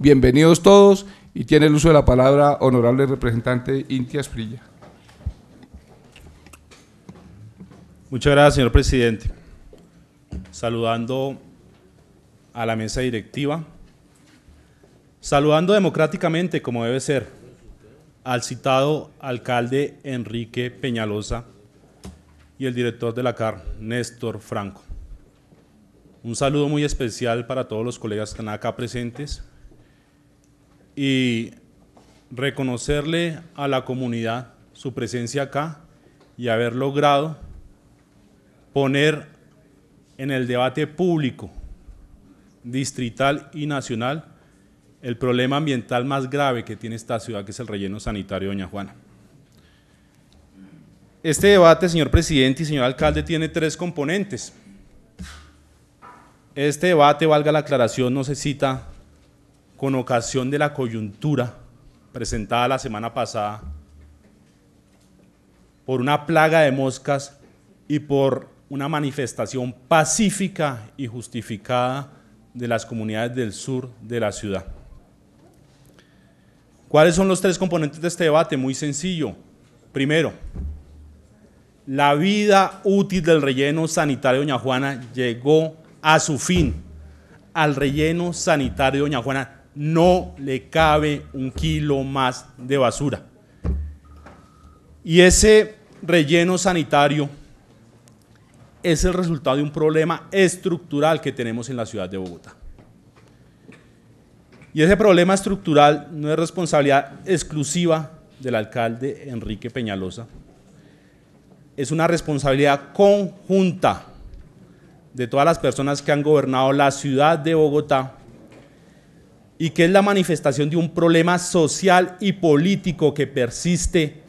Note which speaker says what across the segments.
Speaker 1: Bienvenidos todos y tiene el uso de la palabra honorable representante Intias Frilla.
Speaker 2: Muchas gracias, señor presidente. Saludando a la mesa directiva, saludando democráticamente, como debe ser, al citado alcalde Enrique Peñalosa y el director de la CAR, Néstor Franco. Un saludo muy especial para todos los colegas que están acá presentes, y reconocerle a la comunidad su presencia acá y haber logrado poner en el debate público, distrital y nacional, el problema ambiental más grave que tiene esta ciudad, que es el relleno sanitario de Doña Juana. Este debate, señor presidente y señor alcalde, tiene tres componentes. Este debate, valga la aclaración, no se cita con ocasión de la coyuntura presentada la semana pasada por una plaga de moscas y por una manifestación pacífica y justificada de las comunidades del sur de la ciudad. ¿Cuáles son los tres componentes de este debate? Muy sencillo. Primero, la vida útil del relleno sanitario de Doña Juana llegó a su fin. Al relleno sanitario de Doña Juana no le cabe un kilo más de basura. Y ese relleno sanitario es el resultado de un problema estructural que tenemos en la ciudad de Bogotá. Y ese problema estructural no es responsabilidad exclusiva del alcalde Enrique Peñalosa, es una responsabilidad conjunta de todas las personas que han gobernado la ciudad de Bogotá y que es la manifestación de un problema social y político que persiste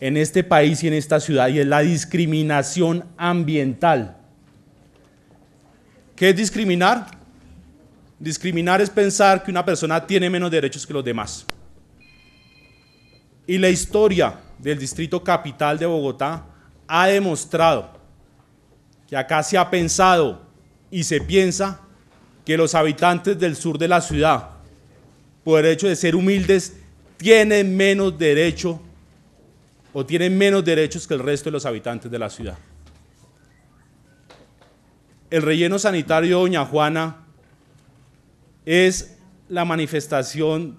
Speaker 2: en este país y en esta ciudad, y es la discriminación ambiental. ¿Qué es discriminar? Discriminar es pensar que una persona tiene menos derechos que los demás. Y la historia del Distrito Capital de Bogotá ha demostrado que acá se ha pensado y se piensa que los habitantes del sur de la ciudad por hecho de ser humildes, tienen menos derecho o tienen menos derechos que el resto de los habitantes de la ciudad. El relleno sanitario Doña Juana es la manifestación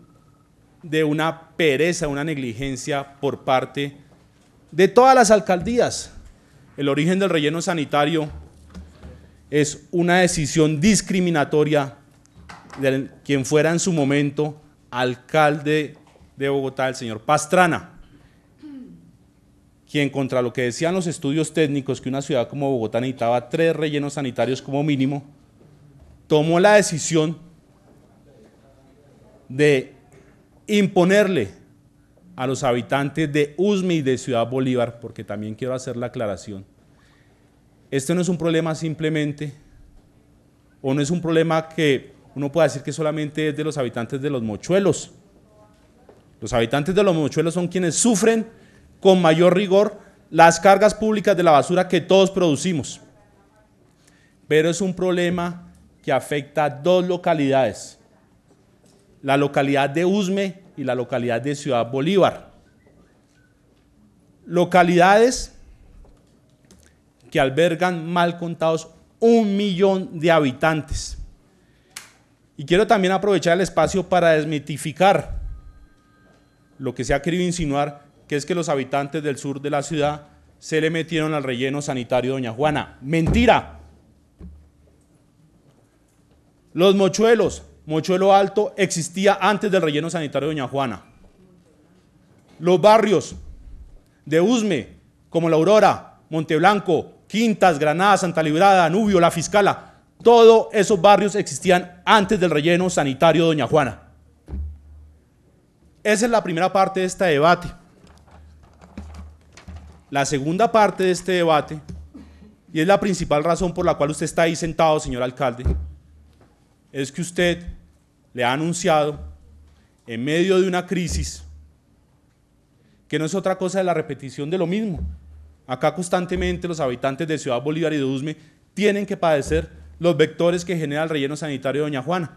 Speaker 2: de una pereza, una negligencia por parte de todas las alcaldías. El origen del relleno sanitario es una decisión discriminatoria quien fuera en su momento alcalde de Bogotá, el señor Pastrana, quien contra lo que decían los estudios técnicos que una ciudad como Bogotá necesitaba tres rellenos sanitarios como mínimo, tomó la decisión de imponerle a los habitantes de Usme y de Ciudad Bolívar, porque también quiero hacer la aclaración, este no es un problema simplemente, o no es un problema que uno puede decir que solamente es de los habitantes de los mochuelos. Los habitantes de los mochuelos son quienes sufren con mayor rigor las cargas públicas de la basura que todos producimos. Pero es un problema que afecta a dos localidades, la localidad de Usme y la localidad de Ciudad Bolívar. Localidades que albergan mal contados un millón de habitantes. Y quiero también aprovechar el espacio para desmitificar lo que se ha querido insinuar, que es que los habitantes del sur de la ciudad se le metieron al relleno sanitario de Doña Juana. Mentira. Los mochuelos, Mochuelo Alto existía antes del relleno sanitario de Doña Juana. Los barrios de Usme, como La Aurora, Monteblanco, Quintas, Granada, Santa Librada, Anubio, La Fiscala, todos esos barrios existían antes del relleno sanitario Doña Juana. Esa es la primera parte de este debate. La segunda parte de este debate, y es la principal razón por la cual usted está ahí sentado, señor alcalde, es que usted le ha anunciado en medio de una crisis que no es otra cosa de la repetición de lo mismo. Acá constantemente los habitantes de Ciudad Bolívar y de Usme tienen que padecer los vectores que genera el relleno sanitario de Doña Juana.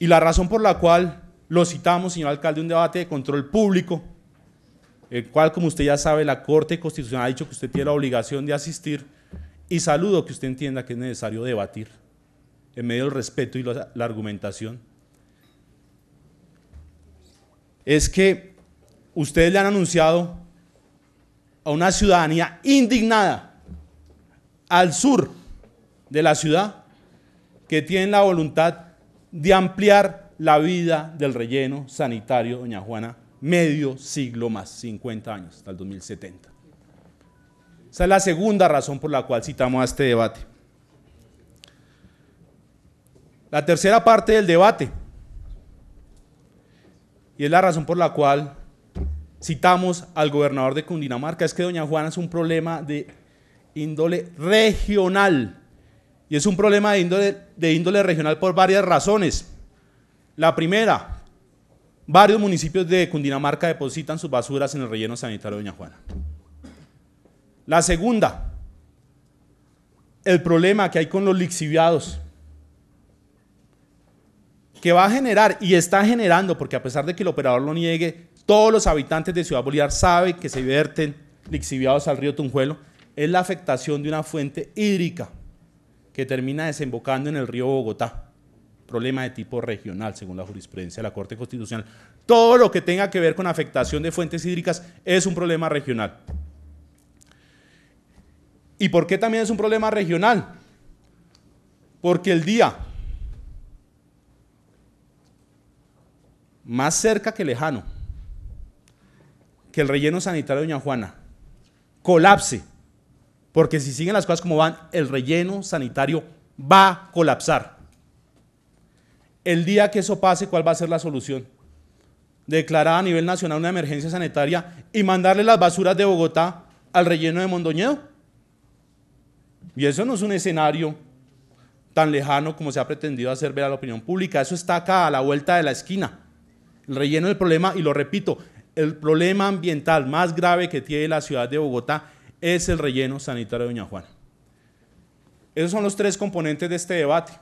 Speaker 2: Y la razón por la cual lo citamos, señor alcalde, un debate de control público, el cual, como usted ya sabe, la Corte Constitucional ha dicho que usted tiene la obligación de asistir, y saludo que usted entienda que es necesario debatir en medio del respeto y la, la argumentación. Es que ustedes le han anunciado a una ciudadanía indignada al sur de la ciudad que tienen la voluntad de ampliar la vida del relleno sanitario Doña Juana medio siglo más, 50 años, hasta el 2070. Esa es la segunda razón por la cual citamos a este debate. La tercera parte del debate, y es la razón por la cual citamos al gobernador de Cundinamarca, es que Doña Juana es un problema de índole regional. Y es un problema de índole, de índole regional por varias razones. La primera, varios municipios de Cundinamarca depositan sus basuras en el relleno sanitario de Doña Juana. La segunda, el problema que hay con los lixiviados, que va a generar y está generando, porque a pesar de que el operador lo niegue, todos los habitantes de Ciudad Bolívar saben que se vierten lixiviados al río Tunjuelo, es la afectación de una fuente hídrica que termina desembocando en el río Bogotá. Problema de tipo regional, según la jurisprudencia de la Corte Constitucional. Todo lo que tenga que ver con afectación de fuentes hídricas es un problema regional. ¿Y por qué también es un problema regional? Porque el día más cerca que lejano, que el relleno sanitario de Doña Juana colapse porque si siguen las cosas como van, el relleno sanitario va a colapsar. El día que eso pase, ¿cuál va a ser la solución? Declarar a nivel nacional una emergencia sanitaria y mandarle las basuras de Bogotá al relleno de Mondoñedo. Y eso no es un escenario tan lejano como se ha pretendido hacer ver a la opinión pública. Eso está acá, a la vuelta de la esquina. El relleno del problema, y lo repito, el problema ambiental más grave que tiene la ciudad de Bogotá es el relleno sanitario de Doña Juana. Esos son los tres componentes de este debate.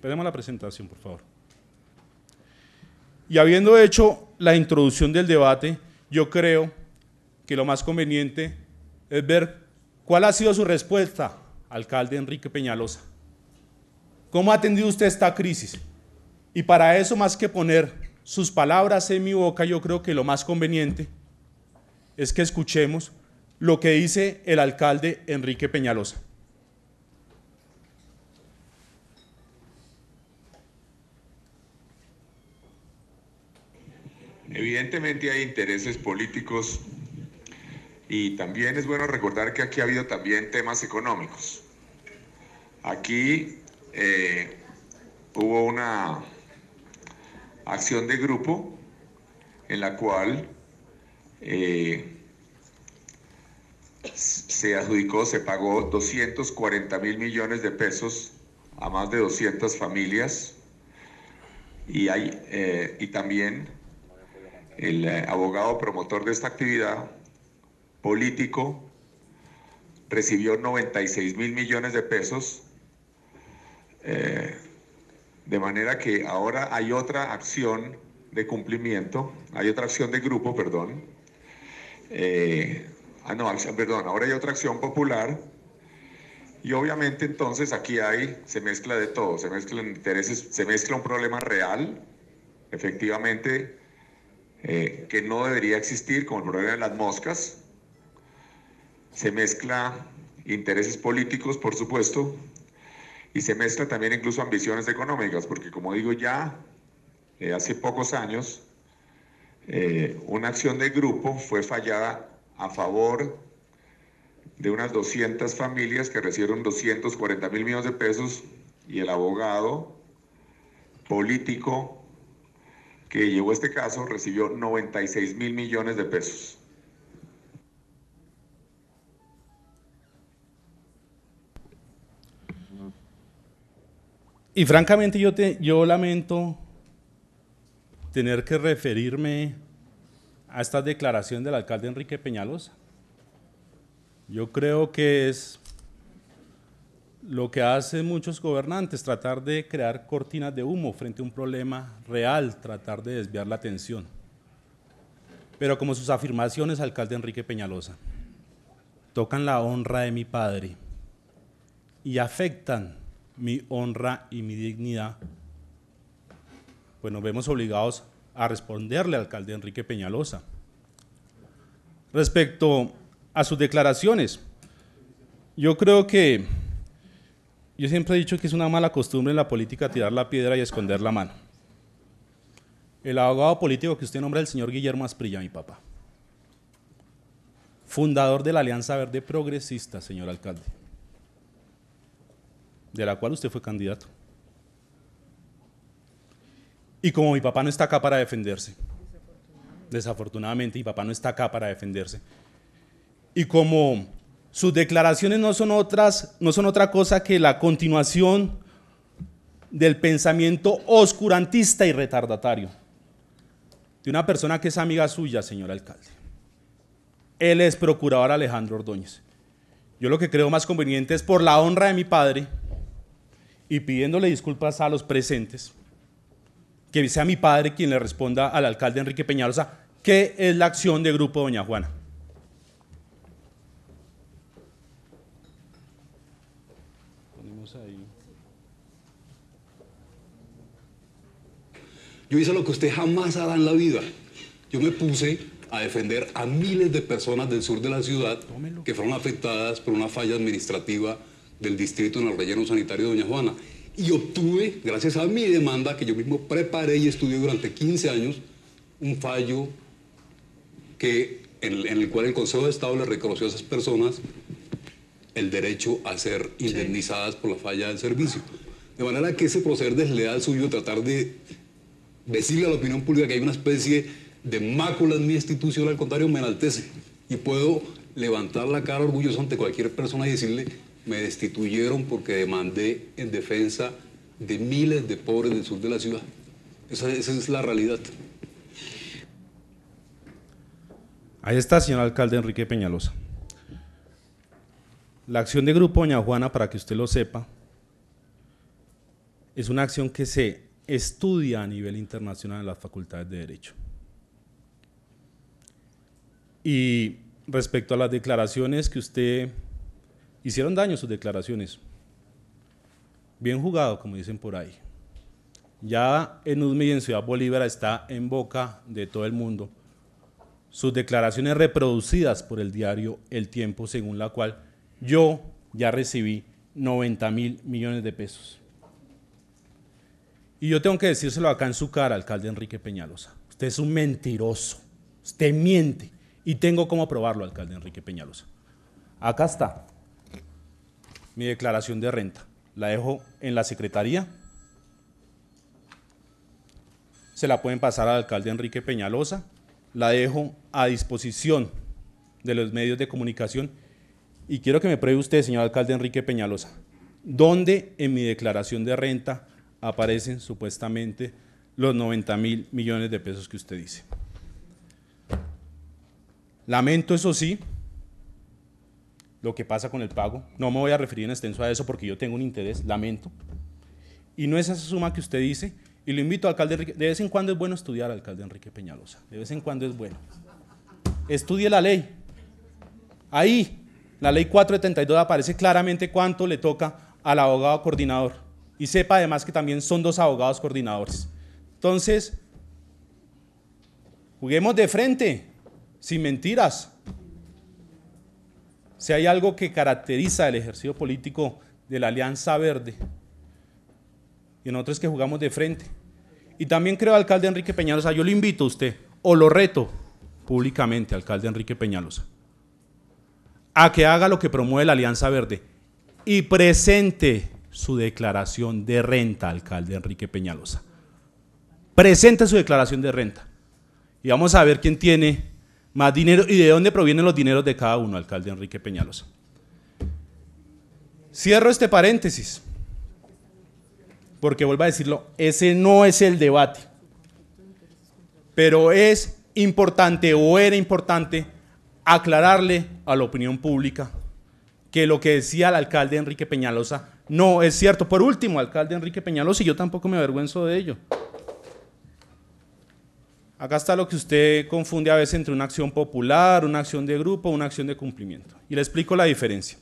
Speaker 2: Pedimos la presentación, por favor. Y habiendo hecho la introducción del debate, yo creo que lo más conveniente es ver cuál ha sido su respuesta, alcalde Enrique Peñalosa. ¿Cómo ha atendido usted esta crisis? Y para eso, más que poner sus palabras en mi boca, yo creo que lo más conveniente es que escuchemos lo que dice el alcalde Enrique Peñalosa.
Speaker 3: Evidentemente hay intereses políticos y también es bueno recordar que aquí ha habido también temas económicos. Aquí eh, hubo una acción de grupo en la cual eh, se adjudicó, se pagó 240 mil millones de pesos a más de 200 familias y, hay, eh, y también el eh, abogado promotor de esta actividad político recibió 96 mil millones de pesos, eh, de manera que ahora hay otra acción de cumplimiento, hay otra acción de grupo, perdón, Ah, no, perdón, ahora hay otra acción popular. Y obviamente entonces aquí hay, se mezcla de todo, se mezclan intereses, se mezcla un problema real, efectivamente, eh, que no debería existir, como el problema de las moscas. Se mezcla intereses políticos, por supuesto, y se mezcla también incluso ambiciones económicas, porque como digo ya, eh, hace pocos años, eh, una acción del grupo fue fallada a favor de unas 200 familias que recibieron 240 mil millones de pesos y el abogado político que llevó este caso recibió 96 mil millones de pesos.
Speaker 2: Y francamente yo, te, yo lamento tener que referirme a esta declaración del alcalde Enrique Peñalosa. Yo creo que es lo que hacen muchos gobernantes, tratar de crear cortinas de humo frente a un problema real, tratar de desviar la atención. Pero como sus afirmaciones, alcalde Enrique Peñalosa, tocan la honra de mi padre y afectan mi honra y mi dignidad, pues nos vemos obligados a responderle al alcalde Enrique Peñalosa. Respecto a sus declaraciones, yo creo que, yo siempre he dicho que es una mala costumbre en la política tirar la piedra y esconder la mano. El abogado político que usted nombra, el señor Guillermo Asprilla, mi papá. Fundador de la Alianza Verde Progresista, señor alcalde. De la cual usted fue candidato. Y como mi papá no está acá para defenderse, desafortunadamente mi papá no está acá para defenderse. Y como sus declaraciones no son otras, no son otra cosa que la continuación del pensamiento oscurantista y retardatario de una persona que es amiga suya, señor alcalde. Él es procurador Alejandro Ordóñez. Yo lo que creo más conveniente es por la honra de mi padre y pidiéndole disculpas a los presentes que sea mi padre quien le responda al alcalde Enrique Peñalosa, ¿qué es la acción de Grupo Doña Juana?
Speaker 4: Yo hice lo que usted jamás hará en la vida. Yo me puse a defender a miles de personas del sur de la ciudad que fueron afectadas por una falla administrativa del distrito en el relleno sanitario de Doña Juana y obtuve, gracias a mi demanda que yo mismo preparé y estudié durante 15 años, un fallo que, en, el, cual el Consejo de Estado le reconoció a esas personas el derecho a ser indemnizadas por la falla del servicio. De manera que ese proceder desleal suyo, tratar de decirle a la opinión pública que hay una especie de mácula en mi institución, al contrario, me enaltece. Y puedo levantar la cara orgulloso ante cualquier persona y decirle, me destituyeron porque demandé en defensa de miles de pobres del sur de la ciudad. Esa, es la realidad.
Speaker 2: Ahí está, señor alcalde Enrique Peñalosa. La acción de Grupo Doña Juana, para que usted lo sepa, es una acción que se estudia a nivel internacional en las facultades de Derecho. Y respecto a las declaraciones que usted Hicieron daño sus declaraciones. Bien jugado, como dicen por ahí. Ya en USMI y en Ciudad Bolívar está en boca de todo el mundo. Sus declaraciones reproducidas por el diario El Tiempo, según la cual yo ya recibí 90 mil millones de pesos. Y yo tengo que decírselo acá en su cara, alcalde Enrique Peñalosa. Usted es un mentiroso. Usted miente. Y tengo cómo probarlo, alcalde Enrique Peñalosa. Acá está mi declaración de renta. La dejo en la secretaría. Se la pueden pasar al alcalde Enrique Peñalosa. La dejo a disposición de los medios de comunicación. Y quiero que me pruebe usted, señor alcalde Enrique Peñalosa, ¿dónde en mi declaración de renta aparecen supuestamente los 90 mil millones de pesos que usted dice? Lamento, eso sí, lo que pasa con el pago. No me voy a referir en extenso a eso porque yo tengo un interés, lamento. Y no es esa suma que usted dice. Y lo invito, al alcalde Enrique, de vez en cuando es bueno estudiar, al alcalde Enrique Peñalosa. De vez en cuando es bueno. Estudie la ley. Ahí, la ley 472 aparece claramente cuánto le toca al abogado coordinador. Y sepa además que también son dos abogados coordinadores. Entonces, juguemos de frente, sin mentiras. Si hay algo que caracteriza el ejercicio político de la Alianza Verde, y nosotros que jugamos de frente. Y también creo, alcalde Enrique Peñalosa, yo lo invito a usted, o lo reto públicamente, alcalde Enrique Peñalosa, a que haga lo que promueve la Alianza Verde y presente su declaración de renta, alcalde Enrique Peñalosa. Presente su declaración de renta. Y vamos a ver quién tiene más dinero, ¿y de dónde provienen los dineros de cada uno, alcalde Enrique Peñalosa? Cierro este paréntesis, porque vuelvo a decirlo, ese no es el debate, pero es importante o era importante aclararle a la opinión pública que lo que decía el alcalde Enrique Peñalosa no es cierto. Por último, alcalde Enrique Peñalosa, y yo tampoco me avergüenzo de ello. Acá está lo que usted confunde a veces entre una acción popular, una acción de grupo, una acción de cumplimiento. Y le explico la diferencia.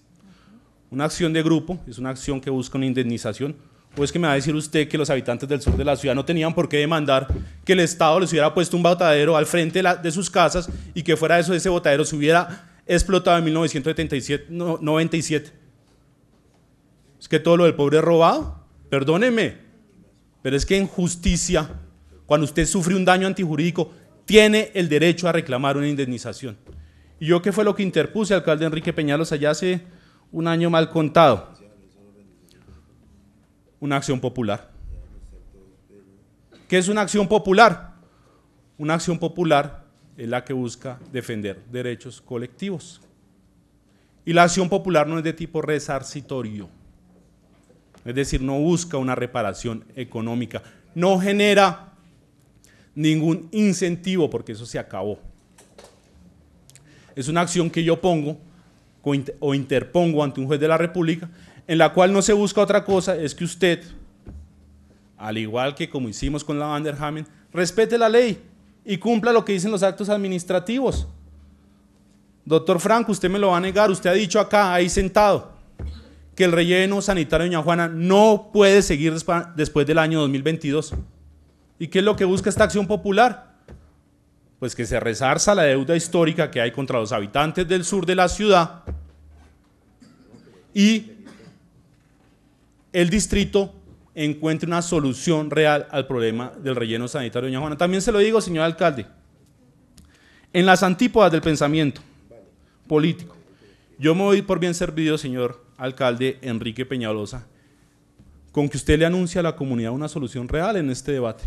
Speaker 2: Una acción de grupo es una acción que busca una indemnización. ¿O es que me va a decir usted que los habitantes del sur de la ciudad no tenían por qué demandar que el Estado les hubiera puesto un botadero al frente de, sus casas y que fuera eso, ese botadero se hubiera explotado en 1997? 97? Es que todo lo del pobre robado. Perdóneme, pero es que en justicia cuando usted sufre un daño antijurídico, tiene el derecho a reclamar una indemnización. ¿Y yo qué fue lo que interpuse, alcalde Enrique Peñalos, allá hace un año mal contado? Una acción popular. ¿Qué es una acción popular? Una acción popular es la que busca defender derechos colectivos. Y la acción popular no es de tipo resarcitorio, es decir, no busca una reparación económica, no genera ningún incentivo porque eso se acabó. Es una acción que yo pongo o interpongo ante un juez de la República en la cual no se busca otra cosa es que usted, al igual que como hicimos con la Van der respete la ley y cumpla lo que dicen los actos administrativos. Doctor Franco, usted me lo va a negar, usted ha dicho acá, ahí sentado, que el relleno sanitario de Doña Juana no puede seguir después del año 2022. ¿Y qué es lo que busca esta acción popular? Pues que se resarza la deuda histórica que hay contra los habitantes del sur de la ciudad y el distrito encuentre una solución real al problema del relleno sanitario de Doña Juana. También se lo digo, señor alcalde, en las antípodas del pensamiento político, yo me voy por bien servido, señor alcalde Enrique Peñalosa, con que usted le anuncie a la comunidad una solución real en este debate.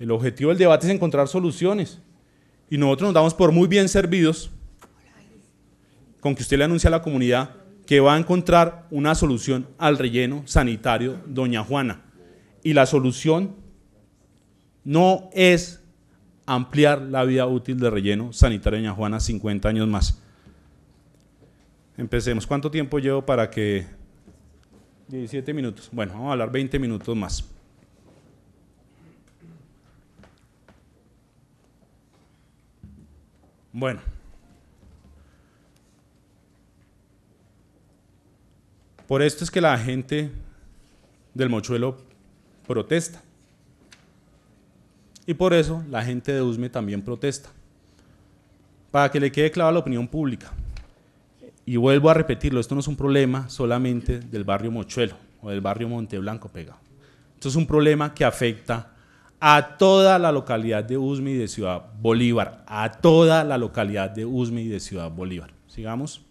Speaker 2: El objetivo del debate es encontrar soluciones. Y nosotros nos damos por muy bien servidos con que usted le anuncie a la comunidad que va a encontrar una solución al relleno sanitario Doña Juana. Y la solución no es ampliar la vida útil del relleno sanitario Doña Juana 50 años más. Empecemos. ¿Cuánto tiempo llevo para que... 17 minutos. Bueno, vamos a hablar 20 minutos más. Bueno. Por esto es que la gente del mochuelo protesta. Y por eso la gente de USME también protesta. Para que le quede clara la opinión pública. Y vuelvo a repetirlo, esto no es un problema solamente del barrio Mochuelo o del barrio Monteblanco pegado. Esto es un problema que afecta a toda la localidad de Usme y de Ciudad Bolívar, a toda la localidad de Usme y de Ciudad Bolívar. Sigamos.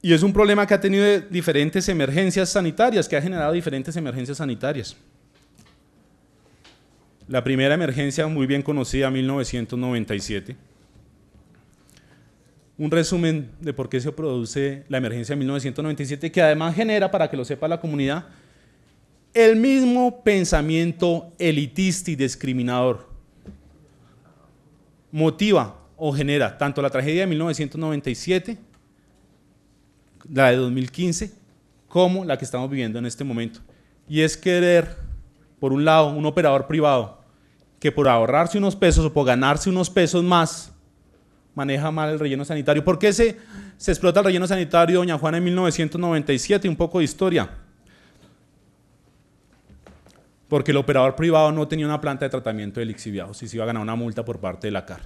Speaker 2: Y es un problema que ha tenido diferentes emergencias sanitarias, que ha generado diferentes emergencias sanitarias. La primera emergencia muy bien conocida, 1997. Un resumen de por qué se produce la emergencia de 1997, que además genera, para que lo sepa la comunidad, el mismo pensamiento elitista y discriminador motiva o genera tanto la tragedia de 1997, la de 2015, como la que estamos viviendo en este momento. Y es querer, por un lado, un operador privado que por ahorrarse unos pesos o por ganarse unos pesos más, maneja mal el relleno sanitario. ¿Por qué se, explota el relleno sanitario, doña Juana, en 1997? Un poco de historia porque el operador privado no tenía una planta de tratamiento de lixiviados y se iba a ganar una multa por parte de la CAR.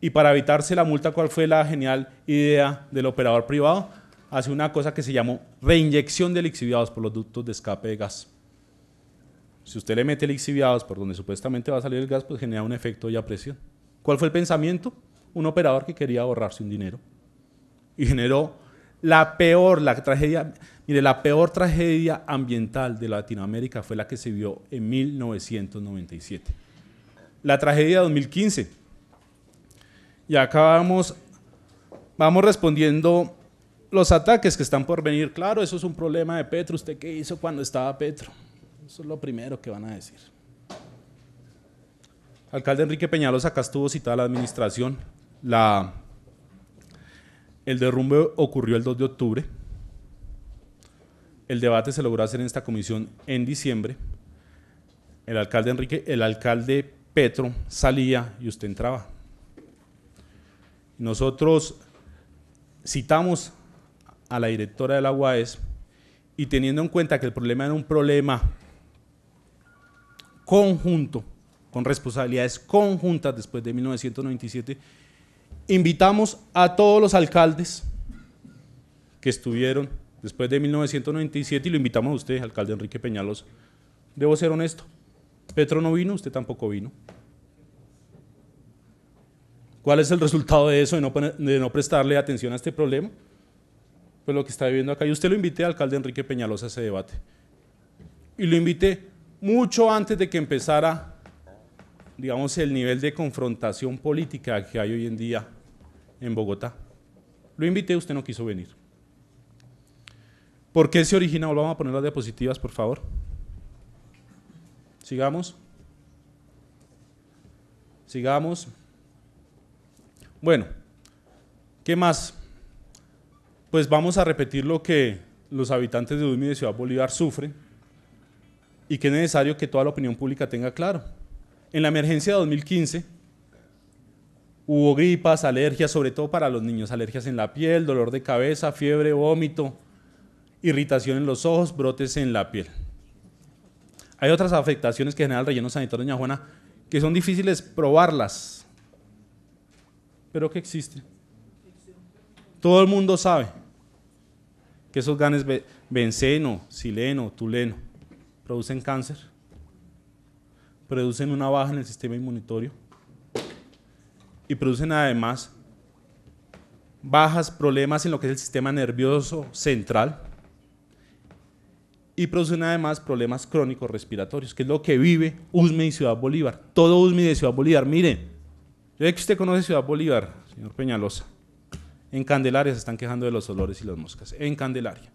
Speaker 2: Y para evitarse la multa, ¿cuál fue la genial idea del operador privado? Hace una cosa que se llamó reinyección de lixiviados por los ductos de escape de gas. Si usted le mete lixiviados por donde supuestamente va a salir el gas, pues genera un efecto de presión. ¿Cuál fue el pensamiento? Un operador que quería ahorrarse un dinero. Y generó la peor, la tragedia de la peor tragedia ambiental de Latinoamérica fue la que se vio en 1997. La tragedia de 2015. Y acá vamos, respondiendo los ataques que están por venir. Claro, eso es un problema de Petro. ¿Usted qué hizo cuando estaba Petro? Eso es lo primero que van a decir. Alcalde Enrique Peñalos, acá estuvo citada la administración. La, el derrumbe ocurrió el 2 de octubre el debate se logró hacer en esta comisión en diciembre. El alcalde Enrique, el alcalde Petro salía y usted entraba. Nosotros citamos a la directora de la UAES y teniendo en cuenta que el problema era un problema conjunto, con responsabilidades conjuntas después de 1997, invitamos a todos los alcaldes que estuvieron después de 1997 y lo invitamos a usted, alcalde Enrique Peñalosa. Debo ser honesto, Petro no vino, usted tampoco vino. ¿Cuál es el resultado de eso, de no, prestarle atención a este problema? Pues lo que está viviendo acá. Y usted lo invité, alcalde Enrique Peñalosa, a ese debate. Y lo invité mucho antes de que empezara, digamos, el nivel de confrontación política que hay hoy en día en Bogotá. Lo invité, usted no quiso venir. ¿Por qué se origina? Vamos a poner las diapositivas, por favor. Sigamos. Sigamos. Bueno, ¿qué más? Pues vamos a repetir lo que los habitantes de Udmi de Ciudad Bolívar sufren y que es necesario que toda la opinión pública tenga claro. En la emergencia de 2015 hubo gripas, alergias, sobre todo para los niños, alergias en la piel, dolor de cabeza, fiebre, vómito, irritación en los ojos, brotes en la piel. Hay otras afectaciones que genera el relleno sanitario, doña Juana, que son difíciles probarlas, pero que existen. Todo el mundo sabe que esos ganes benceno, sileno, tuleno producen cáncer, producen una baja en el sistema inmunitario y producen además bajas, problemas en lo que es el sistema nervioso central, y producen además problemas crónicos respiratorios, que es lo que vive Usme y Ciudad Bolívar. Todo Usme de Ciudad Bolívar. Mire, yo sé que usted conoce Ciudad Bolívar, señor Peñalosa. En Candelaria se están quejando de los olores y las moscas. En Candelaria.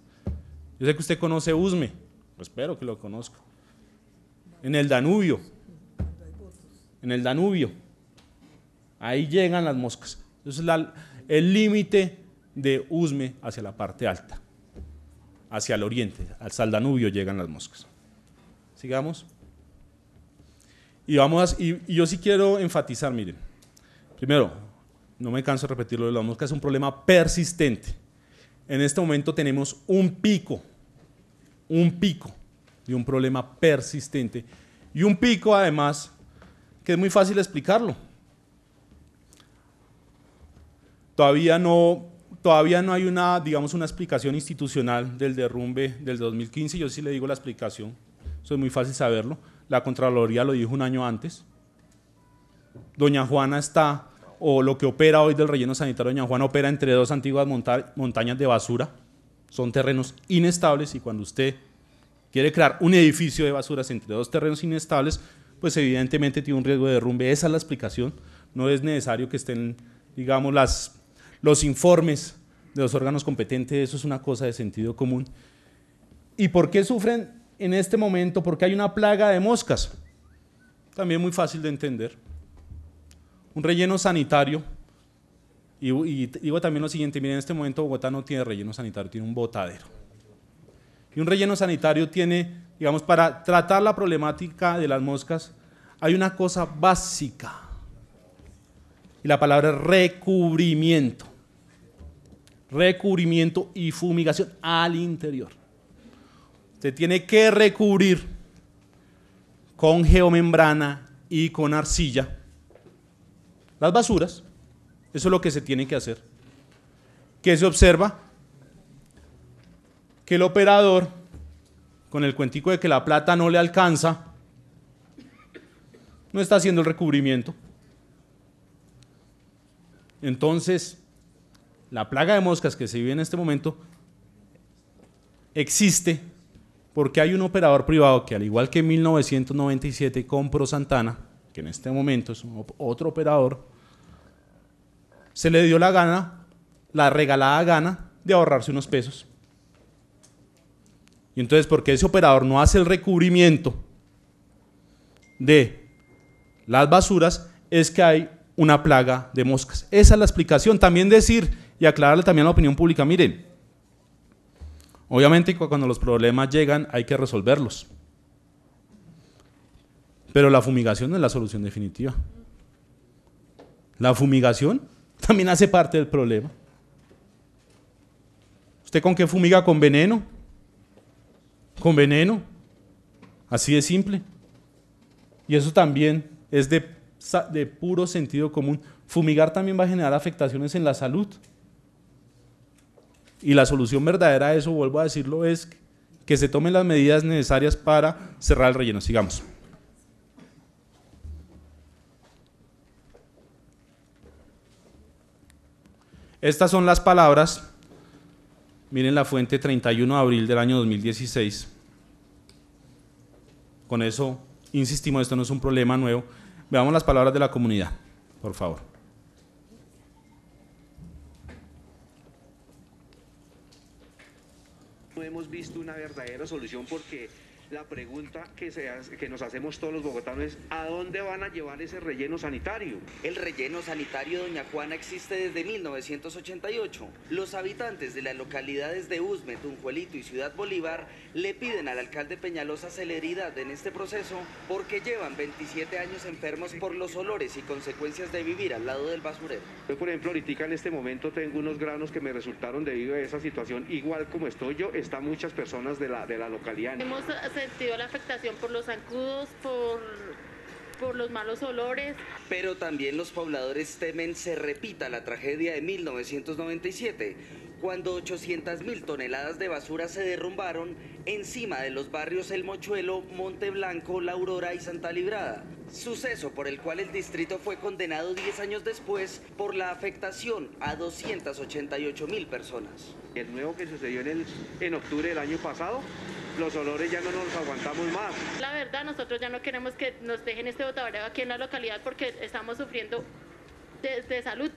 Speaker 2: Yo sé que usted conoce Usme. Pues espero que lo conozco. En el Danubio. En el Danubio. Ahí llegan las moscas. Entonces el límite de Usme hacia la parte alta hacia el oriente, al saldanubio llegan las moscas. Sigamos. Y, vamos y, yo sí quiero enfatizar, miren, primero, no me canso de repetirlo, de la mosca es un problema persistente. En este momento tenemos un pico, un pico de un problema persistente. Y un pico, además, que es muy fácil explicarlo. Todavía no todavía no hay una, digamos, una explicación institucional del derrumbe del 2015. Yo sí le digo la explicación, eso es muy fácil saberlo. La Contraloría lo dijo un año antes. Doña Juana está, o lo que opera hoy del relleno sanitario, Doña Juana opera entre dos antiguas montañas de basura. Son terrenos inestables y cuando usted quiere crear un edificio de basuras entre dos terrenos inestables, pues evidentemente tiene un riesgo de derrumbe. Esa es la explicación. No es necesario que estén, digamos, las los informes de los órganos competentes, eso es una cosa de sentido común. ¿Y por qué sufren en este momento? Porque hay una plaga de moscas. También muy fácil de entender. Un relleno sanitario. Y, digo también lo siguiente, miren, en este momento Bogotá no tiene relleno sanitario, tiene un botadero. Y un relleno sanitario tiene, digamos, para tratar la problemática de las moscas, hay una cosa básica. Y la palabra es recubrimiento recubrimiento y fumigación al interior. Se tiene que recubrir con geomembrana y con arcilla las basuras. Eso es lo que se tiene que hacer. ¿Qué se observa? Que el operador, con el cuentico de que la plata no le alcanza, no está haciendo el recubrimiento. Entonces, la plaga de moscas que se vive en este momento existe porque hay un operador privado que al igual que en 1997 compró Santana, que en este momento es otro operador, se le dio la gana, la regalada gana de ahorrarse unos pesos. Y entonces, porque ese operador no hace el recubrimiento de las basuras, es que hay una plaga de moscas. Esa es la explicación. También decir y aclararle también a la opinión pública, miren, obviamente cuando los problemas llegan hay que resolverlos, pero la fumigación no es la solución definitiva. La fumigación también hace parte del problema. ¿Usted con qué fumiga? Con veneno. Con veneno. Así de simple. Y eso también es de, de, puro sentido común. Fumigar también va a generar afectaciones en la salud. Y la solución verdadera a eso, vuelvo a decirlo, es que se tomen las medidas necesarias para cerrar el relleno. Sigamos. Estas son las palabras, miren la fuente 31 de abril del año 2016. Con eso, insistimos, esto no es un problema nuevo. Veamos las palabras de la comunidad, por favor.
Speaker 5: hemos visto una verdadera solución porque la pregunta que, que nos hacemos todos los bogotanos es, ¿a dónde van a llevar ese relleno sanitario? El relleno sanitario Doña Juana existe desde 1988. Los habitantes de las localidades de Usme, Tunjuelito y Ciudad Bolívar le piden al alcalde Peñalosa celeridad en este proceso porque llevan 27 años enfermos por los olores y consecuencias de vivir al lado del basurero. Yo, por ejemplo, ahorita en este momento
Speaker 6: tengo unos granos que me resultaron debido a esa situación. Igual como estoy yo, están muchas personas de la, de la localidad
Speaker 7: sentido la afectación por los zancudos, por por los malos olores.
Speaker 5: Pero también los pobladores temen se repita la tragedia de 1997, cuando 800.000 toneladas de basura se derrumbaron encima de los barrios El Mochuelo, Monte Blanco, La Aurora y Santa Librada. Suceso por el cual el distrito fue condenado 10 años después por la afectación a 288.000 personas. El nuevo que sucedió en, el, en octubre del año pasado,
Speaker 6: los olores ya no nos aguantamos más.
Speaker 7: La verdad, nosotros ya no queremos que nos dejen este botadero aquí en la localidad porque estamos sufriendo de salud.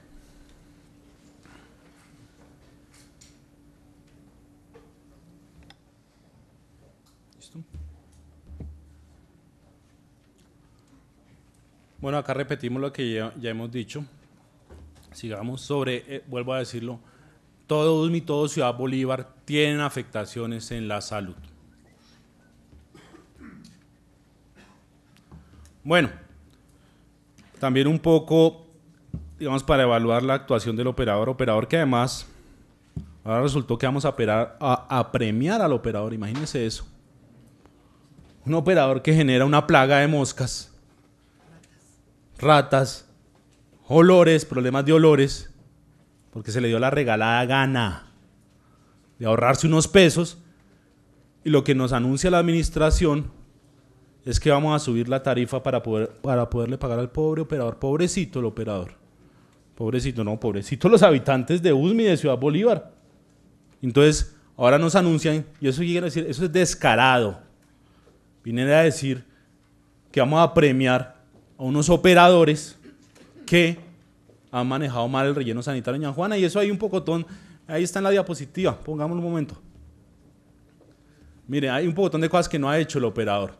Speaker 2: Bueno, acá repetimos lo que ya, hemos dicho. Sigamos sobre, eh, vuelvo a decirlo, todo y todo Ciudad Bolívar tienen afectaciones en la salud. Bueno, también un poco, digamos, para evaluar la actuación del operador, operador que además, ahora resultó que vamos a, a, a premiar al operador, imagínense eso. Un operador que genera una plaga de moscas ratas, olores, problemas de olores, porque se le dio la regalada gana de ahorrarse unos pesos. Y lo que nos anuncia la administración es que vamos a subir la tarifa para, poder, para poderle pagar al pobre operador. Pobrecito el operador. Pobrecito, no, pobrecito los habitantes de Usmi, de Ciudad Bolívar. Entonces, ahora nos anuncian, y eso decir, eso es descarado. Vienen a decir que vamos a premiar a unos operadores que han manejado mal el relleno sanitario en Juana y eso hay un pocotón, ahí está en la diapositiva, pongámoslo un momento. Mire, hay un pocotón de cosas que no ha hecho el operador.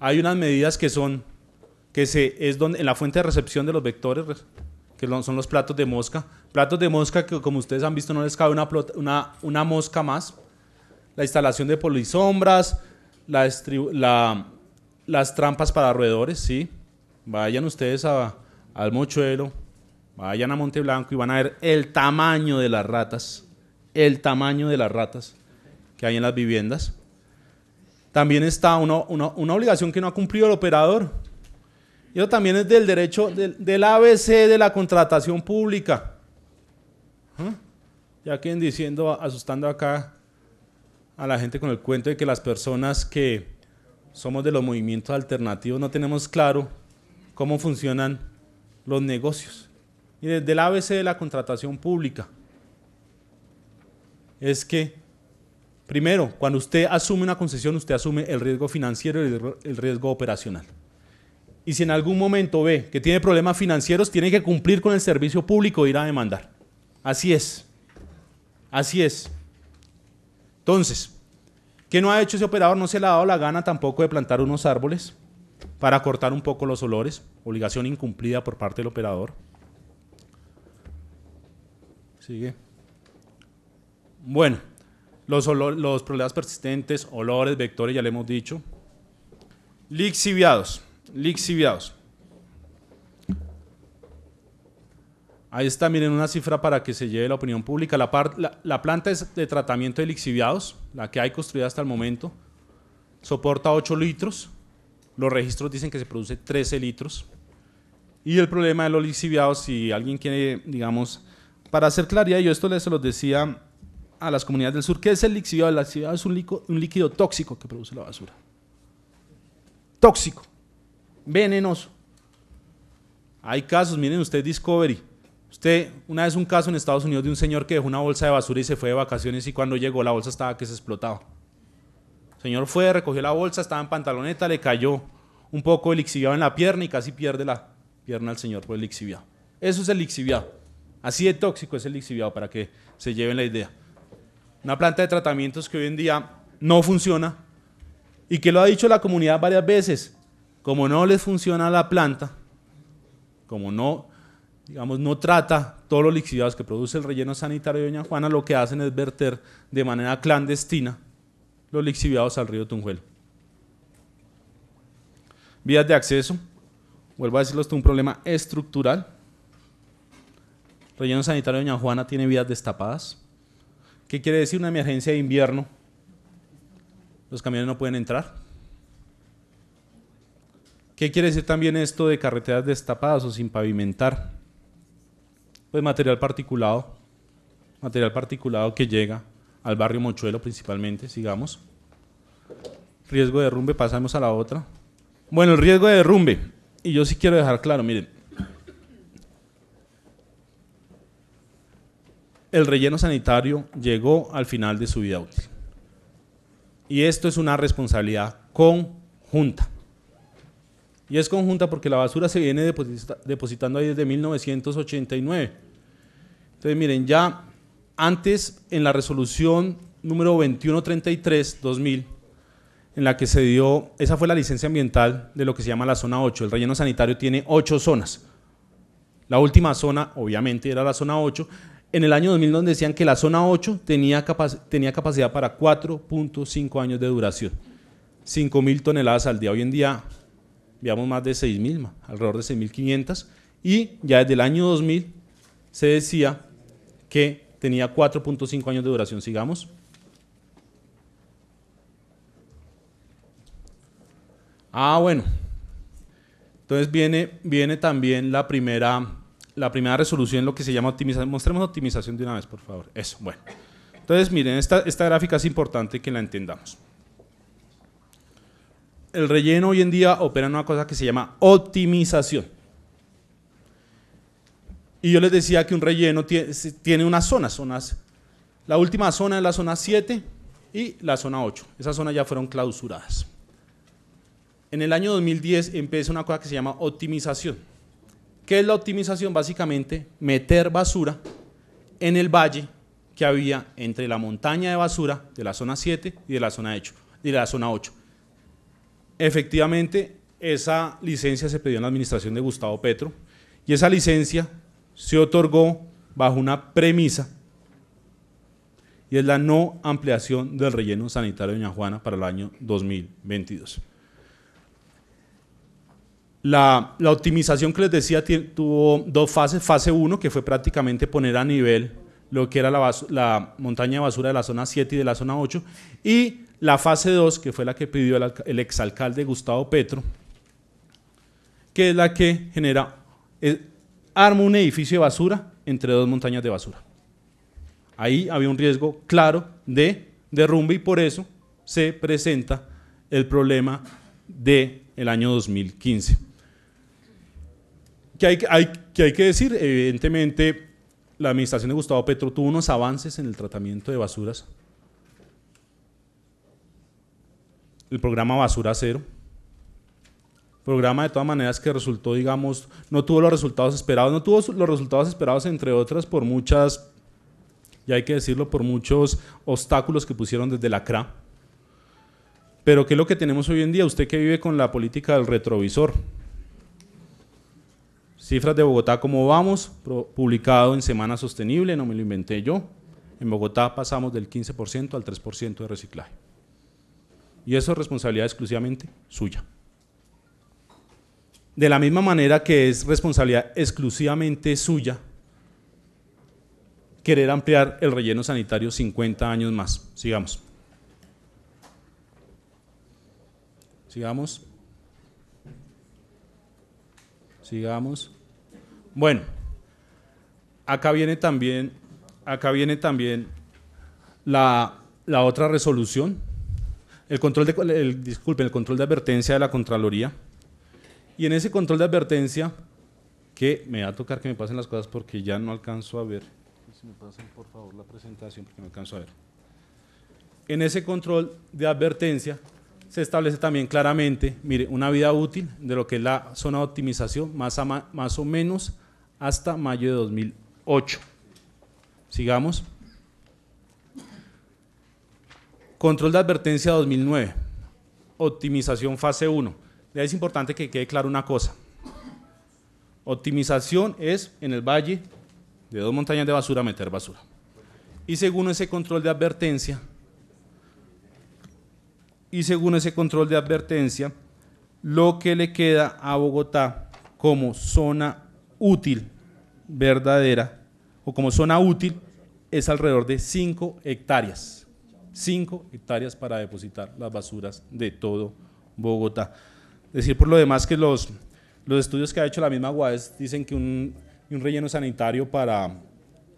Speaker 2: Hay unas medidas que son, que se, es donde, en la fuente de recepción de los vectores, que son los platos de mosca. Platos de mosca que como ustedes han visto no les cabe una, una, mosca más. La instalación de polisombras, las trampas para roedores, ¿sí? Vayan ustedes al mochuelo, vayan a Monte Blanco y van a ver el tamaño de las ratas, el tamaño de las ratas que hay en las viviendas. También está una obligación que no ha cumplido el operador. Y eso también es del derecho del, ABC de la contratación pública. ¿Ah? Ya que diciendo, asustando acá a la gente con el cuento de que las personas que somos de los movimientos alternativos no tenemos claro cómo funcionan los negocios. Y desde el ABC de la contratación pública es que, primero, cuando usted asume una concesión, usted asume el riesgo financiero y el riesgo operacional. Y si en algún momento ve que tiene problemas financieros, tiene que cumplir con el servicio público e ir a demandar. Así es. Así es. Entonces, ¿qué no ha hecho ese operador? No se le ha dado la gana tampoco de plantar unos árboles para cortar un poco los olores, obligación incumplida por parte del operador. Sigue. Bueno, los, problemas persistentes, olores, vectores, ya le hemos dicho. Lixiviados, lixiviados. Ahí está, miren, una cifra para que se lleve la opinión pública. La, la, la planta de tratamiento de lixiviados, la que hay construida hasta el momento, soporta 8 litros los registros dicen que se produce 13 litros. Y el problema de los lixiviados, si alguien quiere, digamos, para hacer claridad, yo esto les se los decía a las comunidades del sur, ¿qué es el lixiviado? El lixiviado es un, líquido, un líquido tóxico que produce la basura. Tóxico, venenoso. Hay casos, miren usted Discovery. Usted, una vez un caso en Estados Unidos de un señor que dejó una bolsa de basura y se fue de vacaciones y cuando llegó la bolsa estaba que se explotaba señor fue, recogió la bolsa, estaba en pantaloneta, le cayó un poco de lixiviado en la pierna y casi pierde la pierna al señor por el lixiviado. Eso es el lixiviado. Así de tóxico es el lixiviado, para que se lleven la idea. Una planta de tratamientos que hoy en día no funciona y que lo ha dicho la comunidad varias veces. Como no les funciona la planta, como no, digamos, no trata todos los lixiviados que produce el relleno sanitario de Doña Juana, lo que hacen es verter de manera clandestina los lixiviados al río Tunjuel. Vías de acceso, vuelvo a decirlo, esto es un problema estructural. Relleno sanitario de Doña Juana tiene vías destapadas. ¿Qué quiere decir una emergencia de invierno? Los camiones no pueden entrar. ¿Qué quiere decir también esto de carreteras destapadas o sin pavimentar? Pues material particulado, material particulado que llega, al barrio Mochuelo principalmente, sigamos. Riesgo de derrumbe, pasamos a la otra. Bueno, el riesgo de derrumbe, y yo sí quiero dejar claro, miren, el relleno sanitario llegó al final de su vida útil. Y esto es una responsabilidad conjunta. Y es conjunta porque la basura se viene depositando ahí desde 1989. Entonces, miren, ya antes, en la resolución número 2133-2000, en la que se dio, esa fue la licencia ambiental de lo que se llama la zona 8. El relleno sanitario tiene 8 zonas. La última zona, obviamente, era la zona 8. En el año 2000 donde decían que la zona 8 tenía, tenía capacidad para 4.5 años de duración. 5.000 toneladas al día. Hoy en día veamos más de 6.000, alrededor de 6.500. Y ya desde el año 2000 se decía que tenía 4.5 años de duración. Sigamos. Ah, bueno. Entonces viene, viene también la primera, la primera resolución, lo que se llama optimización. Mostremos optimización de una vez, por favor. Eso, bueno. Entonces, miren, esta, esta gráfica es importante que la entendamos. El relleno hoy en día opera en una cosa que se llama optimización. Y yo les decía que un relleno tiene unas zonas, zonas. La última zona es la zona 7 y la zona 8. Esas zonas ya fueron clausuradas. En el año 2010 empieza una cosa que se llama optimización. ¿Qué es la optimización? Básicamente, meter basura en el valle que había entre la montaña de basura de la zona 7 y de la zona 8. De la zona 8. Efectivamente, esa licencia se pidió en la administración de Gustavo Petro y esa licencia se otorgó bajo una premisa y es la no ampliación del relleno sanitario de Doña Juana para el año 2022. La, optimización que les decía tuvo dos fases. Fase 1, que fue prácticamente poner a nivel lo que era la, montaña de basura de la zona 7 y de la zona 8, y la fase 2, que fue la que pidió el, el exalcalde Gustavo Petro, que es la que genera eh, armo un edificio de basura entre dos montañas de basura. Ahí había un riesgo claro de derrumbe y por eso se presenta el problema del el año 2015. ¿Qué hay que decir? Evidentemente, la administración de Gustavo Petro tuvo unos avances en el tratamiento de basuras. El programa Basura Cero, programa de todas maneras que resultó, digamos, no tuvo los resultados esperados, no tuvo los resultados esperados, entre otras, por muchas, y hay que decirlo, por muchos obstáculos que pusieron desde la CRA. Pero ¿qué es lo que tenemos hoy en día? Usted que vive con la política del retrovisor. Cifras de Bogotá, ¿cómo vamos? Publicado en Semana Sostenible, no me lo inventé yo. En Bogotá pasamos del 15% al 3% de reciclaje. Y eso es responsabilidad exclusivamente suya de la misma manera que es responsabilidad exclusivamente suya querer ampliar el relleno sanitario 50 años más. Sigamos. Sigamos. Sigamos. Bueno, acá viene también, acá viene también la, otra resolución, el control de, el, el control de advertencia de la Contraloría y en ese control de advertencia, que me va a tocar que me pasen las cosas porque ya no alcanzo a ver. Si me pasan por favor la presentación porque no alcanzo a ver. En ese control de advertencia se establece también claramente, mire, una vida útil de lo que es la zona de optimización, más, más o menos hasta mayo de 2008. Sigamos. Control de advertencia 2009. Optimización fase 1 es importante que quede claro una cosa. Optimización es en el valle de dos montañas de basura meter basura. Y según ese control de advertencia, y según ese control de advertencia, lo que le queda a Bogotá como zona útil verdadera o como zona útil es alrededor de 5 hectáreas. 5 hectáreas para depositar las basuras de todo Bogotá. Decir por lo demás que los, los estudios que ha hecho la misma UAES dicen que un, relleno sanitario para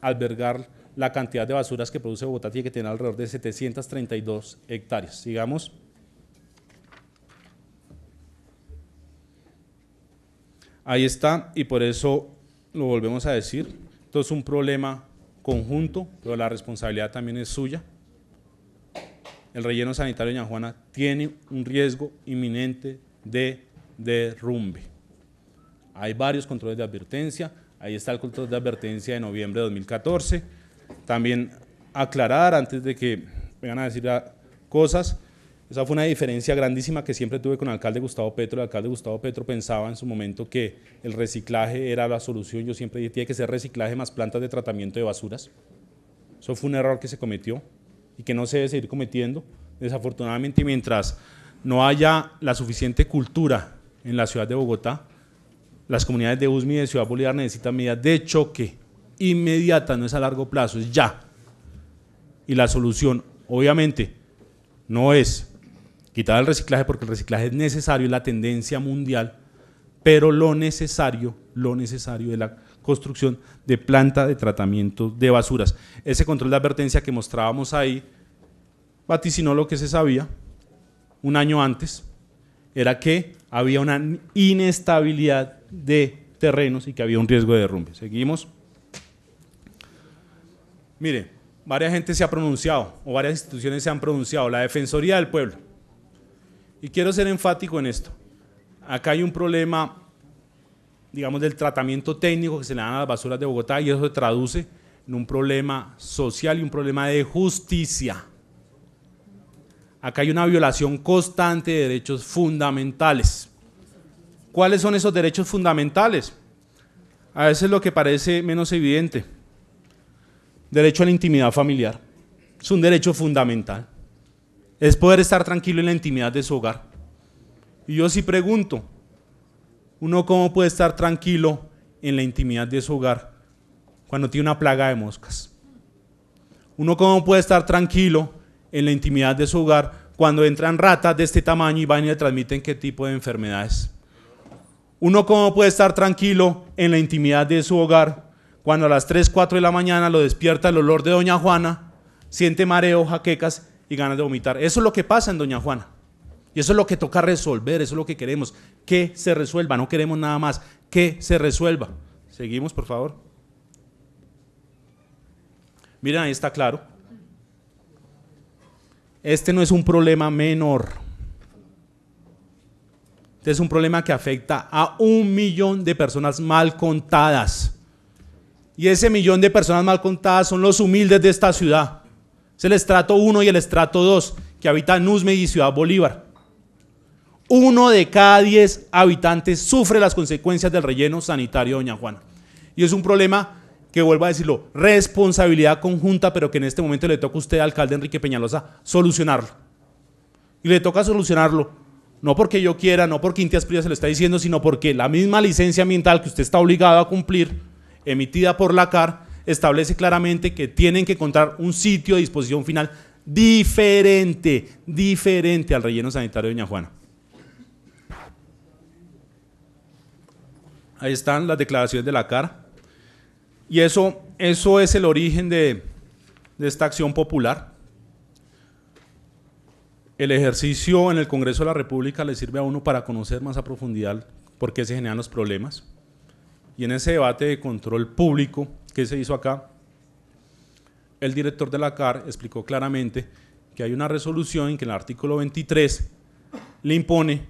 Speaker 2: albergar la cantidad de basuras que produce Bogotá tiene que tener alrededor de 732 hectáreas. Sigamos. Ahí está, y por eso lo volvemos a decir. Esto es un problema conjunto, pero la responsabilidad también es suya. El relleno sanitario de tiene un riesgo inminente de derrumbe. Hay varios controles de advertencia, ahí está el control de advertencia de noviembre de 2014. También aclarar antes de que vengan a decir cosas, esa fue una diferencia grandísima que siempre tuve con el alcalde Gustavo Petro. El alcalde Gustavo Petro pensaba en su momento que el reciclaje era la solución. Yo siempre dije, tiene que ser reciclaje más plantas de tratamiento de basuras. Eso fue un error que se cometió y que no se debe seguir cometiendo. Desafortunadamente, mientras no haya la suficiente cultura en la ciudad de Bogotá, las comunidades de y de Ciudad Bolívar necesitan medidas de choque inmediata, no es a largo plazo, es ya. Y la solución, obviamente, no es quitar el reciclaje porque el reciclaje es necesario, es la tendencia mundial, pero lo necesario, lo necesario es la construcción de planta de tratamiento de basuras. Ese control de advertencia que mostrábamos ahí vaticinó lo que se sabía, un año antes, era que había una inestabilidad de terrenos y que había un riesgo de derrumbe. Seguimos. Mire, varias gente se ha pronunciado o varias instituciones se han pronunciado, la Defensoría del Pueblo. Y quiero ser enfático en esto. Acá hay un problema, digamos, del tratamiento técnico que se le dan a las basuras de Bogotá y eso se traduce en un problema social y un problema de justicia. Acá hay una violación constante de derechos fundamentales. ¿Cuáles son esos derechos fundamentales? A veces lo que parece menos evidente. Derecho a la intimidad familiar. Es un derecho fundamental. Es poder estar tranquilo en la intimidad de su hogar. Y yo sí pregunto, ¿uno cómo puede estar tranquilo en la intimidad de su hogar cuando tiene una plaga de moscas? ¿Uno cómo puede estar tranquilo en la intimidad de su hogar cuando entran ratas de este tamaño y van y le transmiten qué tipo de enfermedades. Uno cómo puede estar tranquilo en la intimidad de su hogar cuando a las 3, 4 de la mañana lo despierta el olor de Doña Juana, siente mareo, jaquecas y ganas de vomitar. Eso es lo que pasa en Doña Juana. Y eso es lo que toca resolver, eso es lo que queremos, que se resuelva, no queremos nada más, que se resuelva. Seguimos, por favor. Miren, ahí está claro. Este no es un problema menor. Este es un problema que afecta a un millón de personas mal contadas. Y ese millón de personas mal contadas son los humildes de esta ciudad. Es el estrato 1 y el estrato 2 que habitan Nusme y Ciudad Bolívar. Uno de cada diez habitantes sufre las consecuencias del relleno sanitario Doña Juana. Y es un problema que vuelva a decirlo, responsabilidad conjunta, pero que en este momento le toca a usted, alcalde Enrique Peñalosa, solucionarlo. Y le toca solucionarlo, no porque yo quiera, no porque Intias Prias se lo está diciendo, sino porque la misma licencia ambiental que usted está obligado a cumplir, emitida por la CAR, establece claramente que tienen que encontrar un sitio de disposición final diferente, diferente al relleno sanitario de Doña Juana. Ahí están las declaraciones de la CAR. Y eso, es el origen de, de esta acción popular. El ejercicio en el Congreso de la República le sirve a uno para conocer más a profundidad por qué se generan los problemas. Y en ese debate de control público que se hizo acá, el director de la CAR explicó claramente que hay una resolución en que el artículo 23 le impone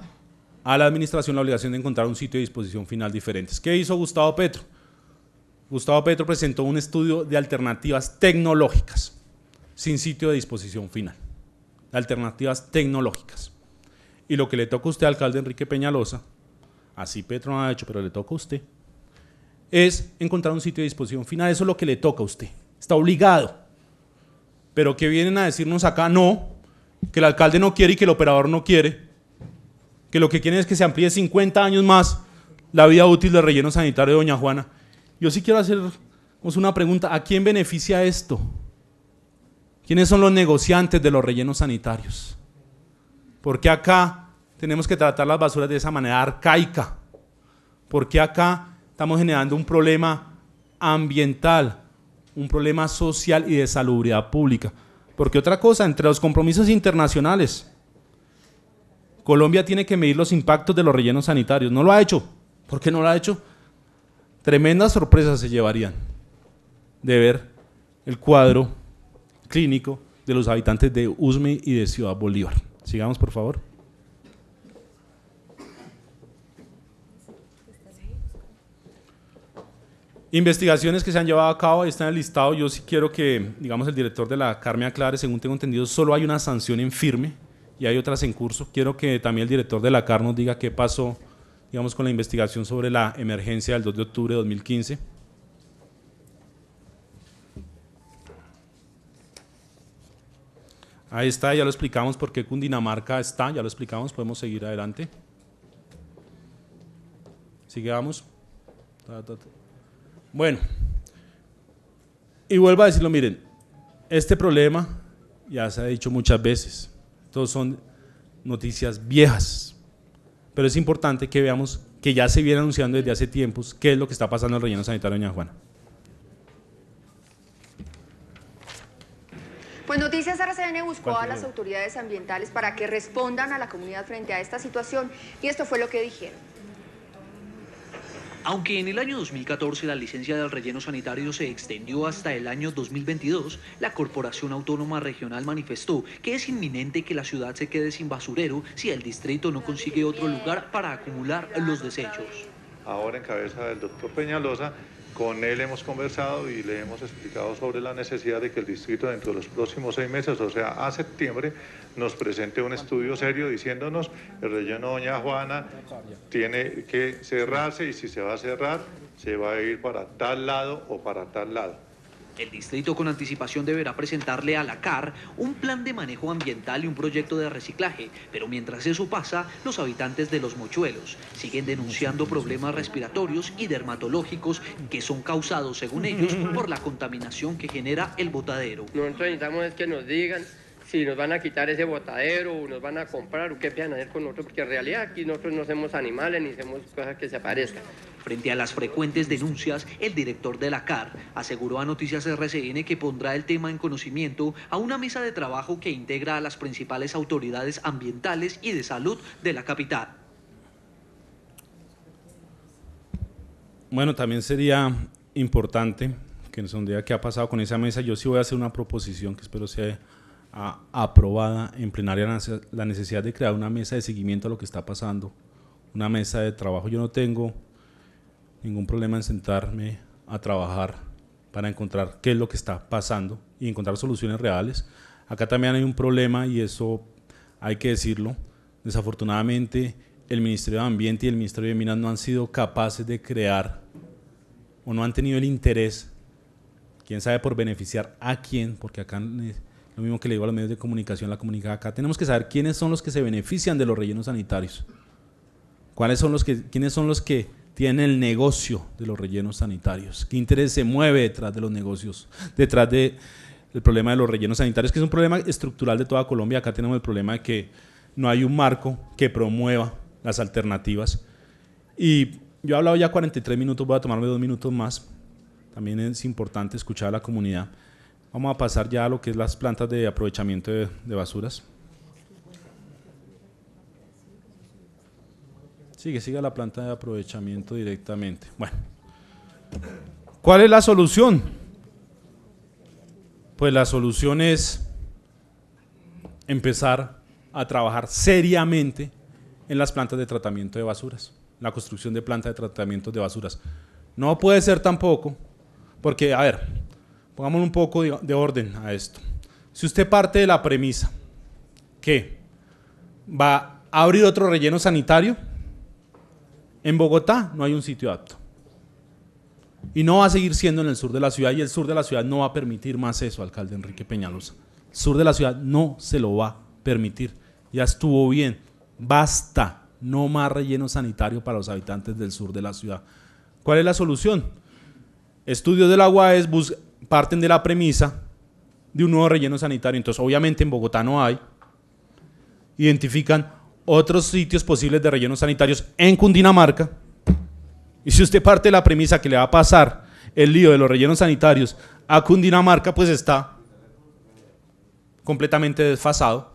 Speaker 2: a la administración la obligación de encontrar un sitio de disposición final diferente. ¿Qué hizo Gustavo Petro? Gustavo Petro presentó un estudio de alternativas tecnológicas, sin sitio de disposición final. Alternativas tecnológicas. Y lo que le toca a usted, alcalde Enrique Peñalosa, así Petro no ha hecho, pero le toca a usted, es encontrar un sitio de disposición final. Eso es lo que le toca a usted. Está obligado. Pero que vienen a decirnos acá, no, que el alcalde no quiere y que el operador no quiere, que lo que quieren es que se amplíe 50 años más la vida útil del relleno sanitario de Doña Juana yo sí quiero hacer pues, una pregunta. ¿A quién beneficia esto? ¿Quiénes son los negociantes de los rellenos sanitarios? ¿Por qué acá tenemos que tratar las basuras de esa manera arcaica? ¿Por qué acá estamos generando un problema ambiental, un problema social y de salubridad pública? Porque otra cosa, entre los compromisos internacionales, Colombia tiene que medir los impactos de los rellenos sanitarios. No lo ha hecho. ¿Por qué no lo ha hecho? Tremendas sorpresas se llevarían de ver el cuadro clínico de los habitantes de Usme y de Ciudad Bolívar. Sigamos, por favor. Investigaciones que se han llevado a cabo están en el listado. Yo sí quiero que, digamos, el director de la me aclare, según tengo entendido, solo hay una sanción en firme y hay otras en curso. Quiero que también el director de la CAR nos diga qué pasó Sigamos con la investigación sobre la emergencia del 2 de octubre de 2015. Ahí está, ya lo explicamos por qué Cundinamarca está, ya lo explicamos, podemos seguir adelante. Sigamos. Bueno, y vuelvo a decirlo, miren, este problema ya se ha dicho muchas veces, todos son noticias viejas, pero es importante que veamos que ya se viene anunciando desde hace tiempos qué es lo que está pasando en el relleno sanitario de Doña
Speaker 8: Pues Noticias RCN buscó a las autoridades ambientales para que respondan a la comunidad frente a esta situación y esto fue lo que dijeron.
Speaker 5: Aunque en el año 2014 la licencia del relleno sanitario se extendió hasta el año 2022, la Corporación Autónoma Regional manifestó que es inminente que la ciudad se quede sin basurero si el distrito no consigue otro lugar para acumular los desechos.
Speaker 9: Ahora en cabeza del doctor Peñalosa con él hemos conversado y le hemos explicado sobre la necesidad de que el distrito dentro de los próximos seis meses, o sea, a septiembre, nos presente un estudio serio diciéndonos el relleno Doña Juana tiene que cerrarse y si se va a cerrar, se va a ir para tal lado o para tal lado. El
Speaker 5: distrito con anticipación deberá presentarle a la CAR un plan de manejo ambiental y un proyecto de reciclaje, pero mientras eso pasa, los habitantes de Los Mochuelos siguen denunciando problemas respiratorios y dermatológicos que son causados, según ellos, por la contaminación que genera el botadero. Nosotros necesitamos es que nos digan si nos van a quitar ese botadero o nos van a comprar o qué piensan hacer con nosotros, porque en realidad aquí nosotros no somos animales ni somos cosas que se aparezcan. Frente a las frecuentes denuncias, el director de la CAR aseguró a Noticias RCN que pondrá el tema en conocimiento a una mesa de trabajo que integra a las principales autoridades ambientales y de salud de la capital.
Speaker 2: Bueno, también sería importante que nos un día que ha pasado con esa mesa, yo sí voy a hacer una proposición que espero sea aprobada en plenaria la necesidad de crear una mesa de seguimiento a lo que está pasando, una mesa de trabajo. Yo no tengo ningún problema en sentarme a trabajar para encontrar qué es lo que está pasando y encontrar soluciones reales. Acá también hay un problema y eso hay que decirlo. Desafortunadamente, el Ministerio de Ambiente y el Ministerio de Minas no han sido capaces de crear o no han tenido el interés, quién sabe por beneficiar a quién, porque acá lo mismo que le digo a los medios de comunicación, la comunidad acá. Tenemos que saber quiénes son los que se benefician de los rellenos sanitarios. ¿Cuáles son los que, quiénes son los que tienen el negocio de los rellenos sanitarios? ¿Qué interés se mueve detrás de los negocios? Detrás del problema de los rellenos sanitarios, que es un problema estructural de toda Colombia. Acá tenemos el problema de que no hay un marco que promueva las alternativas. Y yo he hablado ya 43 minutos, voy a tomarme dos minutos más. También es importante escuchar a la comunidad. Vamos a pasar ya a lo que es las plantas de aprovechamiento de, basuras. Sigue, siga la planta de aprovechamiento directamente. Bueno, ¿cuál es la solución? Pues la solución es empezar a trabajar seriamente en las plantas de tratamiento de basuras, la construcción de plantas de tratamiento de basuras. No puede ser tampoco, porque, a ver, Pongámosle un poco de, orden a esto. Si usted parte de la premisa que va a abrir otro relleno sanitario, en Bogotá no hay un sitio apto. Y no va a seguir siendo en el sur de la ciudad y el sur de la ciudad no va a permitir más eso, alcalde Enrique Peñalosa. El sur de la ciudad no se lo va a permitir. Ya estuvo bien. Basta. No más relleno sanitario para los habitantes del sur de la ciudad. ¿Cuál es la solución? Estudios del agua es parten de la premisa de un nuevo relleno sanitario. Entonces, obviamente en Bogotá no hay. Identifican otros sitios posibles de rellenos sanitarios en Cundinamarca. Y si usted parte de la premisa que le va a pasar el lío de los rellenos sanitarios a Cundinamarca, pues está completamente desfasado.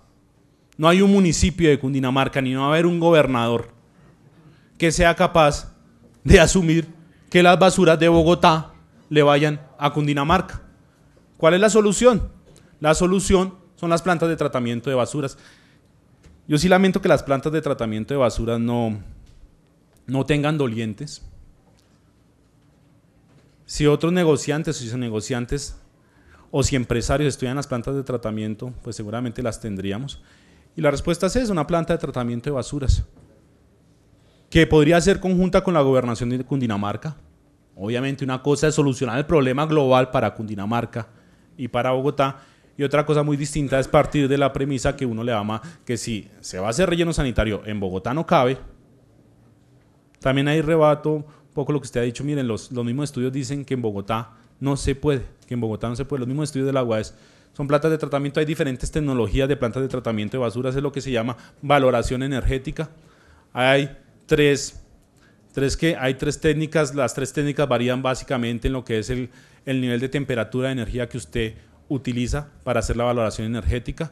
Speaker 2: No hay un municipio de Cundinamarca, ni va a haber un gobernador que sea capaz de asumir que las basuras de Bogotá le vayan a Cundinamarca. ¿Cuál es la solución? La solución son las plantas de tratamiento de basuras. Yo sí lamento que las plantas de tratamiento de basuras no, no tengan dolientes. Si otros negociantes o si negociantes o si empresarios estudian las plantas de tratamiento, pues seguramente las tendríamos. Y la respuesta es una planta de tratamiento de basuras, que podría ser conjunta con la gobernación de Cundinamarca, Obviamente una cosa es solucionar el problema global para Cundinamarca y para Bogotá y otra cosa muy distinta es partir de la premisa que uno le ama que si se va a hacer relleno sanitario en Bogotá no cabe. También hay rebato un poco lo que usted ha dicho, miren, los, mismos estudios dicen que en Bogotá no se puede, que en Bogotá no se puede, los mismos estudios del agua es son plantas de tratamiento, hay diferentes tecnologías de plantas de tratamiento de basuras, es lo que se llama valoración energética. Hay tres Tres que hay tres técnicas, las tres técnicas varían básicamente en lo que es el, nivel de temperatura de energía que usted utiliza para hacer la valoración energética.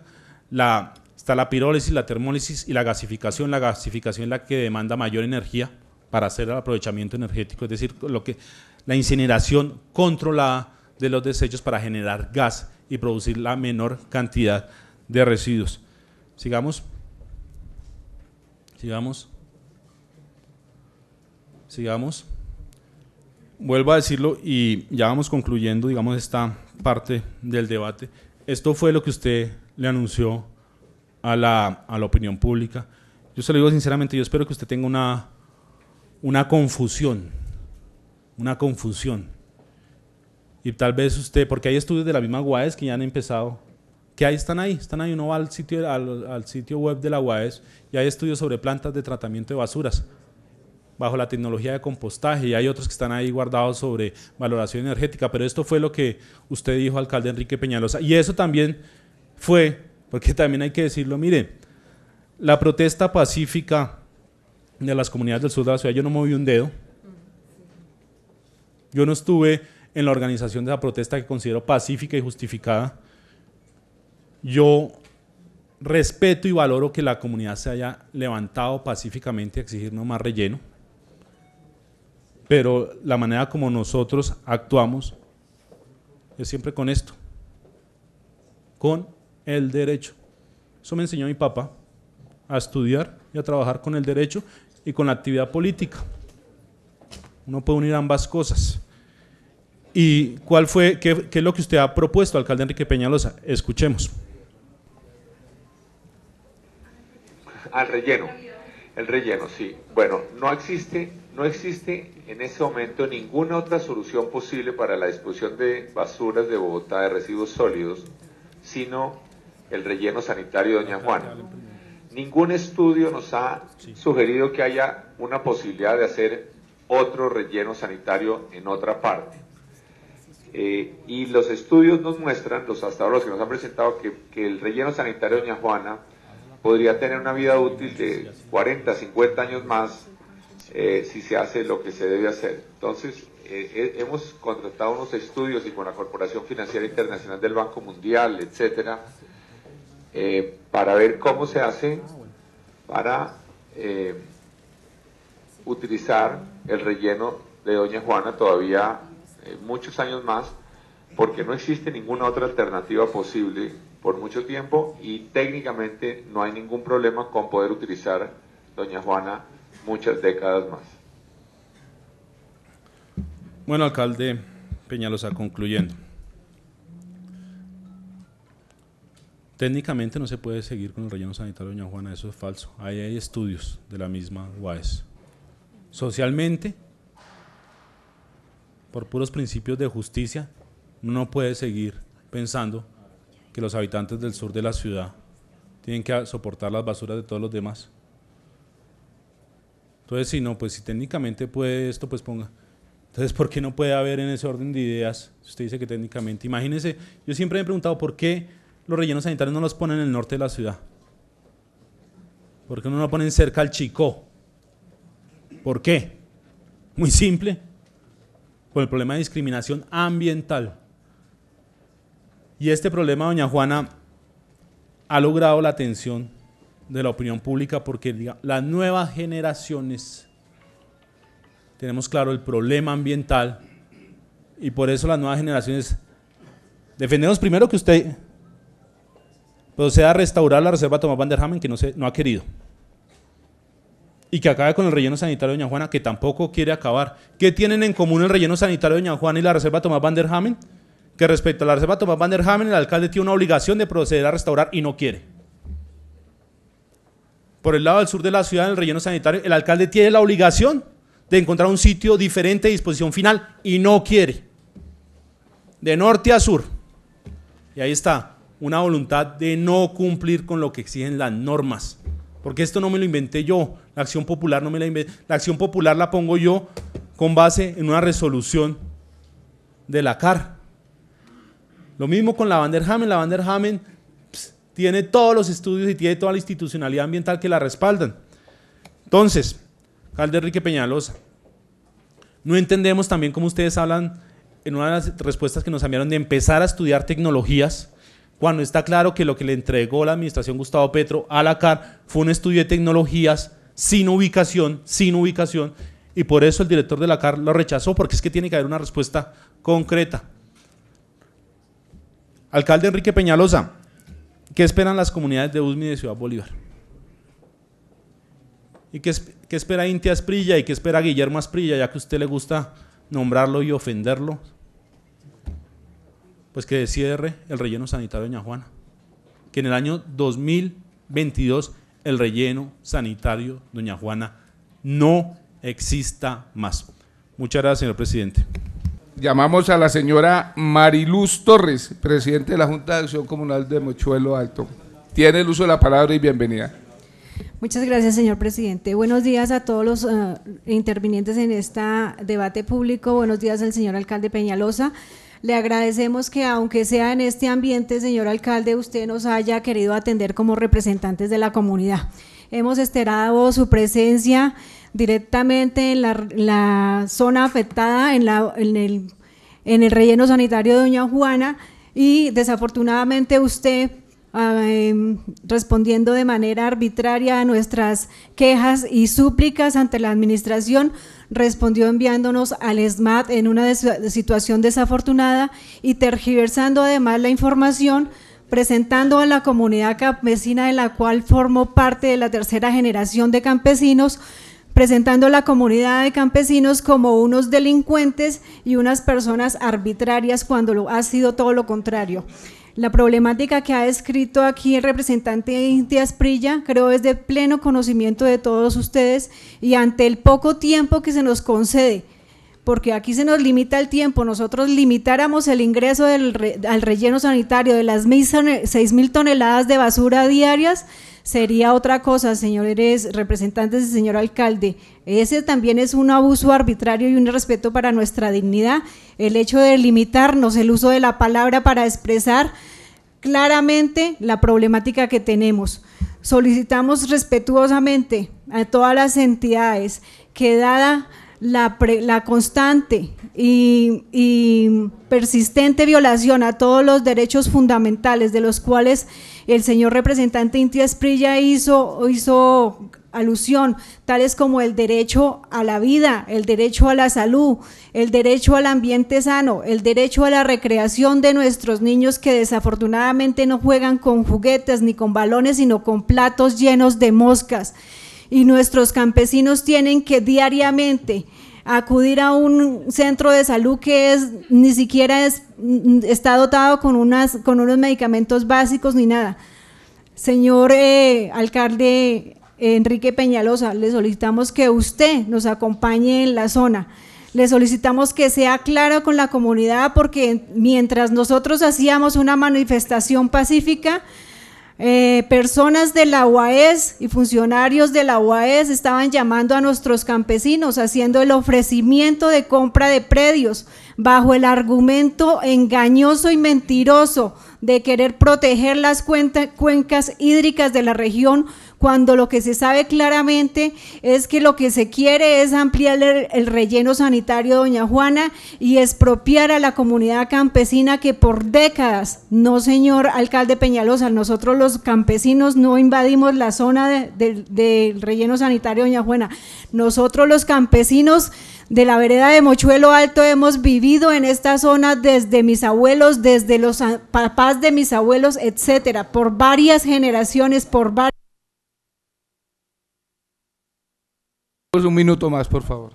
Speaker 2: está la pirólisis, la termólisis y la gasificación. La gasificación es la que demanda mayor energía para hacer el aprovechamiento energético, es decir, lo que, la incineración controlada de los desechos para generar gas y producir la menor cantidad de residuos. Sigamos. Sigamos. Sigamos. Vuelvo a decirlo y ya vamos concluyendo, digamos, esta parte del debate. Esto fue lo que usted le anunció a la, opinión pública. Yo se lo digo sinceramente, yo espero que usted tenga una, una confusión, una confusión. Y tal vez usted, porque hay estudios de la misma UAES que ya han empezado que ahí están ahí, están ahí, uno va al sitio, al, al, sitio web de la UAES y hay estudios sobre plantas de tratamiento de basuras bajo la tecnología de compostaje y hay otros que están ahí guardados sobre valoración energética, pero esto fue lo que usted dijo, alcalde Enrique Peñalosa, y eso también fue, porque también hay que decirlo, mire, la protesta pacífica de las comunidades del sur de la ciudad, yo no moví un dedo, yo no estuve en la organización de esa protesta que considero pacífica y justificada, yo respeto y valoro que la comunidad se haya levantado pacíficamente a exigirnos más relleno pero la manera como nosotros actuamos es siempre con esto, con el derecho. Eso me enseñó mi papá a estudiar y a trabajar con el derecho y con la actividad política. Uno puede unir ambas cosas. ¿Y cuál fue, qué, qué es lo que usted ha propuesto, alcalde Enrique Peñalosa? Escuchemos.
Speaker 3: Al relleno, el relleno, sí. Bueno, no existe no existe en ese momento ninguna otra solución posible para la disposición de basuras de Bogotá de residuos sólidos, sino el relleno sanitario de Doña Juana. Ningún estudio nos ha sugerido que haya una posibilidad de hacer otro relleno sanitario en otra parte. Eh, y los estudios nos muestran, los hasta ahora los que nos han presentado, que, que el relleno sanitario de Doña Juana podría tener una vida útil de 40, 50 años más eh, si se hace lo que se debe hacer. Entonces, eh, eh, hemos contratado unos estudios y con la Corporación Financiera Internacional del Banco Mundial, etcétera, para ver cómo se hace para utilizar el relleno de Doña Juana todavía muchos años más, porque no existe ninguna otra alternativa posible por mucho tiempo y técnicamente no hay ningún problema con poder utilizar Doña Juana muchas décadas más.
Speaker 2: Bueno, alcalde Peñalosa, concluyendo. Técnicamente no se puede seguir con el relleno sanitario de Doña Juana, eso es falso. Ahí hay estudios de la misma UAES. Socialmente, por puros principios de justicia, no puede seguir pensando que los habitantes del sur de la ciudad tienen que soportar las basuras de todos los demás entonces, si no, pues si técnicamente puede esto, pues ponga. Entonces, ¿por qué no puede haber en ese orden de ideas? Usted dice que técnicamente, imagínese, yo siempre me he preguntado por qué los rellenos sanitarios no los ponen en el norte de la ciudad. ¿Por qué no lo ponen cerca al Chico? ¿Por qué? Muy simple. Por el problema de discriminación ambiental. Y este problema, doña Juana, ha logrado la atención de la opinión pública porque las nuevas generaciones tenemos claro el problema ambiental y por eso las nuevas generaciones defendemos primero que usted proceda a restaurar la reserva Tomás van der Hamen que no, se, no ha querido y que acabe con el relleno sanitario de Doña Juana que tampoco quiere acabar. ¿Qué tienen en común el relleno sanitario de Doña Juana y la reserva Tomás van der Hamen? Que respecto a la reserva Tomás van der Hamen el alcalde tiene una obligación de proceder a restaurar y no quiere por el lado del sur de la ciudad, en el relleno sanitario, el alcalde tiene la obligación de encontrar un sitio diferente de disposición final y no quiere. De norte a sur. Y ahí está, una voluntad de no cumplir con lo que exigen las normas. Porque esto no me lo inventé yo, la acción popular no me la inventé. La acción popular la pongo yo con base en una resolución de la CAR. Lo mismo con la Vanderhamen. La Vanderhamen tiene todos los estudios y tiene toda la institucionalidad ambiental que la respaldan. Entonces, alcalde Enrique Peñalosa, no entendemos también cómo ustedes hablan en una de las respuestas que nos enviaron de empezar a estudiar tecnologías, cuando está claro que lo que le entregó la administración Gustavo Petro a la CAR fue un estudio de tecnologías sin ubicación, sin ubicación, y por eso el director de la CAR lo rechazó, porque es que tiene que haber una respuesta concreta. Alcalde Enrique Peñalosa, ¿Qué esperan las comunidades de USMI de Ciudad Bolívar? ¿Y qué, espera Intia Asprilla y qué espera Guillermo Asprilla, ya que a usted le gusta nombrarlo y ofenderlo? Pues que cierre el relleno sanitario de Doña Juana. Que en el año 2022 el relleno sanitario Doña Juana no exista más. Muchas gracias, señor presidente llamamos a la señora Mariluz Torres, presidente de la
Speaker 1: Junta de Acción Comunal de Mochuelo Alto. Tiene el uso de la palabra y bienvenida.
Speaker 8: Muchas gracias, señor presidente. Buenos días a todos los eh, intervinientes en este debate público. Buenos días al señor alcalde Peñalosa. Le agradecemos que, aunque sea en este ambiente, señor alcalde, usted nos haya querido atender como representantes de la comunidad. Hemos esperado su presencia directamente en la, zona afectada, en, la, en, el, relleno sanitario de Doña Juana, y desafortunadamente usted ah, em, respondiendo de manera arbitraria a nuestras quejas y súplicas ante la administración, respondió enviándonos al SMAT en una situación desafortunada y tergiversando además la información, presentando a la comunidad campesina de la cual formó parte de la tercera generación de campesinos presentando a la comunidad de campesinos como unos delincuentes y unas personas arbitrarias cuando lo, ha sido todo lo contrario. La problemática que ha escrito aquí el representante Indias Prilla creo es de pleno conocimiento de todos ustedes y ante el poco tiempo que se nos concede porque aquí se nos limita el tiempo, nosotros limitáramos el ingreso al relleno sanitario de las 6.000 toneladas de basura diarias, sería otra cosa, señores representantes y señor alcalde. Ese también es un abuso arbitrario y un respeto para nuestra dignidad, el hecho de limitarnos el uso de la palabra para expresar claramente la problemática que tenemos. Solicitamos respetuosamente a todas las entidades que dada la, constante y, persistente violación a todos los derechos fundamentales de los cuales el señor representante Inti Esprilla hizo, hizo alusión, tales como el derecho a la vida, el derecho a la salud, el derecho al ambiente sano, el derecho a la recreación de nuestros niños que desafortunadamente no juegan con juguetes ni con balones, sino con platos llenos de moscas y nuestros campesinos tienen que diariamente acudir a un centro de salud que es ni siquiera mm, está dotado con, unas, con unos medicamentos básicos ni nada. Señor eh, alcalde Enrique Peñalosa, le solicitamos que usted nos acompañe en la zona. Le solicitamos que sea claro con la comunidad porque mientras nosotros hacíamos una manifestación pacífica, eh, personas de la UAES y funcionarios de la UAES estaban llamando a nuestros campesinos haciendo el ofrecimiento de compra de predios bajo el argumento engañoso y mentiroso de querer proteger las cuencas hídricas de la región cuando lo que se sabe claramente es que lo que se quiere es ampliar el, relleno sanitario de Doña Juana y expropiar a la comunidad campesina que por décadas, no señor alcalde Peñalosa, nosotros los campesinos no invadimos la zona del relleno sanitario de Doña Juana, nosotros los campesinos de la vereda de Mochuelo Alto hemos vivido en esta zona desde mis abuelos, desde los papás de mis abuelos, etcétera, por varias generaciones, por varias
Speaker 1: Pues, un minuto más, por favor.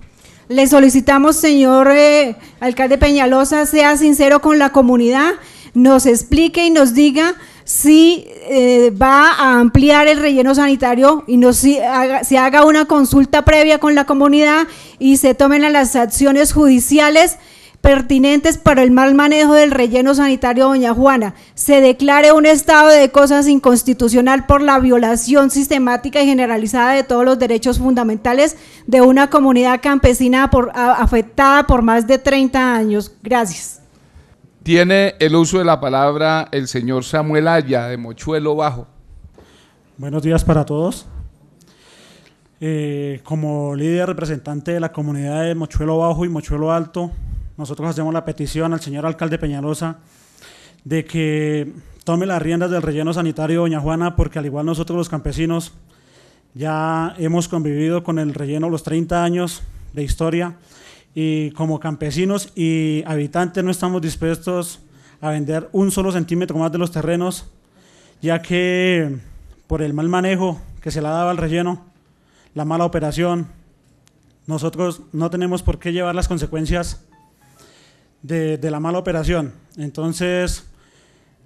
Speaker 8: Le solicitamos, señor eh, alcalde Peñalosa, sea sincero con la comunidad, nos explique y nos diga si eh, va a ampliar el relleno sanitario y si se haga una consulta previa con la comunidad y se tomen las acciones judiciales pertinentes para el mal manejo del relleno sanitario Doña Juana. Se declare un estado de cosas inconstitucional por la violación sistemática y generalizada de todos los derechos fundamentales de una comunidad campesina por, afectada por más de 30 años. Gracias.
Speaker 1: Tiene el uso de la palabra el señor Samuel Aya de Mochuelo Bajo.
Speaker 10: Buenos días para todos. Eh, como líder representante de la comunidad de Mochuelo Bajo y Mochuelo Alto, nosotros hacemos la petición al señor alcalde Peñalosa de que tome las riendas del relleno sanitario Doña Juana, porque al igual nosotros los campesinos ya hemos convivido con el relleno los 30 años de historia y como campesinos y habitantes no estamos dispuestos a vender un solo centímetro más de los terrenos, ya que por el mal manejo que se le daba al relleno, la mala operación, nosotros no tenemos por qué llevar las consecuencias de, de la mala operación. Entonces,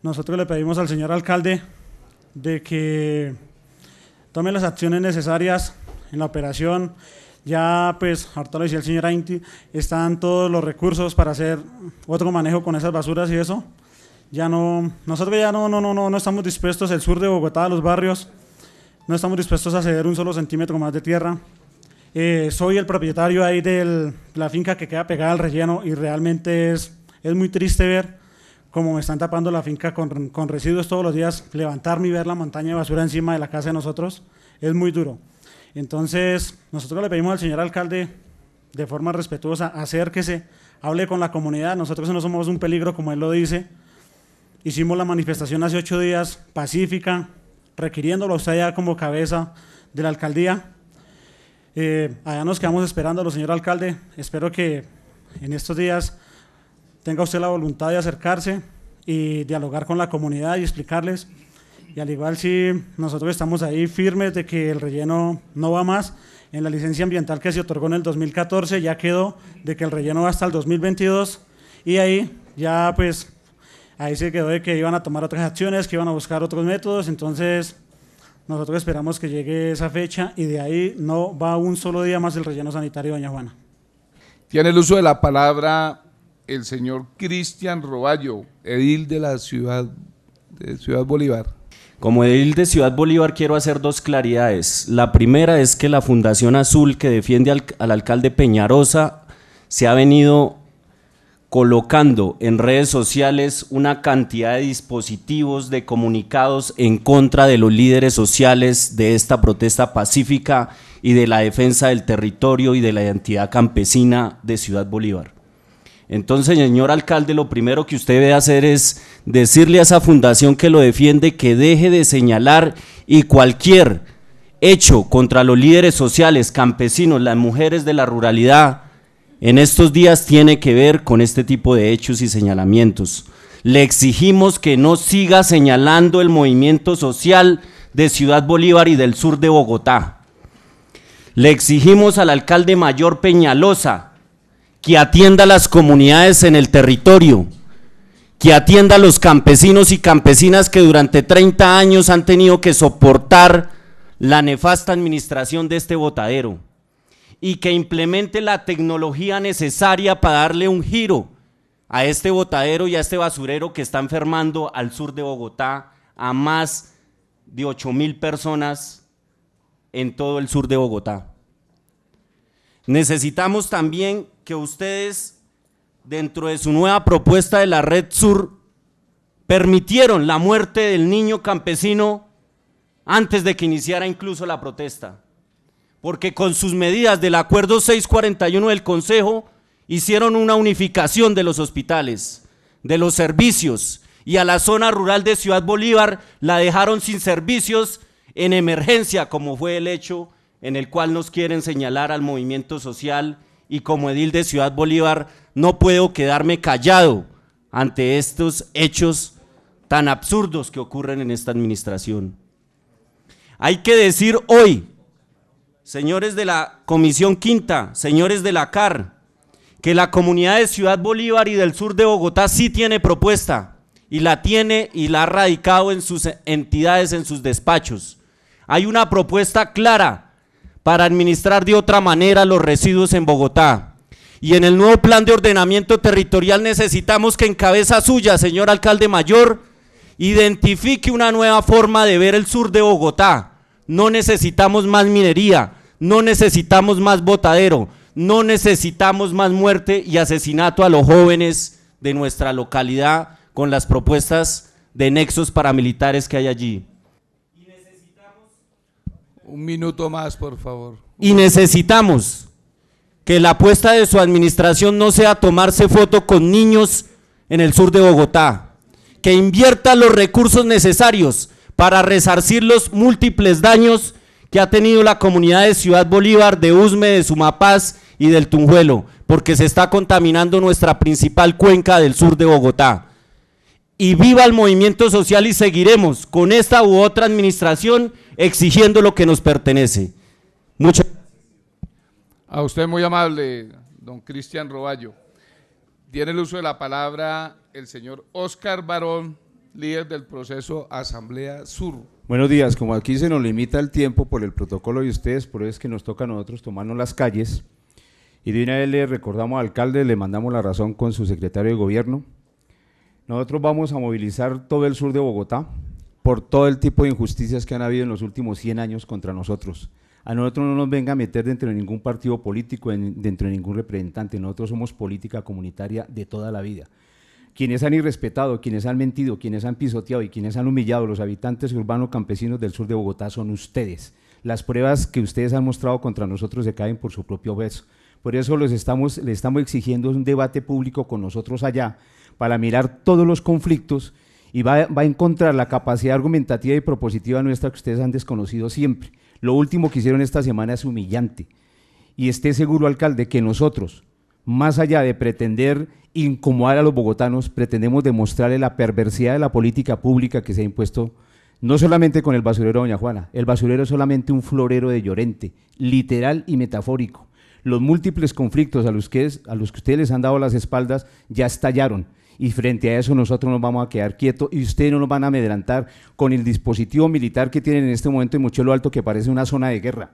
Speaker 10: nosotros le pedimos al señor alcalde de que tome las acciones necesarias en la operación. Ya, pues, ahorita lo decía el señor Ainti, están todos los recursos para hacer otro manejo con esas basuras y eso. Ya no, nosotros ya no, no, no, no, no estamos dispuestos, el sur de Bogotá, los barrios, no estamos dispuestos a ceder un solo centímetro más de tierra. Eh, soy el propietario ahí de la finca que queda pegada al relleno y realmente es, es muy triste ver cómo me están tapando la finca con, residuos todos los días. Levantarme y ver la montaña de basura encima de la casa de nosotros es muy duro. Entonces, nosotros le pedimos al señor alcalde de forma respetuosa, acérquese, hable con la comunidad. Nosotros no somos un peligro, como él lo dice. Hicimos la manifestación hace ocho días, pacífica, requiriéndolo a usted ya como cabeza de la alcaldía eh, allá nos quedamos esperando, señor alcalde. Espero que en estos días tenga usted la voluntad de acercarse y dialogar con la comunidad y explicarles. Y al igual si nosotros estamos ahí firmes de que el relleno no va más, en la licencia ambiental que se otorgó en el 2014 ya quedó de que el relleno va hasta el 2022 y ahí ya pues ahí se quedó de que iban a tomar otras acciones, que iban a buscar otros métodos, entonces nosotros esperamos que llegue esa fecha y de ahí no va un solo día más el relleno sanitario, doña Juana.
Speaker 1: Tiene el uso de la palabra el señor Cristian Roballo,
Speaker 11: edil de la ciudad, de Ciudad Bolívar. Como edil de Ciudad Bolívar quiero hacer dos claridades. La primera es que la Fundación Azul que defiende al, al alcalde Peñarosa se ha venido colocando en redes sociales una cantidad de dispositivos, de comunicados en contra de los líderes sociales de esta protesta pacífica y de la defensa del territorio y de la identidad campesina de Ciudad Bolívar. Entonces, señor alcalde, lo primero que usted debe hacer es decirle a esa fundación que lo defiende que deje de señalar y cualquier hecho contra los líderes sociales, campesinos, las mujeres de la ruralidad, en estos días tiene que ver con este tipo de hechos y señalamientos. Le exigimos que no siga señalando el movimiento social de Ciudad Bolívar y del sur de Bogotá. Le exigimos al alcalde mayor Peñalosa que atienda a las comunidades en el territorio, que atienda a los campesinos y campesinas que durante 30 años han tenido que soportar la nefasta administración de este botadero y que implemente la tecnología necesaria para darle un giro a este botadero y a este basurero que está enfermando al sur de Bogotá a más de 8 mil personas en todo el sur de Bogotá. Necesitamos también que ustedes, dentro de su nueva propuesta de la Red Sur, permitieron la muerte del niño campesino antes de que iniciara incluso la protesta porque con sus medidas del Acuerdo 641 del Consejo hicieron una unificación de los hospitales, de los servicios, y a la zona rural de Ciudad Bolívar la dejaron sin servicios en emergencia, como fue el hecho en el cual nos quieren señalar al movimiento social y como edil de Ciudad Bolívar no puedo quedarme callado ante estos hechos tan absurdos que ocurren en esta administración. Hay que decir hoy señores de la Comisión Quinta, señores de la CAR, que la comunidad de Ciudad Bolívar y del sur de Bogotá sí tiene propuesta y la tiene y la ha radicado en sus entidades, en sus despachos. Hay una propuesta clara para administrar de otra manera los residuos en Bogotá. Y en el nuevo plan de ordenamiento territorial necesitamos que en cabeza suya, señor alcalde mayor, identifique una nueva forma de ver el sur de Bogotá no necesitamos más minería, no necesitamos más botadero, no necesitamos más muerte y asesinato a los jóvenes de nuestra localidad con las propuestas de nexos paramilitares que hay allí. Y necesitamos...
Speaker 1: Un minuto más, por favor.
Speaker 11: Y necesitamos que la apuesta de su administración no sea tomarse foto con niños en el sur de Bogotá, que invierta los recursos necesarios para resarcir los múltiples daños que ha tenido la comunidad de Ciudad Bolívar, de Usme, de Sumapaz y del Tunjuelo, porque se está contaminando nuestra principal cuenca del sur de Bogotá. Y viva el movimiento social y seguiremos con esta u otra administración exigiendo lo que nos pertenece. Muchas
Speaker 1: A usted muy amable, don Cristian Roballo. Tiene el uso de la palabra el señor Oscar Barón líder del proceso Asamblea Sur.
Speaker 6: Buenos días, como aquí se nos limita el tiempo por el protocolo de ustedes, por eso es que nos toca a nosotros tomarnos las calles. Y de una vez le recordamos al alcalde, le mandamos la razón con su secretario de gobierno. Nosotros vamos a movilizar todo el sur de Bogotá por todo el tipo de injusticias que han habido en los últimos 100 años contra nosotros. A nosotros no nos venga a meter dentro de ningún partido político, dentro de ningún representante. Nosotros somos política comunitaria de toda la vida quienes han irrespetado, quienes han mentido, quienes han pisoteado y quienes han humillado a los habitantes urbanos campesinos del sur de Bogotá son ustedes. Las pruebas que ustedes han mostrado contra nosotros se caen por su propio peso. Por eso les estamos, estamos exigiendo un debate público con nosotros allá para mirar todos los conflictos y va, va a encontrar la capacidad argumentativa y propositiva nuestra que ustedes han desconocido siempre. Lo último que hicieron esta semana es humillante. Y esté seguro, alcalde, que nosotros, más allá de pretender incomodar a los bogotanos, pretendemos demostrarle la perversidad de la política pública que se ha impuesto, no solamente con el basurero Doña Juana, el basurero es solamente un florero de llorente, literal y metafórico. Los múltiples conflictos a los que, a los que ustedes les han dado las espaldas ya estallaron y frente a eso nosotros nos vamos a quedar quietos y ustedes no nos van a amedrentar con el dispositivo militar que tienen en este momento en Mochuelo Alto que parece una zona de guerra.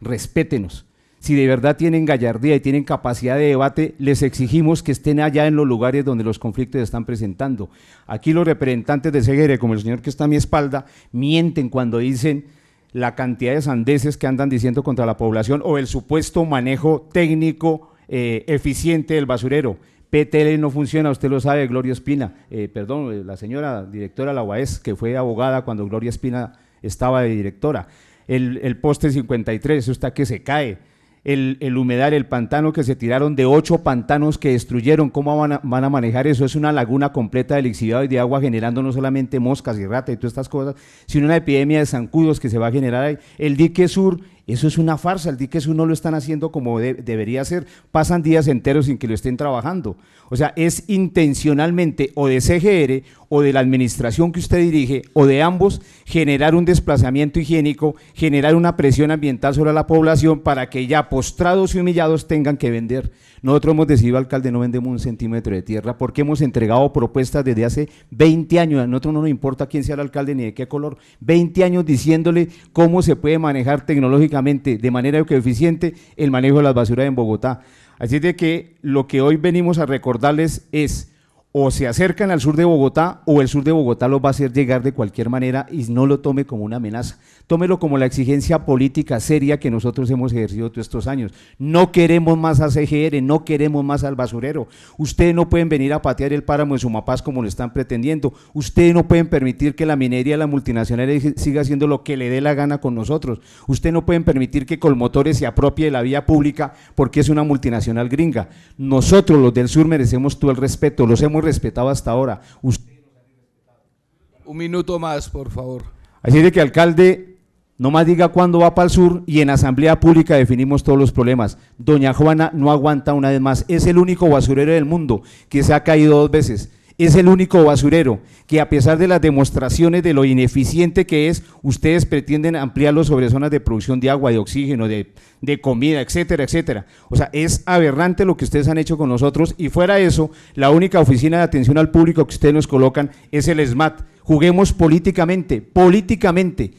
Speaker 6: Respétenos si de verdad tienen gallardía y tienen capacidad de debate, les exigimos que estén allá en los lugares donde los conflictos se están presentando. Aquí los representantes de Segere, como el señor que está a mi espalda, mienten cuando dicen la cantidad de sandeces que andan diciendo contra la población o el supuesto manejo técnico eh, eficiente del basurero. PTL no funciona, usted lo sabe, Gloria Espina, eh, perdón, eh, la señora directora de la UAS, que fue abogada cuando Gloria Espina estaba de directora. El, poste 53, está que se cae el, el, humedal, el pantano que se tiraron, de ocho pantanos que destruyeron, ¿cómo van a, manejar eso? Es una laguna completa de elixir y de agua generando no solamente moscas y ratas y todas estas cosas, sino una epidemia de zancudos que se va a generar ahí. El dique sur eso es una farsa, el dique sur no lo están haciendo como debería ser, pasan días enteros sin que lo estén trabajando. O sea, es intencionalmente o de CGR o de la administración que usted dirige o de ambos generar un desplazamiento higiénico, generar una presión ambiental sobre la población para que ya postrados y humillados tengan que vender. Nosotros hemos decidido, alcalde, no vendemos un centímetro de tierra porque hemos entregado propuestas desde hace 20 años. A nosotros no nos importa quién sea el alcalde ni de qué color. 20 años diciéndole cómo se puede manejar tecnológicamente de manera eficiente el manejo de las basuras en Bogotá. Así de que lo que hoy venimos a recordarles es o se acercan al sur de Bogotá o el sur de Bogotá los va a hacer llegar de cualquier manera y no lo tome como una amenaza. Tómelo como la exigencia política seria que nosotros hemos ejercido todos estos años. No queremos más a CGR, no queremos más al basurero. Ustedes no pueden venir a patear el páramo de Sumapaz como lo están pretendiendo. Ustedes no pueden permitir que la minería de la multinacional siga haciendo lo que le dé la gana con nosotros. Ustedes no pueden permitir que Colmotores se apropie de la vía pública porque es una multinacional gringa. Nosotros los del sur merecemos todo el respeto, los hemos respetado hasta ahora. Un
Speaker 1: minuto más, por favor.
Speaker 6: Así de que, alcalde, no más diga cuándo va para el sur y en asamblea pública definimos todos los problemas. Doña Juana no aguanta una vez más. Es el único basurero del mundo que se ha caído dos veces es el único basurero que a pesar de las demostraciones de lo ineficiente que es, ustedes pretenden ampliarlo sobre zonas de producción de agua, de oxígeno, de, comida, etcétera, etcétera. O sea, es aberrante lo que ustedes han hecho con nosotros y fuera de eso, la única oficina de atención al público que ustedes nos colocan es el SMAT. Juguemos políticamente, políticamente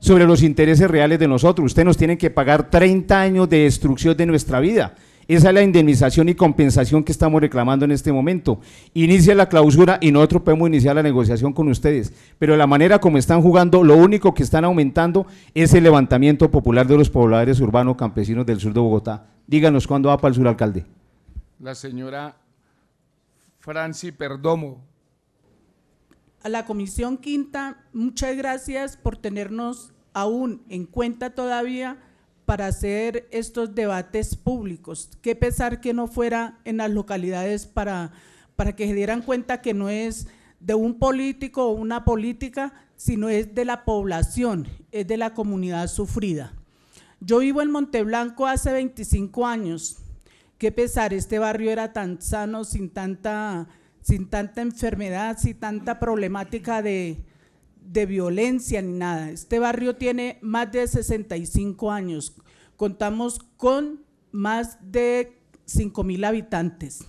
Speaker 6: sobre los intereses reales de nosotros. Ustedes nos tienen que pagar 30 años de destrucción de nuestra vida. Esa es la indemnización y compensación que estamos reclamando en este momento. Inicia la clausura y nosotros podemos iniciar la negociación con ustedes. Pero la manera como están jugando, lo único que están aumentando es el levantamiento popular de los pobladores urbanos campesinos del sur de Bogotá. Díganos cuándo va para el sur, alcalde.
Speaker 12: La
Speaker 1: señora Franci Perdomo.
Speaker 7: A la Comisión Quinta, muchas gracias por tenernos aún en cuenta todavía para hacer estos debates públicos. Qué pesar que no fuera en las localidades para, para que se dieran cuenta que no es de un político o una política, sino es de la población, es de la comunidad sufrida. Yo vivo en Monteblanco hace 25 años. Qué pesar, este barrio era tan sano, sin tanta, sin tanta enfermedad, sin tanta problemática de, de violencia ni nada. Este barrio tiene más de 65 años. Contamos con más de 5 mil habitantes.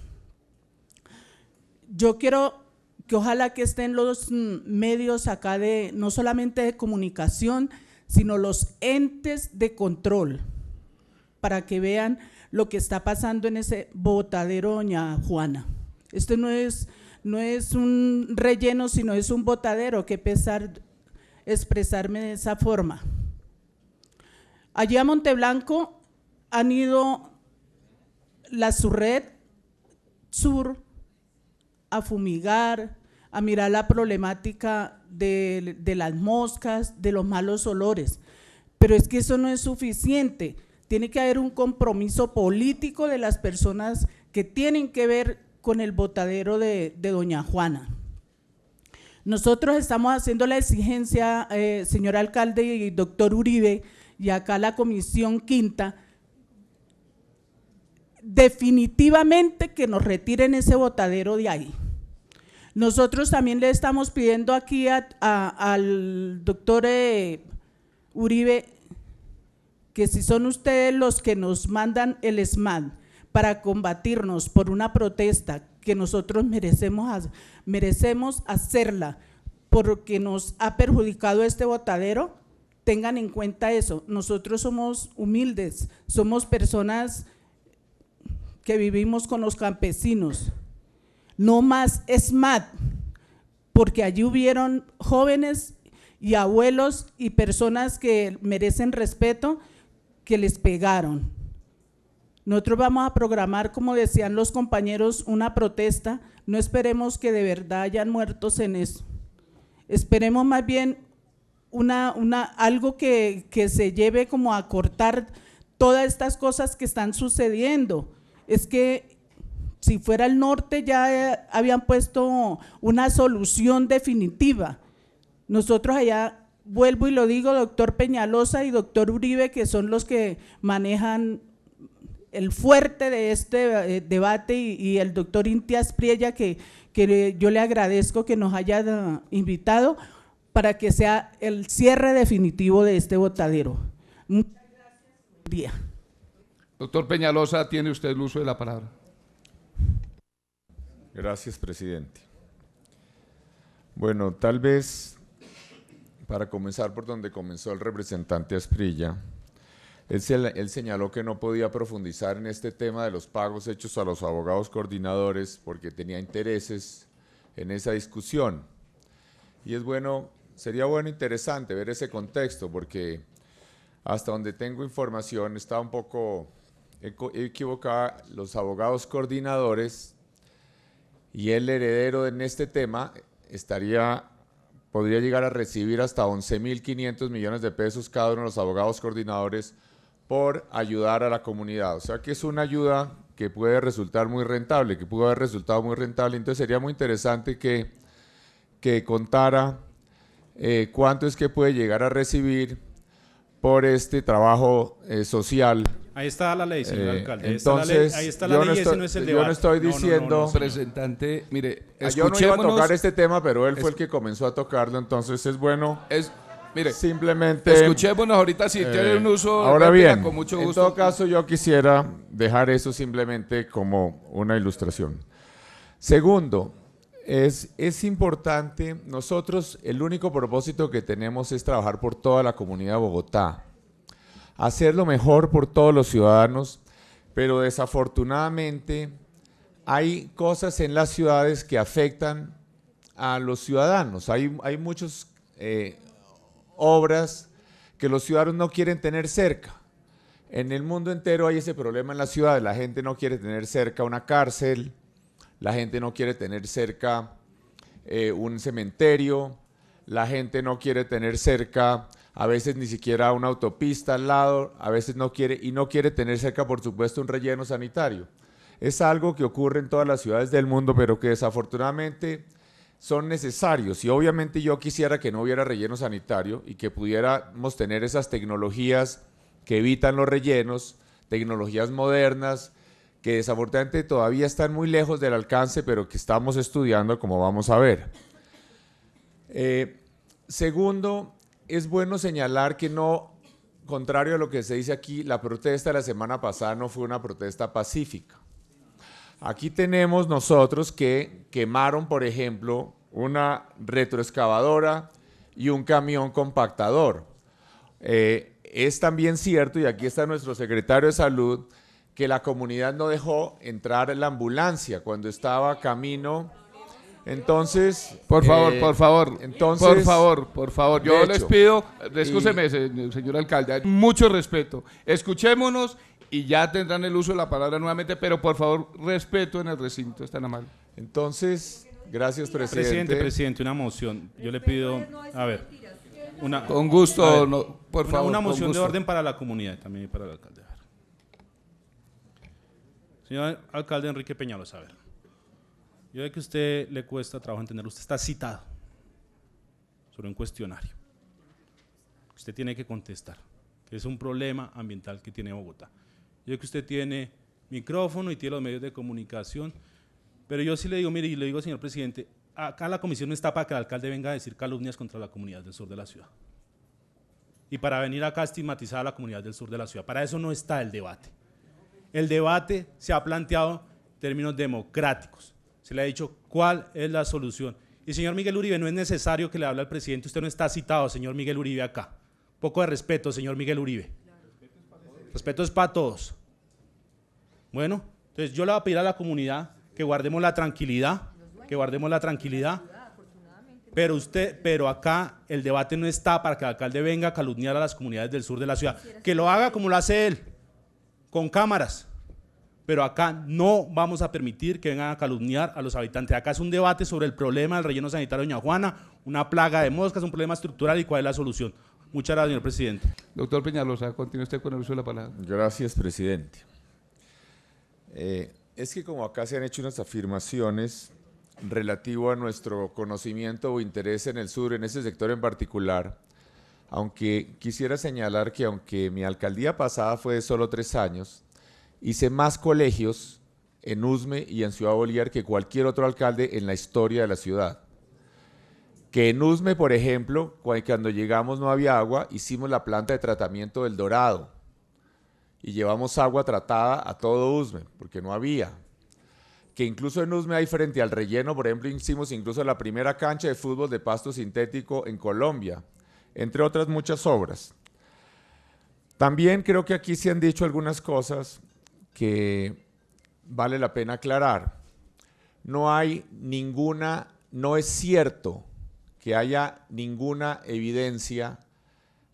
Speaker 7: Yo quiero que ojalá que estén los mm, medios acá de, no solamente de comunicación, sino los entes de control, para que vean lo que está pasando en ese botadero, doña Juana. Este no es no es un relleno, sino es un botadero, que pesar expresarme de esa forma. Allí a Monteblanco han ido la Surred Sur a fumigar, a mirar la problemática de, de, las moscas, de los malos olores. Pero es que eso no es suficiente. Tiene que haber un compromiso político de las personas que tienen que ver con el botadero de, doña Juana. Nosotros estamos haciendo la exigencia, eh, señor alcalde y doctor Uribe, y acá la comisión quinta, definitivamente que nos retiren ese botadero de ahí. Nosotros también le estamos pidiendo aquí al doctor eh, Uribe que si son ustedes los que nos mandan el SMAD, para combatirnos por una protesta que nosotros merecemos, merecemos hacerla porque nos ha perjudicado este botadero, tengan en cuenta eso. Nosotros somos humildes, somos personas que vivimos con los campesinos. No más mat, porque allí hubieron jóvenes y abuelos y personas que merecen respeto que les pegaron. Nosotros vamos a programar, como decían los compañeros, una protesta. No esperemos que de verdad hayan muertos en eso. Esperemos más bien algo que, que se lleve como a cortar todas estas cosas que están sucediendo. Es que si fuera el norte ya eh, habían puesto una solución definitiva. Nosotros allá vuelvo y lo digo, doctor Peñalosa y doctor Uribe, que son los que manejan el fuerte de este eh, debate y, el doctor Intias Priella, que, que yo le agradezco que nos haya eh, invitado para que sea el cierre definitivo de este botadero. Muchas gracias. Día.
Speaker 1: Doctor Peñalosa, tiene usted el uso de la palabra.
Speaker 3: Gracias, presidente. Bueno, tal vez para comenzar por donde comenzó el representante Asprilla, él, señaló que no podía profundizar en este tema de los pagos hechos a los abogados coordinadores porque tenía intereses en esa discusión. Y es bueno, sería bueno, interesante ver ese contexto porque hasta donde tengo información está un poco equivocada. Los abogados coordinadores y el heredero en este tema estaría podría llegar a recibir hasta 11.500 millones de pesos cada uno de los abogados coordinadores por ayudar a la comunidad. O sea que es una ayuda que puede resultar muy rentable, que pudo haber resultado muy rentable. Entonces sería muy interesante que, que contara eh, cuánto es que puede llegar a recibir por este trabajo eh, social.
Speaker 2: Ahí está la ley, señor eh, alcalde. Ahí está la ley, no estoy, es el debate. Yo no estoy diciendo... representante,
Speaker 3: mire, ah, yo no iba a tocar este tema, pero él fue el que comenzó a tocarlo, entonces es bueno... Es, Mire, simplemente. Escuchémonos ahorita si eh, tiene un uso. Ahora bien, con mucho gusto. en todo caso, yo quisiera dejar eso simplemente como una ilustración. Segundo, es, es importante, nosotros el único propósito que tenemos es trabajar por toda la comunidad de Bogotá, hacer lo mejor por todos los ciudadanos, pero desafortunadamente hay cosas en las ciudades que afectan a los ciudadanos. Hay, hay muchos eh, obras que los ciudadanos no quieren tener cerca. En el mundo entero hay ese problema en las ciudades. La gente no quiere tener cerca una cárcel, la gente no quiere tener cerca eh, un cementerio, la gente no quiere tener cerca a veces ni siquiera una autopista al lado, a veces no quiere y no quiere tener cerca, por supuesto, un relleno sanitario. Es algo que ocurre en todas las ciudades del mundo, pero que desafortunadamente son necesarios y obviamente yo quisiera que no hubiera relleno sanitario y que pudiéramos tener esas tecnologías que evitan los rellenos, tecnologías modernas que desafortunadamente todavía están muy lejos del alcance, pero que estamos estudiando como vamos a ver. Eh, segundo, es bueno señalar que no, contrario a lo que se dice aquí, la protesta de la semana pasada no fue una protesta pacífica. Aquí tenemos nosotros que quemaron, por ejemplo, una retroexcavadora y un camión compactador. Eh, es también cierto, y aquí está nuestro secretario de salud, que la comunidad no dejó entrar la ambulancia cuando estaba camino. Entonces, por favor, eh, por favor, entonces, por favor, por favor, yo les pido, escúcheme,
Speaker 1: señor alcalde, mucho respeto, escuchémonos y ya tendrán el uso de la palabra nuevamente, pero por favor, respeto en el
Speaker 2: recinto, está nada mal. Entonces, gracias, presidente. Presidente, presidente, una moción. Yo le pido, a ver, una, con gusto, por favor. Una moción de orden para la comunidad también para el alcalde. Señor alcalde Enrique Peñalos, a ver. Yo veo que a usted le cuesta trabajo entenderlo. Usted está citado sobre un cuestionario. Usted tiene que contestar, que es un problema ambiental que tiene Bogotá. Yo que usted tiene micrófono y tiene los medios de comunicación, pero yo sí le digo, mire, y le digo, señor presidente, acá la comisión no está para que el alcalde venga a decir calumnias contra la comunidad del sur de la ciudad. Y para venir acá a estigmatizar a la comunidad del sur de la ciudad. Para eso no está el debate. El debate se ha planteado en términos democráticos. Se le ha dicho cuál es la solución. Y señor Miguel Uribe, no es necesario que le hable al presidente. Usted no está citado, señor Miguel Uribe, acá. Poco de respeto, señor Miguel Uribe. Respeto es para todos. Bueno, entonces yo le voy a pedir a la comunidad que guardemos la tranquilidad, que guardemos la tranquilidad. Pero usted, pero acá el debate no está para que el alcalde venga a calumniar a las comunidades del sur de la ciudad. Que lo haga como lo hace él, con cámaras. Pero acá no vamos a permitir que vengan a calumniar a los habitantes. Acá es un debate sobre el problema del relleno sanitario de Doña Juana, una plaga de moscas, un problema estructural y cuál es la solución. Muchas gracias, señor presidente. Doctor Peñalosa, continúe usted con el uso de la palabra.
Speaker 3: Gracias,
Speaker 1: presidente.
Speaker 3: Eh, es que como acá se han hecho unas afirmaciones relativo a nuestro conocimiento o interés en el sur, en ese sector en particular, aunque quisiera señalar que aunque mi alcaldía pasada fue de solo tres años, hice más colegios en Usme y en Ciudad Bolívar que cualquier otro alcalde en la historia de la ciudad. Que en Usme, por ejemplo, cuando llegamos no había agua, hicimos la planta de tratamiento del Dorado y llevamos agua tratada a todo Usme, porque no había. Que incluso en Usme hay frente al relleno, por ejemplo, hicimos incluso la primera cancha de fútbol de pasto sintético en Colombia, entre otras muchas obras. También creo que aquí se han dicho algunas cosas que vale la pena aclarar. No hay ninguna, no es cierto que haya ninguna evidencia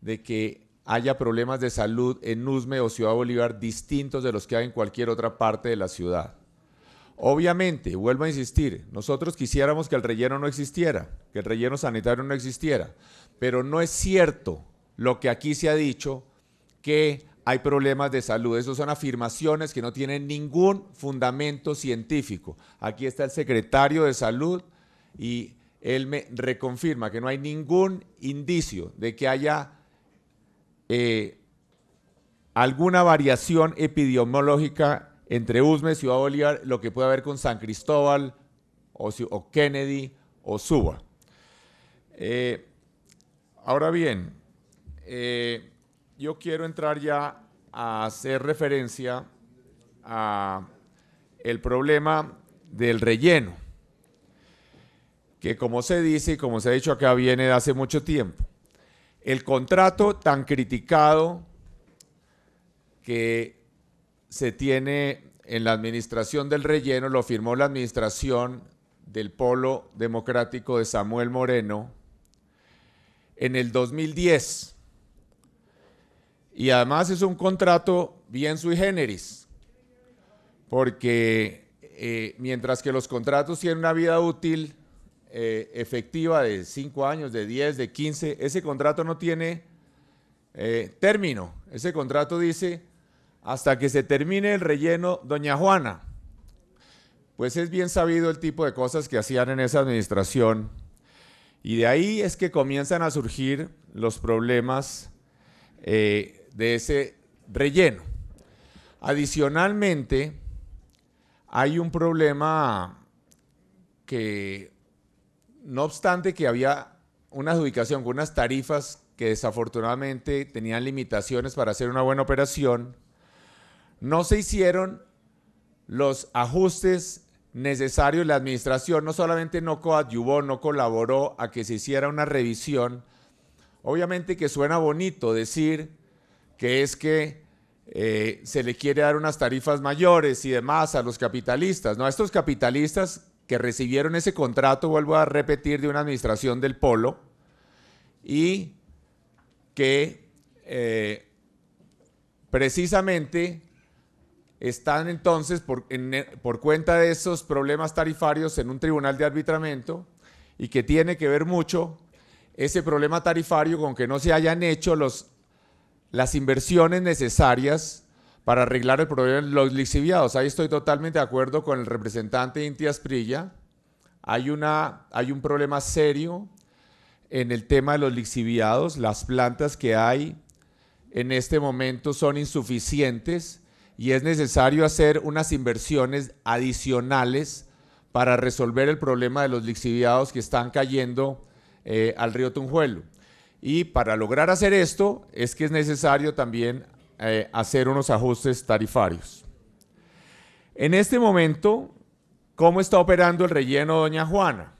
Speaker 3: de que haya problemas de salud en Nusme o Ciudad Bolívar distintos de los que hay en cualquier otra parte de la ciudad. Obviamente, vuelvo a insistir, nosotros quisiéramos que el relleno no existiera, que el relleno sanitario no existiera, pero no es cierto lo que aquí se ha dicho que hay problemas de salud. Esas son afirmaciones que no tienen ningún fundamento científico. Aquí está el secretario de salud y él me reconfirma que no hay ningún indicio de que haya eh, alguna variación epidemiológica entre Usme, Ciudad Bolívar, lo que puede haber con San Cristóbal o, Kennedy o Suba. Eh, ahora bien, eh, yo quiero entrar ya a hacer referencia a el problema del relleno que como se dice y como se ha dicho acá viene de hace mucho tiempo. El contrato tan criticado que se tiene en la administración del relleno lo firmó la administración del Polo Democrático de Samuel Moreno en el 2010. Y además es un contrato bien sui generis, porque eh, mientras que los contratos tienen una vida útil eh, efectiva de 5 años, de 10, de 15, ese contrato no tiene eh, término. Ese contrato dice hasta que se termine el relleno Doña Juana. Pues es bien sabido el tipo de cosas que hacían en esa administración. Y de ahí es que comienzan a surgir los problemas eh, de ese relleno. Adicionalmente, hay un problema que no obstante que había una adjudicación con unas tarifas que desafortunadamente tenían limitaciones para hacer una buena operación, no se hicieron los ajustes necesarios. La administración no solamente no coadyuvó, no colaboró a que se hiciera una revisión. Obviamente que suena bonito decir que es que eh, se le quiere dar unas tarifas mayores y demás a los capitalistas. No, a estos capitalistas que recibieron ese contrato, vuelvo a repetir, de una administración del Polo y que eh, precisamente están entonces por, cuenta de esos problemas tarifarios en un tribunal de arbitramiento y que tiene que ver mucho ese problema tarifario con que no se hayan hecho los, las inversiones necesarias para arreglar el problema de los lixiviados. Ahí estoy totalmente de acuerdo con el representante Intias Prilla. Hay, una, hay un problema serio en el tema de los lixiviados. Las plantas que hay en este momento son insuficientes y es necesario hacer unas inversiones adicionales para resolver el problema de los lixiviados que están cayendo eh, al río Tunjuelo. Y para lograr hacer esto es que es necesario también eh, hacer unos ajustes tarifarios. En este momento, ¿cómo está operando el relleno Doña Juana?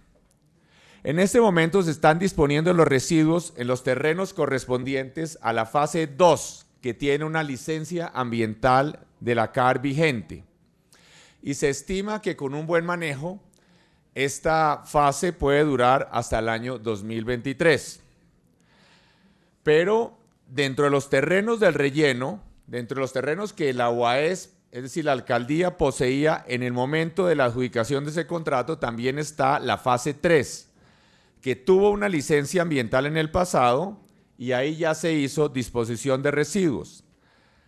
Speaker 3: En este momento se están disponiendo los residuos en los terrenos correspondientes a la fase 2, que tiene una licencia ambiental de la CAR vigente. Y se estima que con un buen manejo, esta fase puede durar hasta el año 2023. Pero dentro de los terrenos del relleno, dentro de los terrenos que la UAES, es decir, la alcaldía poseía en el momento de la adjudicación de ese contrato, también está la fase 3, que tuvo una licencia ambiental en el pasado y ahí ya se hizo disposición de residuos.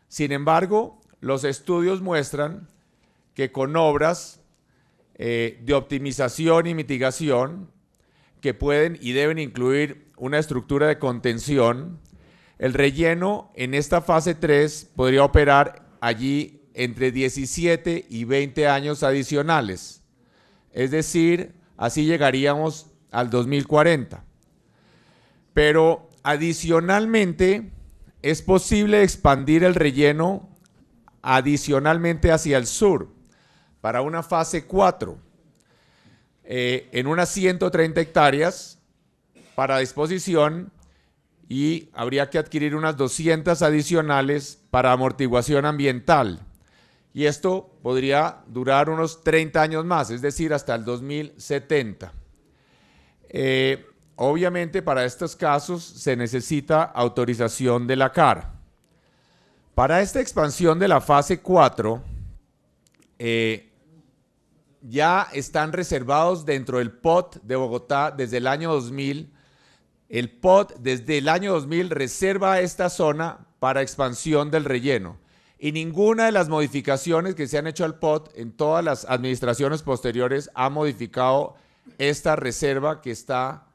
Speaker 3: Sin embargo, los estudios muestran que con obras eh, de optimización y mitigación, que pueden y deben incluir una estructura de contención, el relleno en esta fase 3 podría operar allí entre 17 y 20 años adicionales. Es decir, así llegaríamos al 2040. Pero adicionalmente es posible expandir el relleno adicionalmente hacia el sur para una fase 4 eh, en unas 130 hectáreas para disposición y habría que adquirir unas 200 adicionales para amortiguación ambiental. Y esto podría durar unos 30 años más, es decir, hasta el 2070. Eh, obviamente para estos casos se necesita autorización de la CAR. Para esta expansión de la fase 4, eh, ya están reservados dentro del POT de Bogotá desde el año 2000 el POT desde el año 2000 reserva esta zona para expansión del relleno y ninguna de las modificaciones que se han hecho al POT en todas las administraciones posteriores ha modificado esta reserva que está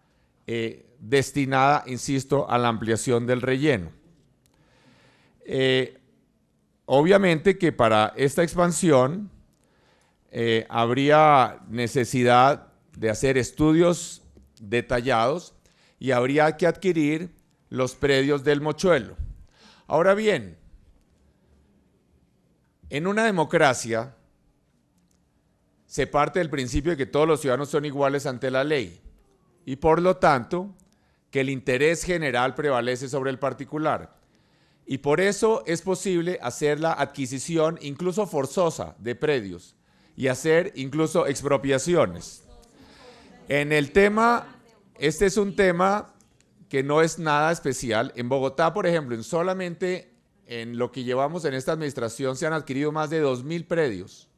Speaker 3: eh, destinada, insisto, a la ampliación del relleno. Eh, obviamente que para esta expansión eh, habría necesidad de hacer estudios detallados y habría que adquirir los predios del mochuelo. Ahora bien, en una democracia se parte del principio de que todos los ciudadanos son iguales ante la ley y por lo tanto que el interés general prevalece sobre el particular. Y por eso es posible hacer la adquisición incluso forzosa de predios y hacer incluso expropiaciones. En el tema este es un tema que no es nada especial. En Bogotá, por ejemplo, en solamente en lo que llevamos en esta administración se han adquirido más de 2.000 predios.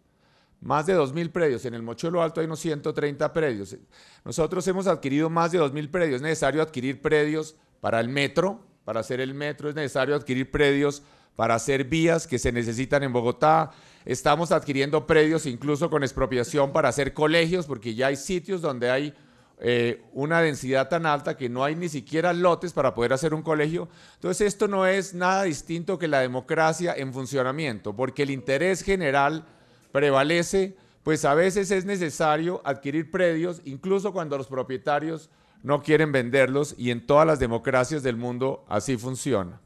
Speaker 3: Más de 2.000 predios. En el Mochuelo Alto hay unos 130 predios. Nosotros hemos adquirido más de 2.000 predios. Es necesario adquirir predios para el metro, para hacer el metro. Es necesario adquirir predios para hacer vías que se necesitan en Bogotá. Estamos adquiriendo predios incluso con expropiación para hacer colegios, porque ya hay sitios donde hay eh, una densidad tan alta que no hay ni siquiera lotes para poder hacer un colegio. Entonces esto no es nada distinto que la democracia en funcionamiento, porque el interés general prevalece, pues a veces es necesario adquirir predios, incluso cuando los propietarios no quieren venderlos y en todas las democracias del mundo así funciona.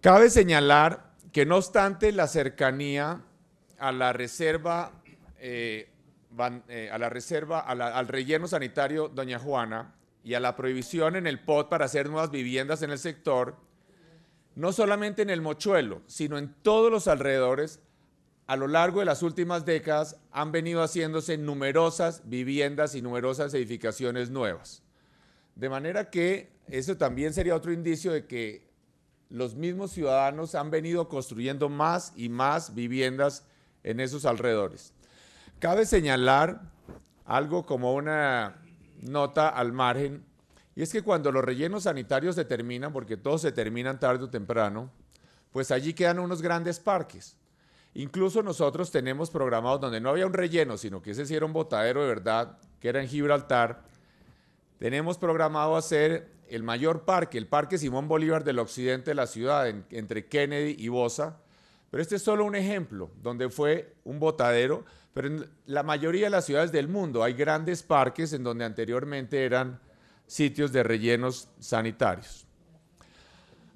Speaker 3: Cabe señalar que no obstante la cercanía a la reserva eh, eh, a la reserva, al relleno sanitario Doña Juana y a la prohibición en el POT para hacer nuevas viviendas en el sector, no solamente en el mochuelo, sino en todos los alrededores, a lo largo de las últimas décadas han venido haciéndose numerosas viviendas y numerosas edificaciones nuevas. De manera que eso también sería otro indicio de que los mismos ciudadanos han venido construyendo más y más viviendas en esos alrededores. Cabe señalar algo como una nota al margen, y es que cuando los rellenos sanitarios se terminan, porque todos se terminan tarde o temprano, pues allí quedan unos grandes parques. Incluso nosotros tenemos programados donde no había un relleno, sino que ese sí un botadero de verdad, que era en Gibraltar. Tenemos programado hacer el mayor parque, el Parque Simón Bolívar del occidente de la ciudad, entre Kennedy y Bosa, pero este es solo un ejemplo donde fue un botadero, pero en la mayoría de las ciudades del mundo hay grandes parques en donde anteriormente eran sitios de rellenos sanitarios.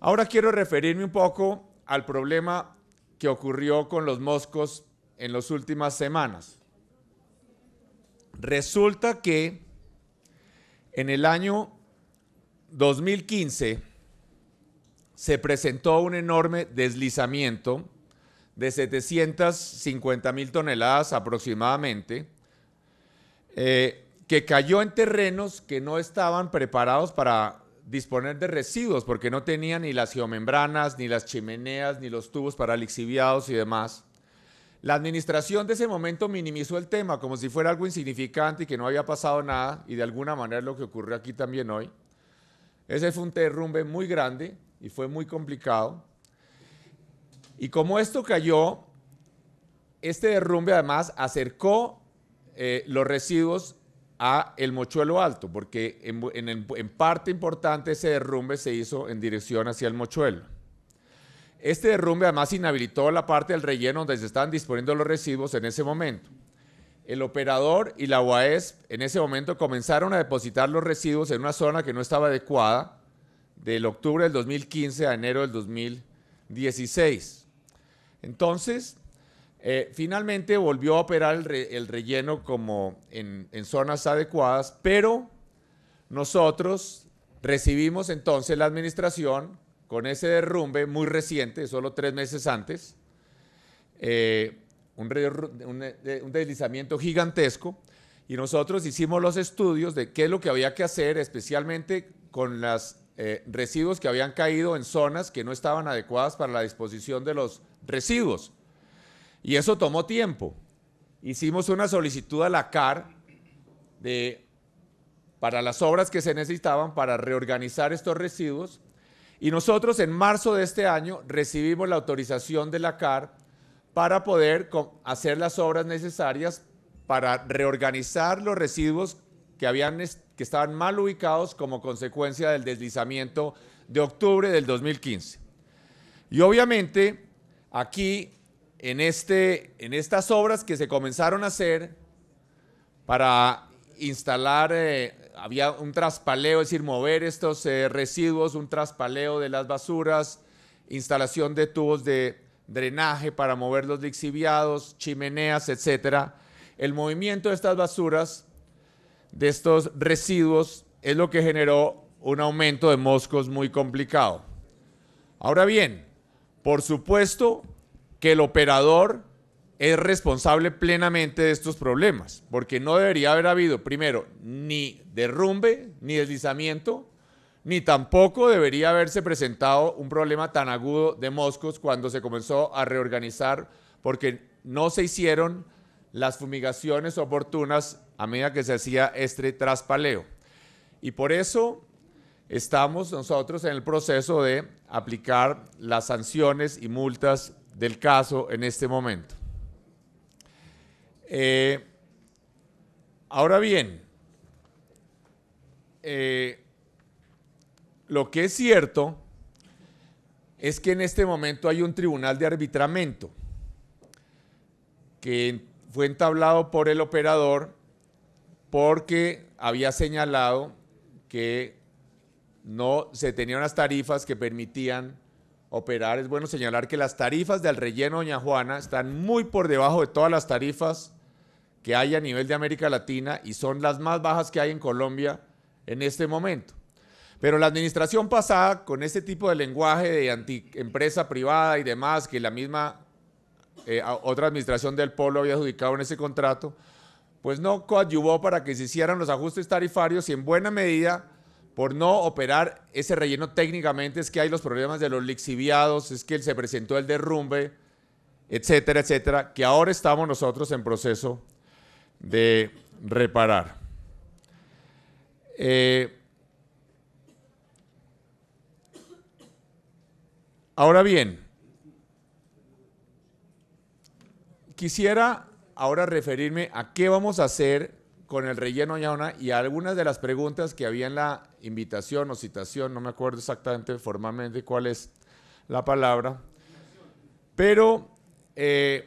Speaker 3: Ahora quiero referirme un poco al problema que ocurrió con los moscos en las últimas semanas. Resulta que en el año 2015 se presentó un enorme deslizamiento de 750 mil toneladas aproximadamente, eh, que cayó en terrenos que no estaban preparados para disponer de residuos, porque no tenían ni las geomembranas, ni las chimeneas, ni los tubos para lixiviados y demás. La administración de ese momento minimizó el tema como si fuera algo insignificante y que no había pasado nada, y de alguna manera lo que ocurrió aquí también hoy. Ese fue un derrumbe muy grande y fue muy complicado. Y como esto cayó, este derrumbe además acercó eh, los residuos a el Mochuelo Alto, porque en, parte importante ese derrumbe se hizo en dirección hacia el Mochuelo. Este derrumbe además inhabilitó la parte del relleno donde se estaban disponiendo los residuos en ese momento. El operador y la UAES en ese momento comenzaron a depositar los residuos en una zona que no estaba adecuada del octubre del 2015 a enero del 2016. Entonces, eh, finalmente volvió a operar el, relleno como en, zonas adecuadas, pero nosotros recibimos entonces la administración con ese derrumbe muy reciente, solo tres meses antes, eh, eh, un, deslizamiento gigantesco, y nosotros hicimos los estudios de qué es lo que había que hacer, especialmente con los residuos que habían caído en zonas que no estaban adecuadas para la disposición de los residuos. Y eso tomó tiempo. Hicimos una solicitud a la CAR de, para las obras que se necesitaban para reorganizar estos residuos. Y nosotros en marzo de este año recibimos la autorización de la CAR para poder hacer las obras necesarias para reorganizar los residuos que, habían, que estaban mal ubicados como consecuencia del deslizamiento de octubre del 2015. Y obviamente aquí en, este, en estas obras que se comenzaron a hacer para instalar, eh, había un traspaleo, es decir, mover estos eh, residuos, un traspaleo de las basuras, instalación de tubos de drenaje para mover los lixiviados, chimeneas, etcétera. El movimiento de estas basuras, de estos residuos, es lo que generó un aumento de moscos muy complicado. Ahora bien, por supuesto que el operador es responsable plenamente de estos problemas, porque no debería haber habido, primero, ni derrumbe, ni deslizamiento, ni tampoco debería haberse presentado un problema tan agudo de moscos cuando se comenzó a reorganizar, porque no se hicieron las fumigaciones oportunas a medida que se hacía este traspaleo. Y por eso Estamos nosotros en el proceso de aplicar las sanciones y multas del caso en este momento. Eh, ahora bien, eh, lo que es cierto es que en este momento hay un tribunal de arbitramiento que fue entablado por el operador porque había señalado que no se tenían las tarifas que permitían operar. Es bueno señalar que las tarifas del relleno Doña Juana están muy por debajo de todas las tarifas que hay a nivel de América Latina y son las más bajas que hay en Colombia en este momento. Pero la administración pasada, con este tipo de lenguaje de empresa privada y demás, que la misma eh, otra administración del pueblo había adjudicado en ese contrato, pues no coadyuvó para que se hicieran los ajustes tarifarios y en buena medida por no operar ese relleno técnicamente es que hay los problemas de los lixiviados, es que se presentó el derrumbe, etcétera, etcétera, que ahora estamos nosotros en proceso de reparar. Eh, ahora bien, quisiera ahora referirme a qué vamos a hacer con el relleno Yaona y algunas de las preguntas que había en la invitación o citación, no me acuerdo exactamente formalmente cuál es la palabra, pero eh,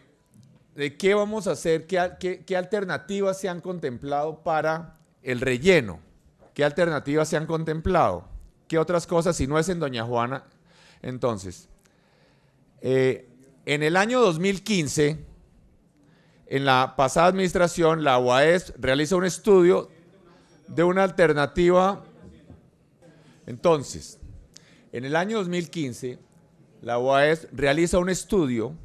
Speaker 3: de qué vamos a hacer, ¿Qué, alternativas se han contemplado para el relleno, qué alternativas se han contemplado, qué otras cosas, si no es en Doña Juana, entonces, eh, en el año 2015, en la pasada administración, la UAES realiza un estudio de una alternativa. Entonces, en el año 2015, la UAES realiza un estudio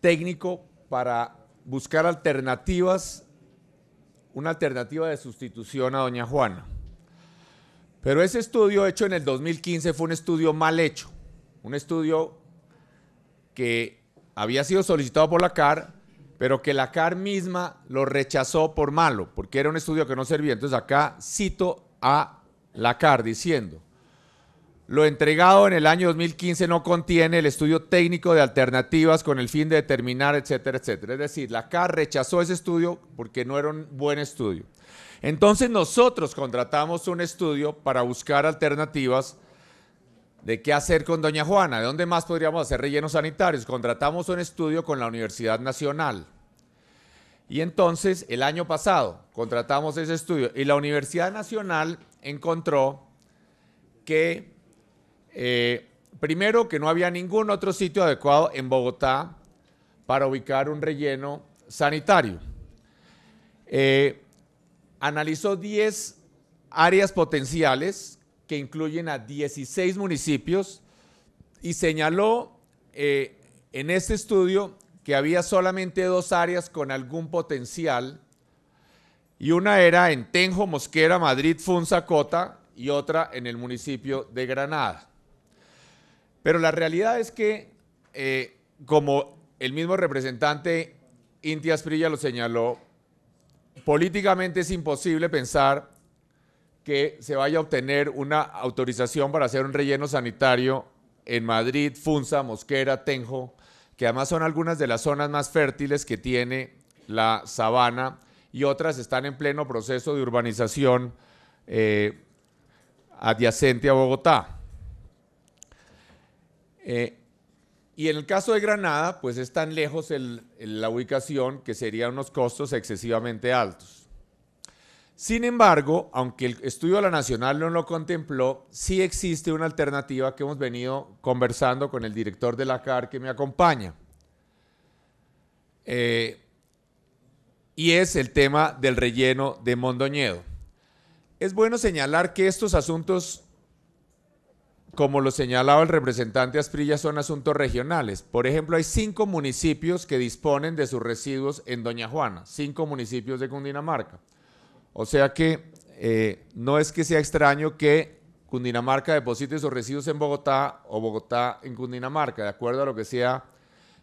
Speaker 3: técnico para buscar alternativas, una alternativa de sustitución a Doña Juana. Pero ese estudio hecho en el 2015 fue un estudio mal hecho, un estudio que había sido solicitado por la CAR, pero que la CAR misma lo rechazó por malo, porque era un estudio que no servía. Entonces acá cito a la CAR diciendo, lo entregado en el año 2015 no contiene el estudio técnico de alternativas con el fin de determinar, etcétera, etcétera. Es decir, la CAR rechazó ese estudio porque no era un buen estudio. Entonces nosotros contratamos un estudio para buscar alternativas de qué hacer con Doña Juana, de dónde más podríamos hacer rellenos sanitarios. Contratamos un estudio con la Universidad Nacional. Y entonces, el año pasado, contratamos ese estudio y la Universidad Nacional encontró que, eh, primero, que no había ningún otro sitio adecuado en Bogotá para ubicar un relleno sanitario. Eh, analizó 10 áreas potenciales que incluyen a 16 municipios y señaló eh, en este estudio que había solamente dos áreas con algún potencial y una era en Tenjo, Mosquera, Madrid, Funza, Cota y otra en el municipio de Granada. Pero la realidad es que, eh, como el mismo representante Intias Asprilla lo señaló, políticamente es imposible pensar que se vaya a obtener una autorización para hacer un relleno sanitario en Madrid, Funza, Mosquera, Tenjo, que además son algunas de las zonas más fértiles que tiene la sabana y otras están en pleno proceso de urbanización eh, adyacente a Bogotá. Eh, y en el caso de Granada, pues es tan lejos la ubicación que serían unos costos excesivamente altos. Sin embargo, aunque el estudio de la Nacional no lo contempló, sí existe una alternativa que hemos venido conversando con el director de la CAR que me acompaña. Eh, y es el tema del relleno de Mondoñedo. Es bueno señalar que estos asuntos, como lo señalaba el representante Asprilla, son asuntos regionales. Por ejemplo, hay cinco municipios que disponen de sus residuos en Doña Juana, cinco municipios de Cundinamarca. O sea que eh, no es que sea extraño que Cundinamarca deposite sus residuos en Bogotá o Bogotá en Cundinamarca, de acuerdo a lo que sea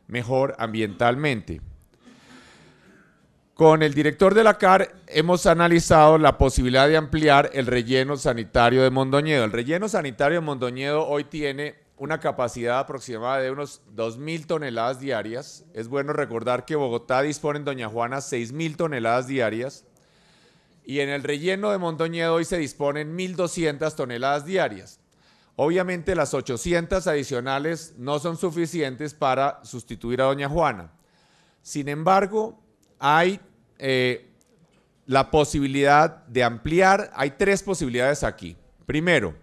Speaker 3: mejor ambientalmente. Con el director de la CAR hemos analizado la posibilidad de ampliar el relleno sanitario de Mondoñedo. El relleno sanitario de Mondoñedo hoy tiene una capacidad aproximada de unos 2.000 toneladas diarias. Es bueno recordar que Bogotá dispone en Doña Juana 6.000 toneladas diarias y en el relleno de Mondoñedo hoy se disponen 1.200 toneladas diarias. Obviamente las 800 adicionales no son suficientes para sustituir a Doña Juana. Sin embargo, hay eh, la posibilidad de ampliar, hay tres posibilidades aquí. Primero,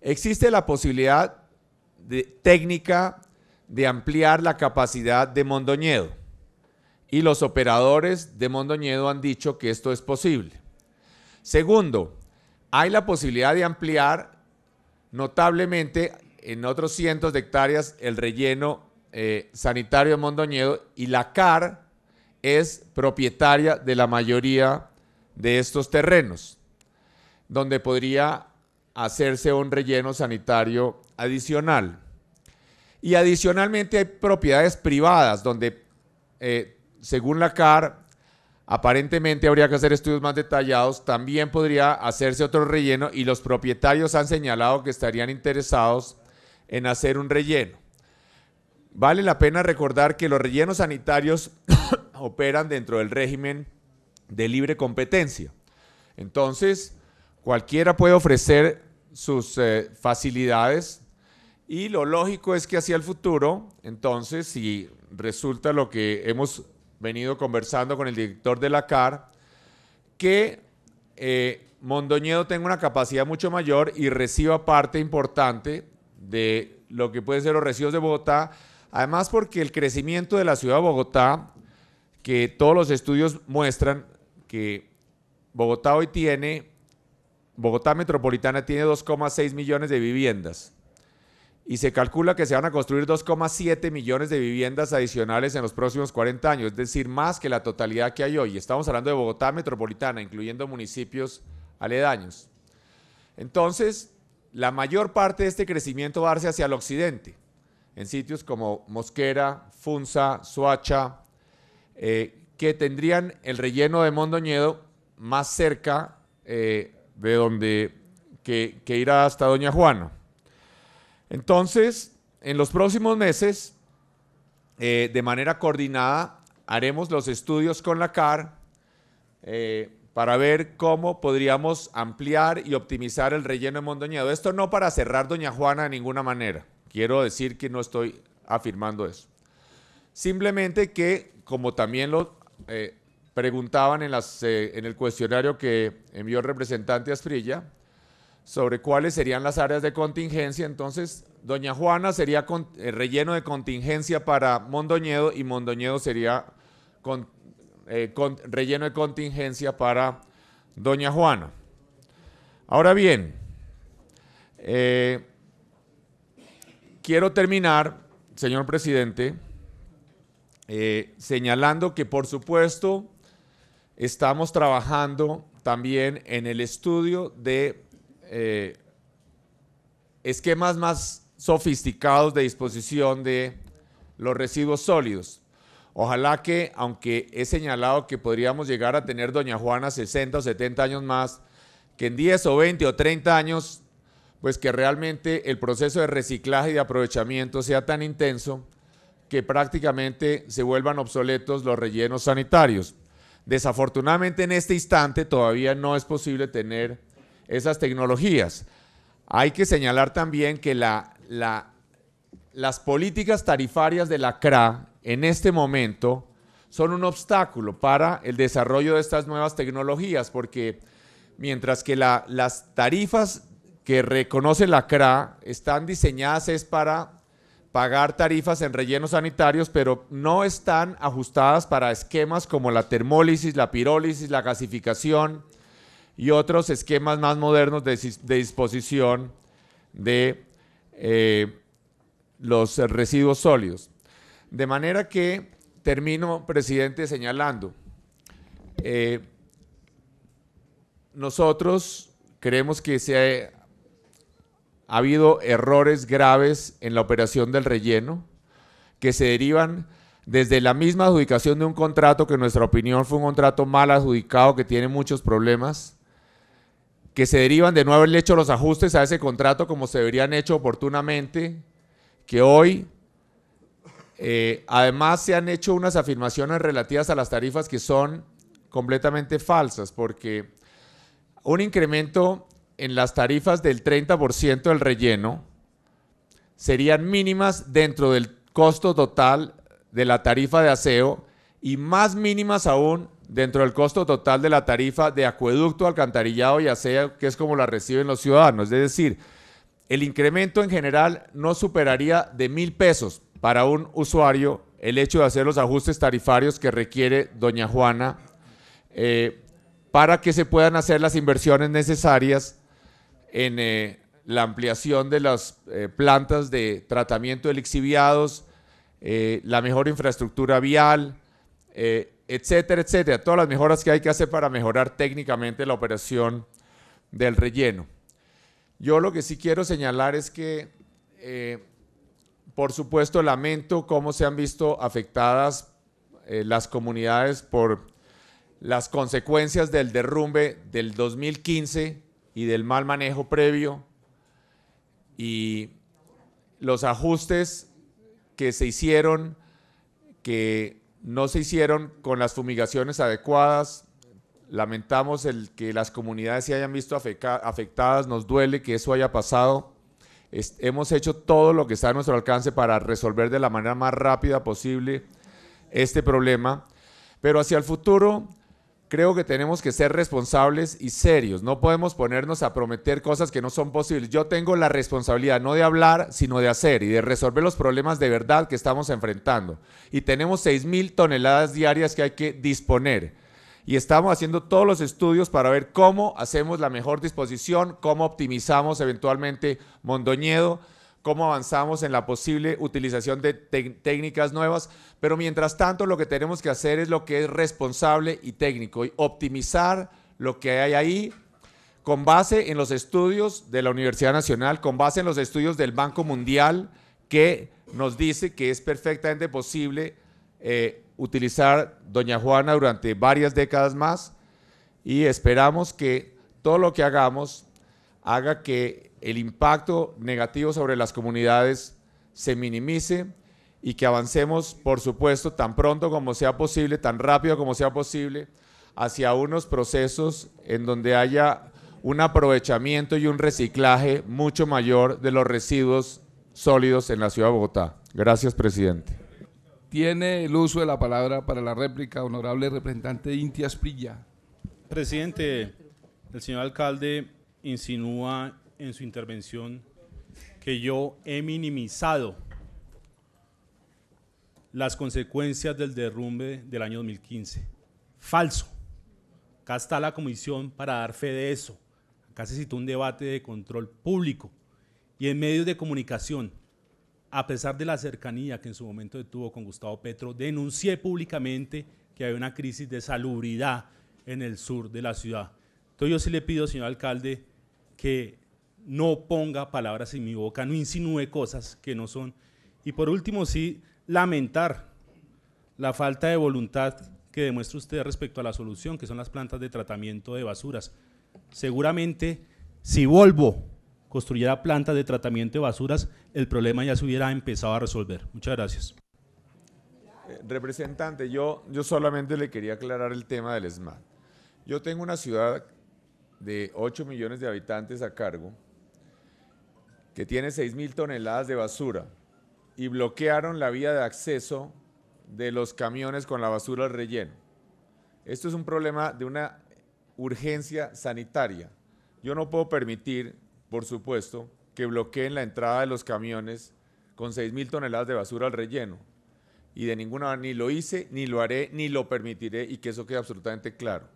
Speaker 3: existe la posibilidad técnica de ampliar la capacidad de Mondoñedo. Y los operadores de Mondoñedo han dicho que esto es posible. Segundo, hay la posibilidad de ampliar notablemente en otros cientos de hectáreas el relleno eh, sanitario de Mondoñedo y la CAR es propietaria de la mayoría de estos terrenos, donde podría hacerse un relleno sanitario adicional. Y adicionalmente hay propiedades privadas donde, eh, según la CAR, Aparentemente habría que hacer estudios más detallados, también podría hacerse otro relleno y los propietarios han señalado que estarían interesados en hacer un relleno. Vale la pena recordar que los rellenos sanitarios operan dentro del régimen de libre competencia. Entonces, cualquiera puede ofrecer sus eh, facilidades y lo lógico es que hacia el futuro, entonces, si resulta lo que hemos venido conversando con el director de la CAR, que eh, Mondoñedo tenga una capacidad mucho mayor y reciba parte importante de lo que pueden ser los residuos de Bogotá, además porque el crecimiento de la ciudad de Bogotá, que todos los estudios muestran que Bogotá hoy tiene, Bogotá Metropolitana tiene 2,6 millones de viviendas y se calcula que se van a construir 2,7 millones de viviendas adicionales en los próximos 40 años, es decir, más que la totalidad que hay hoy. Estamos hablando de Bogotá metropolitana, incluyendo municipios aledaños. Entonces, la mayor parte de este crecimiento va a darse hacia el occidente, en sitios como Mosquera, Funza, Suacha, eh, que tendrían el relleno de Mondoñedo más cerca eh, de donde que, hasta Doña Juana. Entonces, en los próximos meses, eh, de manera coordinada, haremos los estudios con la CAR eh, para ver cómo podríamos ampliar y optimizar el relleno de Mondoñedo. Esto no para cerrar Doña Juana de ninguna manera. Quiero decir que no estoy afirmando eso. Simplemente que, como también lo eh, preguntaban en, en el cuestionario que envió el representante Asprilla, sobre cuáles serían las áreas de contingencia. Entonces, Doña Juana sería eh, relleno de contingencia para Mondoñedo y Mondoñedo sería eh, relleno de contingencia para Doña Juana. Ahora bien, eh, quiero terminar, señor presidente, señalando que por supuesto estamos trabajando también en el estudio de eh, esquemas más sofisticados de disposición de los residuos sólidos. Ojalá que, aunque he señalado que podríamos llegar a tener Doña Juana 60 o 70 años más, que en 10 o 20 o 30 años, pues que realmente el proceso de reciclaje y de aprovechamiento sea tan intenso que prácticamente se vuelvan obsoletos los rellenos sanitarios. Desafortunadamente en este instante todavía no es posible tener esas tecnologías. Hay que señalar también que las políticas tarifarias de la CRA en este momento son un obstáculo para el desarrollo de estas nuevas tecnologías, porque mientras que las tarifas que reconoce la CRA están diseñadas es para pagar tarifas en rellenos sanitarios, pero no están ajustadas para esquemas como la termólisis, la pirólisis, la gasificación, y otros esquemas más modernos de, disposición de eh, los residuos sólidos. De manera que termino, presidente, señalando, eh, nosotros creemos que se ha, ha habido errores graves en la operación del relleno que se derivan desde la misma adjudicación de un contrato que en nuestra opinión fue un contrato mal adjudicado que tiene muchos problemas que se derivan de no haberle hecho los ajustes a ese contrato como se deberían hecho oportunamente, que hoy eh, además se han hecho unas afirmaciones relativas a las tarifas que son completamente falsas, porque un incremento en las tarifas del 30% del relleno serían mínimas dentro del costo total de la tarifa de aseo y más mínimas aún dentro del costo total de la tarifa de acueducto, alcantarillado y aseo, que es como la reciben los ciudadanos. Es decir, el incremento en general no superaría de mil pesos para un usuario el hecho de hacer los ajustes tarifarios que requiere doña Juana eh, para que se puedan hacer las inversiones necesarias en eh, la ampliación de las eh, plantas de tratamiento de lixiviados, la mejor infraestructura vial, etcétera, etcétera. Todas las mejoras que hay que hacer para mejorar técnicamente la operación del relleno. Yo lo que sí quiero señalar es que, eh, por supuesto, lamento cómo se han visto afectadas eh, las comunidades por las consecuencias del derrumbe del 2015 y del mal manejo previo y los ajustes que se hicieron que no se hicieron con las fumigaciones adecuadas. Lamentamos el que las comunidades se hayan visto afectadas, nos duele que eso haya pasado. hemos hecho todo lo que está a nuestro alcance para resolver de la manera más rápida posible este problema, pero hacia el futuro creo que tenemos que ser responsables y serios. No podemos ponernos a prometer cosas que no son posibles. Yo tengo la responsabilidad no de hablar, sino de hacer y de resolver los problemas de verdad que estamos enfrentando. Y tenemos mil toneladas diarias que hay que disponer. Y estamos haciendo todos los estudios para ver cómo hacemos la mejor disposición, cómo optimizamos eventualmente Mondoñedo cómo avanzamos en la posible utilización de técnicas nuevas, pero mientras tanto lo que tenemos que hacer es lo que es responsable y técnico y optimizar lo que hay ahí con base en los estudios de la Universidad Nacional, con base en los estudios del Banco Mundial, que nos dice que es perfectamente posible eh, utilizar Doña Juana durante varias décadas más y esperamos que todo lo que hagamos haga que el impacto negativo sobre las comunidades se minimice y que avancemos, por supuesto, tan pronto como sea posible, tan rápido como sea posible, hacia unos procesos en donde haya un aprovechamiento y un reciclaje mucho mayor de los residuos sólidos en la ciudad de Bogotá. Gracias,
Speaker 1: presidente. Tiene el uso de la palabra para la réplica, honorable representante Intias
Speaker 2: Prilla. Presidente, el señor alcalde insinúa en su intervención que yo he minimizado las consecuencias del derrumbe del año 2015. Falso. Acá está la comisión para dar fe de eso. Acá se citó un debate de control público y en medios de comunicación. A pesar de la cercanía que en su momento tuvo con Gustavo Petro, denuncié públicamente que hay una crisis de salubridad en el sur de la ciudad. Entonces yo sí le pido, señor alcalde, que no ponga palabras en mi boca, no insinúe cosas que no son. Y por último, sí, lamentar la falta de voluntad que demuestra usted respecto a la solución, que son las plantas de tratamiento de basuras. Seguramente, si Volvo construyera plantas de tratamiento de basuras, el problema ya se hubiera empezado a resolver. Muchas gracias.
Speaker 3: Eh, representante, yo, yo solamente le quería aclarar el tema del SMAT. Yo tengo una ciudad de 8 millones de habitantes a cargo, que tiene 6.000 toneladas de basura, y bloquearon la vía de acceso de los camiones con la basura al relleno. Esto es un problema de una urgencia sanitaria. Yo no puedo permitir, por supuesto, que bloqueen la entrada de los camiones con 6.000 toneladas de basura al relleno. Y de ninguna manera, ni lo hice, ni lo haré, ni lo permitiré, y que eso quede absolutamente claro.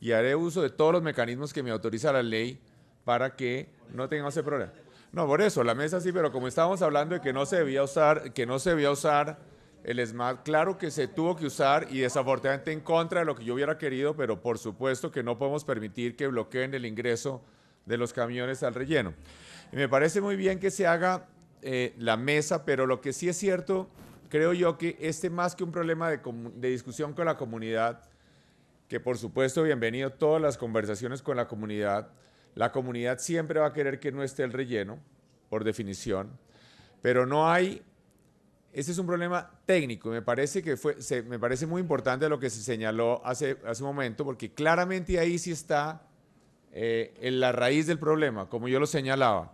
Speaker 3: Y haré uso de todos los mecanismos que me autoriza la ley para que no tengamos ese problema. No, por eso, la mesa sí, pero como estábamos hablando de que no se debía usar, que no se debía usar el Smart, claro que se tuvo que usar y desafortunadamente en contra de lo que yo hubiera querido, pero por supuesto que no podemos permitir que bloqueen el ingreso de los camiones al relleno. me parece muy bien que se haga eh, la mesa, pero lo que sí es cierto, creo yo que este más que un problema de, de discusión con la comunidad, que por supuesto bienvenido todas las conversaciones con la comunidad, la comunidad siempre va a querer que no esté el relleno, por definición, pero no hay... ese es un problema técnico me parece, que fue, me parece muy importante lo que se señaló hace, hace un momento, porque claramente ahí sí está eh, en la raíz del problema, como yo lo señalaba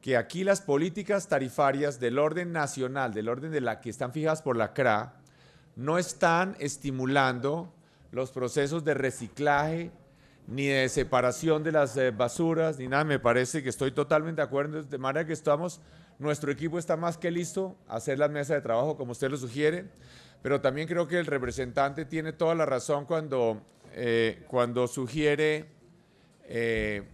Speaker 3: que aquí las políticas tarifarias del orden nacional, del orden de la que están fijadas por la CRA, no están estimulando los procesos de reciclaje ni de separación de las eh, basuras, ni nada. Me parece que estoy totalmente de acuerdo. De manera que estamos, nuestro equipo está más que listo a hacer las mesa de trabajo como usted lo sugiere. Pero también creo que el representante tiene toda la razón cuando, eh, cuando sugiere eh,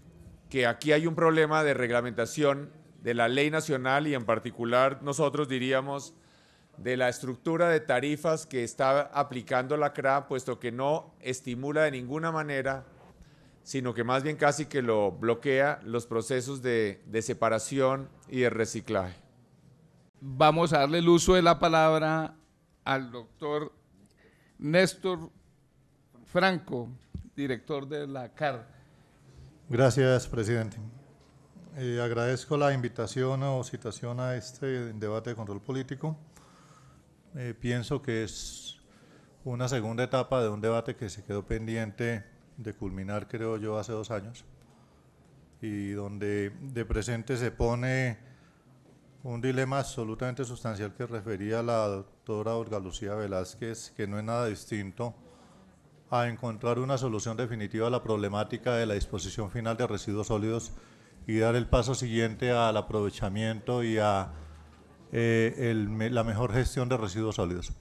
Speaker 3: que aquí hay un problema de reglamentación de la ley nacional y en particular nosotros diríamos de la estructura de tarifas que está aplicando la CRA, puesto que no estimula de ninguna manera sino que más bien casi que lo bloquea los procesos de, separación y de reciclaje.
Speaker 1: Vamos a darle el uso de la palabra al doctor Néstor Franco, director de la CAR.
Speaker 9: Gracias, presidente. Eh, agradezco la invitación o citación a este debate de control político. Eh, pienso que es una segunda etapa de un debate que se quedó pendiente de culminar, creo yo, hace dos años, y donde de presente se pone un dilema absolutamente sustancial que refería la doctora Olga Lucía Velázquez, que no es nada distinto a encontrar una solución definitiva a la problemática de la disposición final de residuos sólidos y dar el paso siguiente al aprovechamiento y a eh, la mejor gestión de residuos sólidos.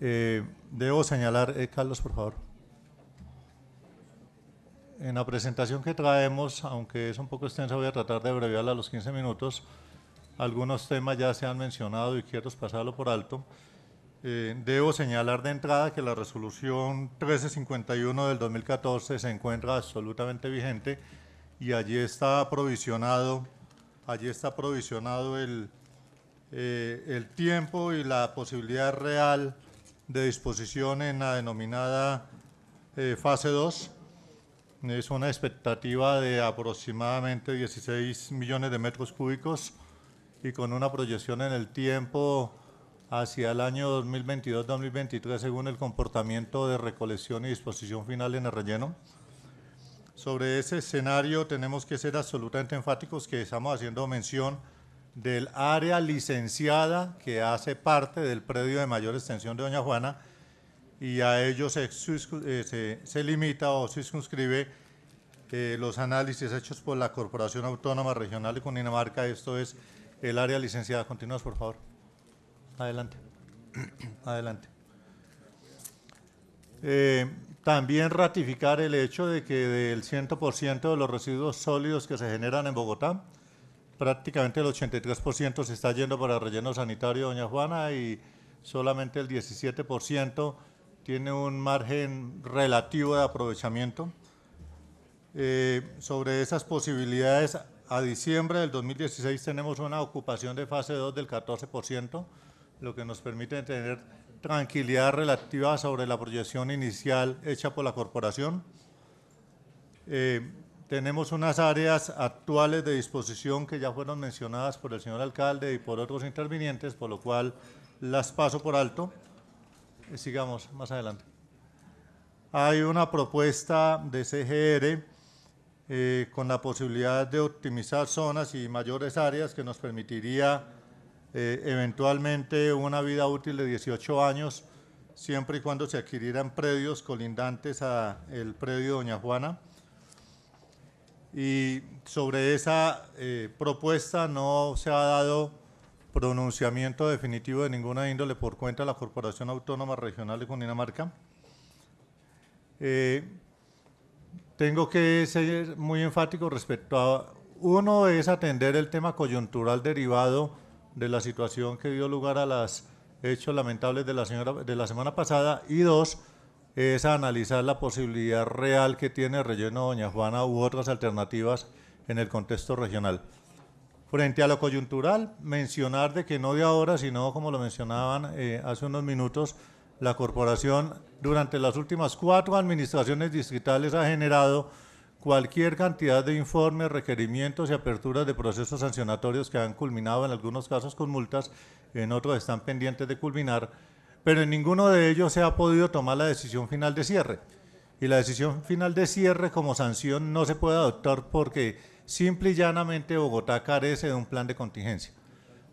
Speaker 9: Eh, debo señalar, eh, Carlos, por favor en la presentación que traemos, aunque es un poco extensa, voy a tratar de abreviarla a los 15 minutos. Algunos temas ya se han mencionado y quiero pasarlo por alto. Eh, debo señalar de entrada que la resolución 1351 del 2014 se encuentra absolutamente vigente y allí está provisionado, allí está provisionado el, eh, tiempo y la posibilidad real de disposición en la denominada eh, fase 2 es una expectativa de aproximadamente 16 millones de metros cúbicos y con una proyección en el tiempo hacia el año 2022-2023 según el comportamiento de recolección y disposición final en el relleno. Sobre ese escenario tenemos que ser absolutamente enfáticos que estamos haciendo mención del área licenciada que hace parte del predio de mayor extensión de Doña Juana, y a ellos eh, se, limita o circunscribe eh, los análisis hechos por la Corporación Autónoma Regional de Cundinamarca. Esto es el área licenciada. continuas por favor. Adelante. Adelante. Eh, también ratificar el hecho de que del 100% de los residuos sólidos que se generan en Bogotá, prácticamente el 83% se está yendo para relleno sanitario, doña Juana, y solamente el 17% tiene un margen relativo de aprovechamiento. Eh, sobre esas posibilidades, a diciembre del 2016 tenemos una ocupación de fase 2 del 14%, lo que nos permite tener tranquilidad relativa sobre la proyección inicial hecha por la corporación. Eh, tenemos unas áreas actuales de disposición que ya fueron mencionadas por el señor alcalde y por otros intervinientes, por lo cual las paso por alto. Eh, sigamos más adelante. Hay una propuesta de CGR eh, con la posibilidad de optimizar zonas y mayores áreas que nos permitiría eh, eventualmente una vida útil de 18 años, siempre y cuando se adquirieran predios colindantes al predio Doña Juana. Y sobre esa propuesta no se ha dado pronunciamiento definitivo de ninguna índole por cuenta de la Corporación Autónoma Regional de Cundinamarca. Eh, tengo que ser muy enfático respecto a, uno es atender el tema coyuntural derivado de la situación que dio lugar a los hechos lamentables de la, señora, de la semana pasada y dos, es analizar la posibilidad real que tiene el relleno Doña Juana u otras alternativas en el contexto regional. Frente a lo coyuntural, mencionar de que no de ahora, sino como lo mencionaban eh, hace unos minutos, la corporación durante las últimas cuatro administraciones distritales ha generado cualquier cantidad de informes, requerimientos y aperturas de procesos sancionatorios que han culminado en algunos casos con multas, en otros están pendientes de culminar, pero en ninguno de ellos se ha podido tomar la decisión final de cierre. Y la decisión final de cierre como sanción no se puede adoptar porque Simple y llanamente Bogotá carece de un plan de contingencia.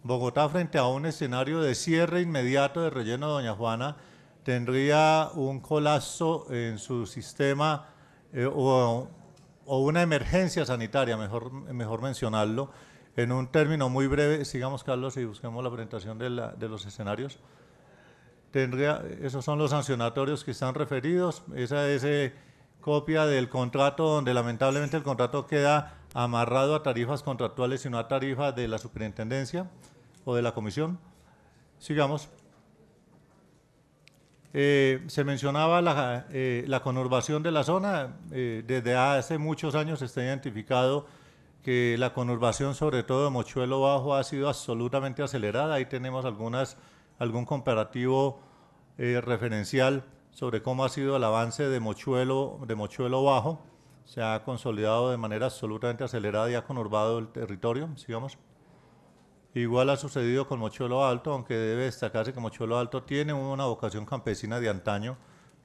Speaker 9: Bogotá frente a un escenario de cierre inmediato de relleno de Doña Juana tendría un colapso en su sistema eh, o, una emergencia sanitaria, mejor, mejor mencionarlo, en un término muy breve, sigamos Carlos y busquemos la presentación de, los escenarios. Tendría, esos son los sancionatorios que están referidos, esa es... Eh, copia del contrato, donde lamentablemente el contrato queda amarrado a tarifas contractuales y no a tarifas de la superintendencia o de la comisión. Sigamos. Eh, se mencionaba la, eh, la, conurbación de la zona. Eh, desde hace muchos años se está identificado que la conurbación, sobre todo de Mochuelo Bajo, ha sido absolutamente acelerada. Ahí tenemos algunas, algún comparativo referencial sobre cómo ha sido el avance de Mochuelo, de Mochuelo Bajo. Se ha consolidado de manera absolutamente acelerada y ha conurbado el territorio, sigamos. Igual ha sucedido con Mochuelo Alto, aunque debe destacarse que Mochuelo Alto tiene una vocación campesina de antaño,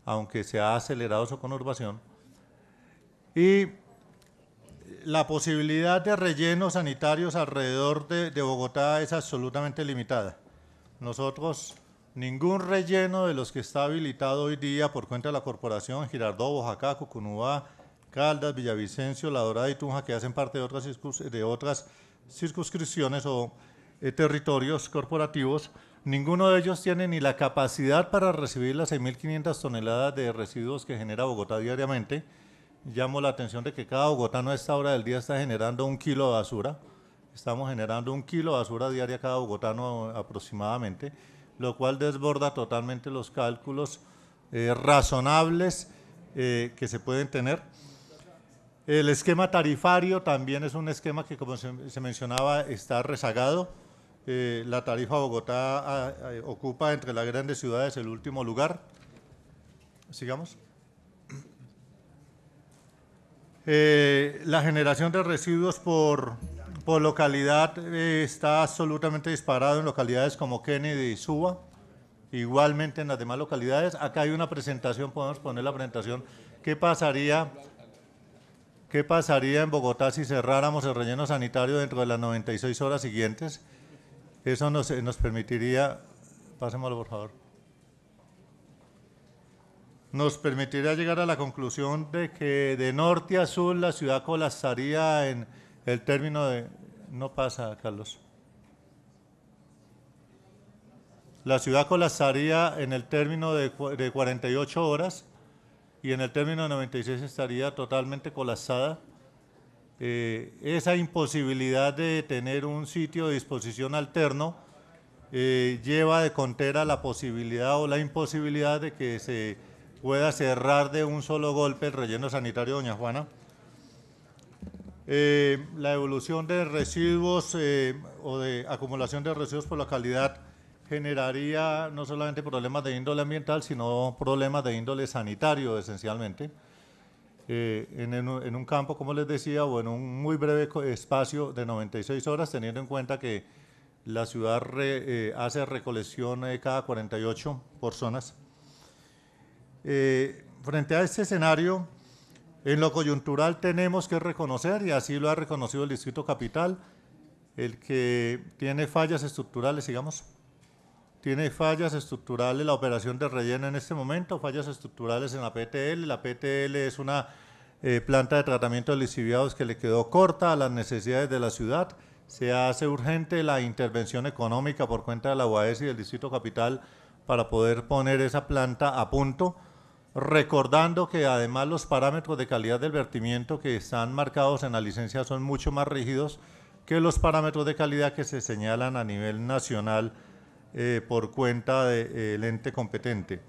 Speaker 9: aunque se ha acelerado su conurbación. Y la posibilidad de rellenos sanitarios alrededor de, de Bogotá es absolutamente limitada. Nosotros ningún relleno de los que está habilitado hoy día por cuenta de la corporación Girardot, Girardó, Cucunúa, Caldas, Villavicencio, La Dorada y Tunja, que hacen parte de otras, circunscripciones o eh, territorios corporativos, ninguno de ellos tiene ni la capacidad para recibir las 6.500 toneladas de residuos que genera Bogotá diariamente. Llamo la atención de que cada bogotano a esta hora del día está generando un kilo de basura. Estamos generando un kilo de basura diaria cada bogotano aproximadamente lo cual desborda totalmente los cálculos eh, razonables eh, que se pueden tener. El esquema tarifario también es un esquema que, como se, mencionaba, está rezagado. Eh, la tarifa Bogotá ah, ocupa entre las grandes ciudades el último lugar. Sigamos. la generación de residuos por por localidad eh, está absolutamente disparado en localidades como Kennedy y Suba, igualmente en las demás localidades. Acá hay una presentación, podemos poner la presentación, ¿qué pasaría? ¿Qué pasaría en Bogotá si cerráramos el relleno sanitario dentro de las 96 horas siguientes? Eso nos, eh, permitiría, pásemelo por favor, nos permitiría llegar a la conclusión de que de norte a sur la ciudad colapsaría en el término de... No pasa, Carlos. La ciudad colapsaría en el término de, 48 horas y en el término de 96 estaría totalmente colapsada. Eh, esa imposibilidad de tener un sitio de disposición alterno eh, lleva de contera la posibilidad o la imposibilidad de que se pueda cerrar de un solo golpe el relleno sanitario Doña Juana. Eh, la evolución de residuos eh, o de acumulación de residuos por la calidad generaría no solamente problemas de índole ambiental, sino problemas de índole sanitario esencialmente. Eh, en, un campo, como les decía, o en un muy breve espacio de 96 horas, teniendo en cuenta que la ciudad hace recolección cada 48 por zonas. frente a este escenario, en lo coyuntural tenemos que reconocer, y así lo ha reconocido el Distrito Capital, el que tiene fallas estructurales, digamos, tiene fallas estructurales la operación de relleno en este momento, fallas estructurales en la PTL. La PTL es una eh, planta de tratamiento de lixiviados que le quedó corta a las necesidades de la ciudad. Se hace urgente la intervención económica por cuenta de la UAS e y del Distrito Capital para poder poner esa planta a punto recordando que además los parámetros de calidad del vertimiento que están marcados en la licencia son mucho más rígidos que los parámetros de calidad que se señalan a nivel nacional eh, por cuenta del eh, ente competente.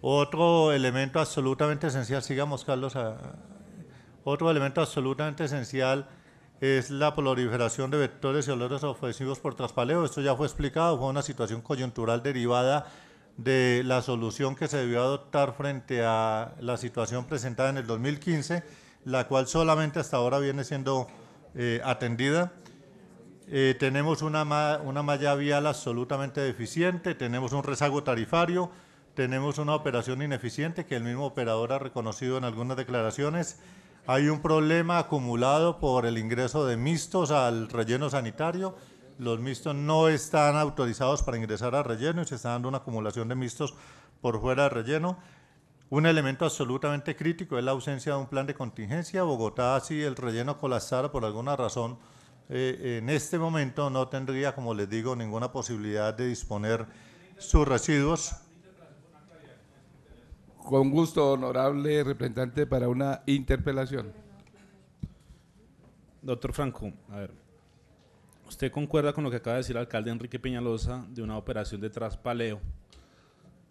Speaker 9: Otro elemento absolutamente esencial, sigamos Carlos, otro elemento absolutamente esencial es la proliferación de vectores y olores ofensivos por traspaleo. Esto ya fue explicado, fue una situación coyuntural derivada de la solución que se debió adoptar frente a la situación presentada en el 2015, la cual solamente hasta ahora viene siendo eh, atendida. Eh, tenemos una, una malla vial absolutamente deficiente, tenemos un rezago tarifario, tenemos una operación ineficiente que el mismo operador ha reconocido en algunas declaraciones. Hay un problema acumulado por el ingreso de mistos al relleno sanitario los mixtos no están autorizados para ingresar al relleno y se está dando una acumulación de mixtos por fuera de relleno. Un elemento absolutamente crítico es la ausencia de un plan de contingencia. Bogotá, si el relleno colapsara por alguna razón, eh, en este momento no tendría, como les digo, ninguna posibilidad de disponer sus residuos. Con gusto, honorable
Speaker 2: representante, para una interpelación. Doctor Franco, a ver. ¿Usted concuerda con lo que acaba de decir el alcalde Enrique Peñalosa de una operación de traspaleo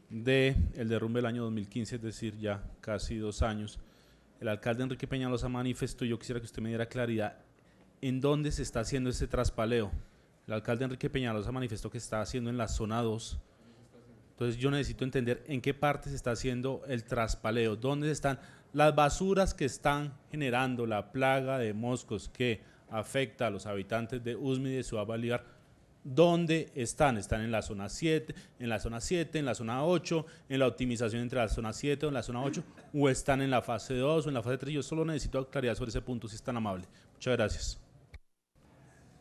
Speaker 2: de el derrumbe del año 2015, es decir, ya casi dos años? El alcalde Enrique Peñalosa manifestó, yo quisiera que usted me diera claridad, ¿en dónde se está haciendo ese traspaleo? El alcalde Enrique Peñalosa manifestó que está haciendo en la zona 2. Entonces yo necesito entender en qué parte se está haciendo el traspaleo, dónde están las basuras que están generando la plaga de moscos que afecta a los habitantes de Usme y de Ciudad ¿Dónde están? Están en la zona 7, en la zona 7, en la zona 8, en la optimización entre la zona 7 o en la zona 8, o están en la fase 2 o en la fase 3. Yo solo necesito claridad sobre ese punto, si es tan amable. Muchas gracias.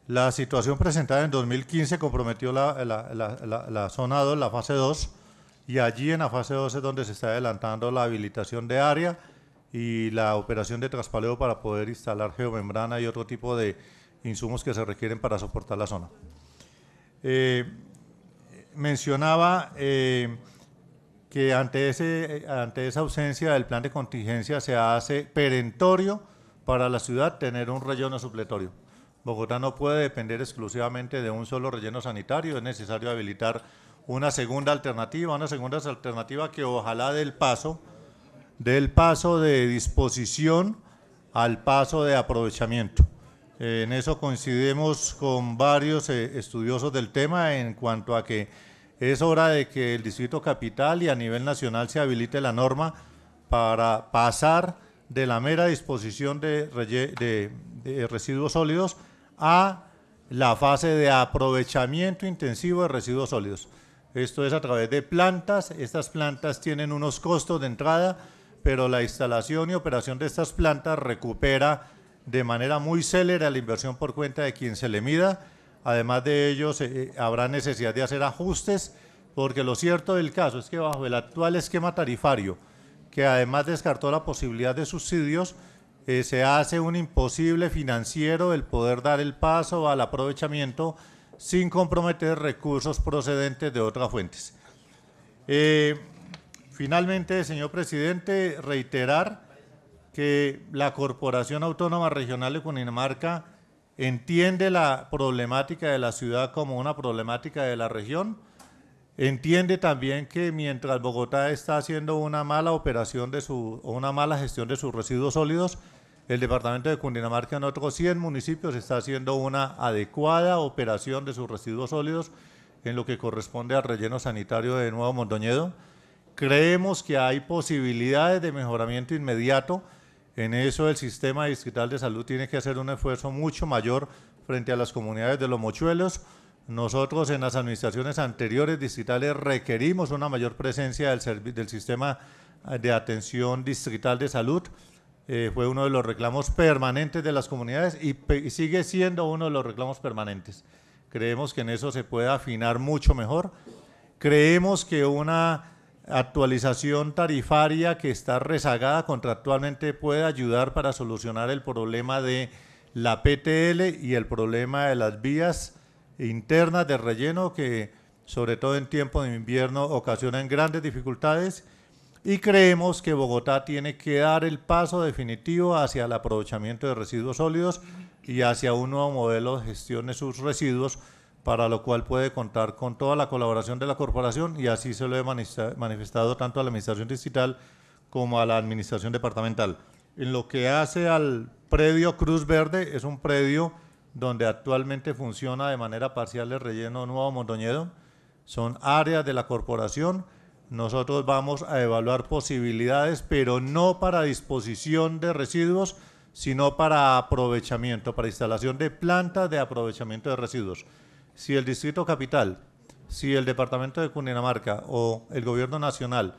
Speaker 9: La situación presentada en 2015 comprometió la, la zona 2, la fase 2, y allí en la fase 2 es donde se está adelantando la habilitación de área y la operación de traspaleo para poder instalar geomembrana y otro tipo de insumos que se requieren para soportar la zona. Eh, mencionaba eh, que ante, ese, ante esa ausencia del plan de contingencia se hace perentorio para la ciudad tener un relleno supletorio. Bogotá no puede depender exclusivamente de un solo relleno sanitario, es necesario habilitar una segunda alternativa, una segunda alternativa que ojalá del paso del paso de disposición al paso de aprovechamiento. Eh, en eso coincidimos con varios eh, estudiosos del tema en cuanto a que es hora de que el Distrito Capital y a nivel nacional se habilite la norma para pasar de la mera disposición de residuos sólidos a la fase de aprovechamiento intensivo de residuos sólidos. Esto es a través de plantas. Estas plantas tienen unos costos de entrada pero la instalación y operación de estas plantas recupera de manera muy célere la inversión por cuenta de quien se le mida. Además de ello, eh, habrá necesidad de hacer ajustes, porque lo cierto del caso es que bajo el actual esquema tarifario, que además descartó la posibilidad de subsidios, eh, se hace un imposible financiero el poder dar el paso al aprovechamiento sin comprometer recursos procedentes de otras fuentes. Eh, Finalmente, señor presidente, reiterar que la Corporación Autónoma Regional de Cundinamarca entiende la problemática de la ciudad como una problemática de la región. Entiende también que mientras Bogotá está haciendo una mala operación de su, o una mala gestión de sus residuos sólidos, el departamento de Cundinamarca en otros 100 municipios está haciendo una adecuada operación de sus residuos sólidos en lo que corresponde al relleno sanitario de Nuevo Mondoñedo. Creemos que hay posibilidades de mejoramiento inmediato. En eso el sistema distrital de salud tiene que hacer un esfuerzo mucho mayor frente a las comunidades de los mochuelos. Nosotros en las administraciones anteriores distritales requerimos una mayor presencia del, del sistema de atención distrital de salud. Eh, fue uno de los reclamos permanentes de las comunidades y, y sigue siendo uno de los reclamos permanentes. Creemos que en eso se puede afinar mucho mejor. Creemos que una actualización tarifaria que está rezagada contractualmente puede ayudar para solucionar el problema de la PTL y el problema de las vías internas de relleno que sobre todo en tiempo de invierno ocasionan grandes dificultades y creemos que Bogotá tiene que dar el paso definitivo hacia el aprovechamiento de residuos sólidos y hacia un nuevo modelo de gestión de sus residuos para lo cual puede contar con toda la colaboración de la corporación y así se lo he manifestado tanto a la Administración Distrital como a la Administración Departamental. En lo que hace al predio Cruz Verde, es un predio donde actualmente funciona de manera parcial el relleno Nuevo Mondoñedo, son áreas de la corporación, nosotros vamos a evaluar posibilidades, pero no para disposición de residuos, sino para aprovechamiento, para instalación de plantas de aprovechamiento de residuos si el Distrito Capital, si el Departamento de Cundinamarca o el Gobierno Nacional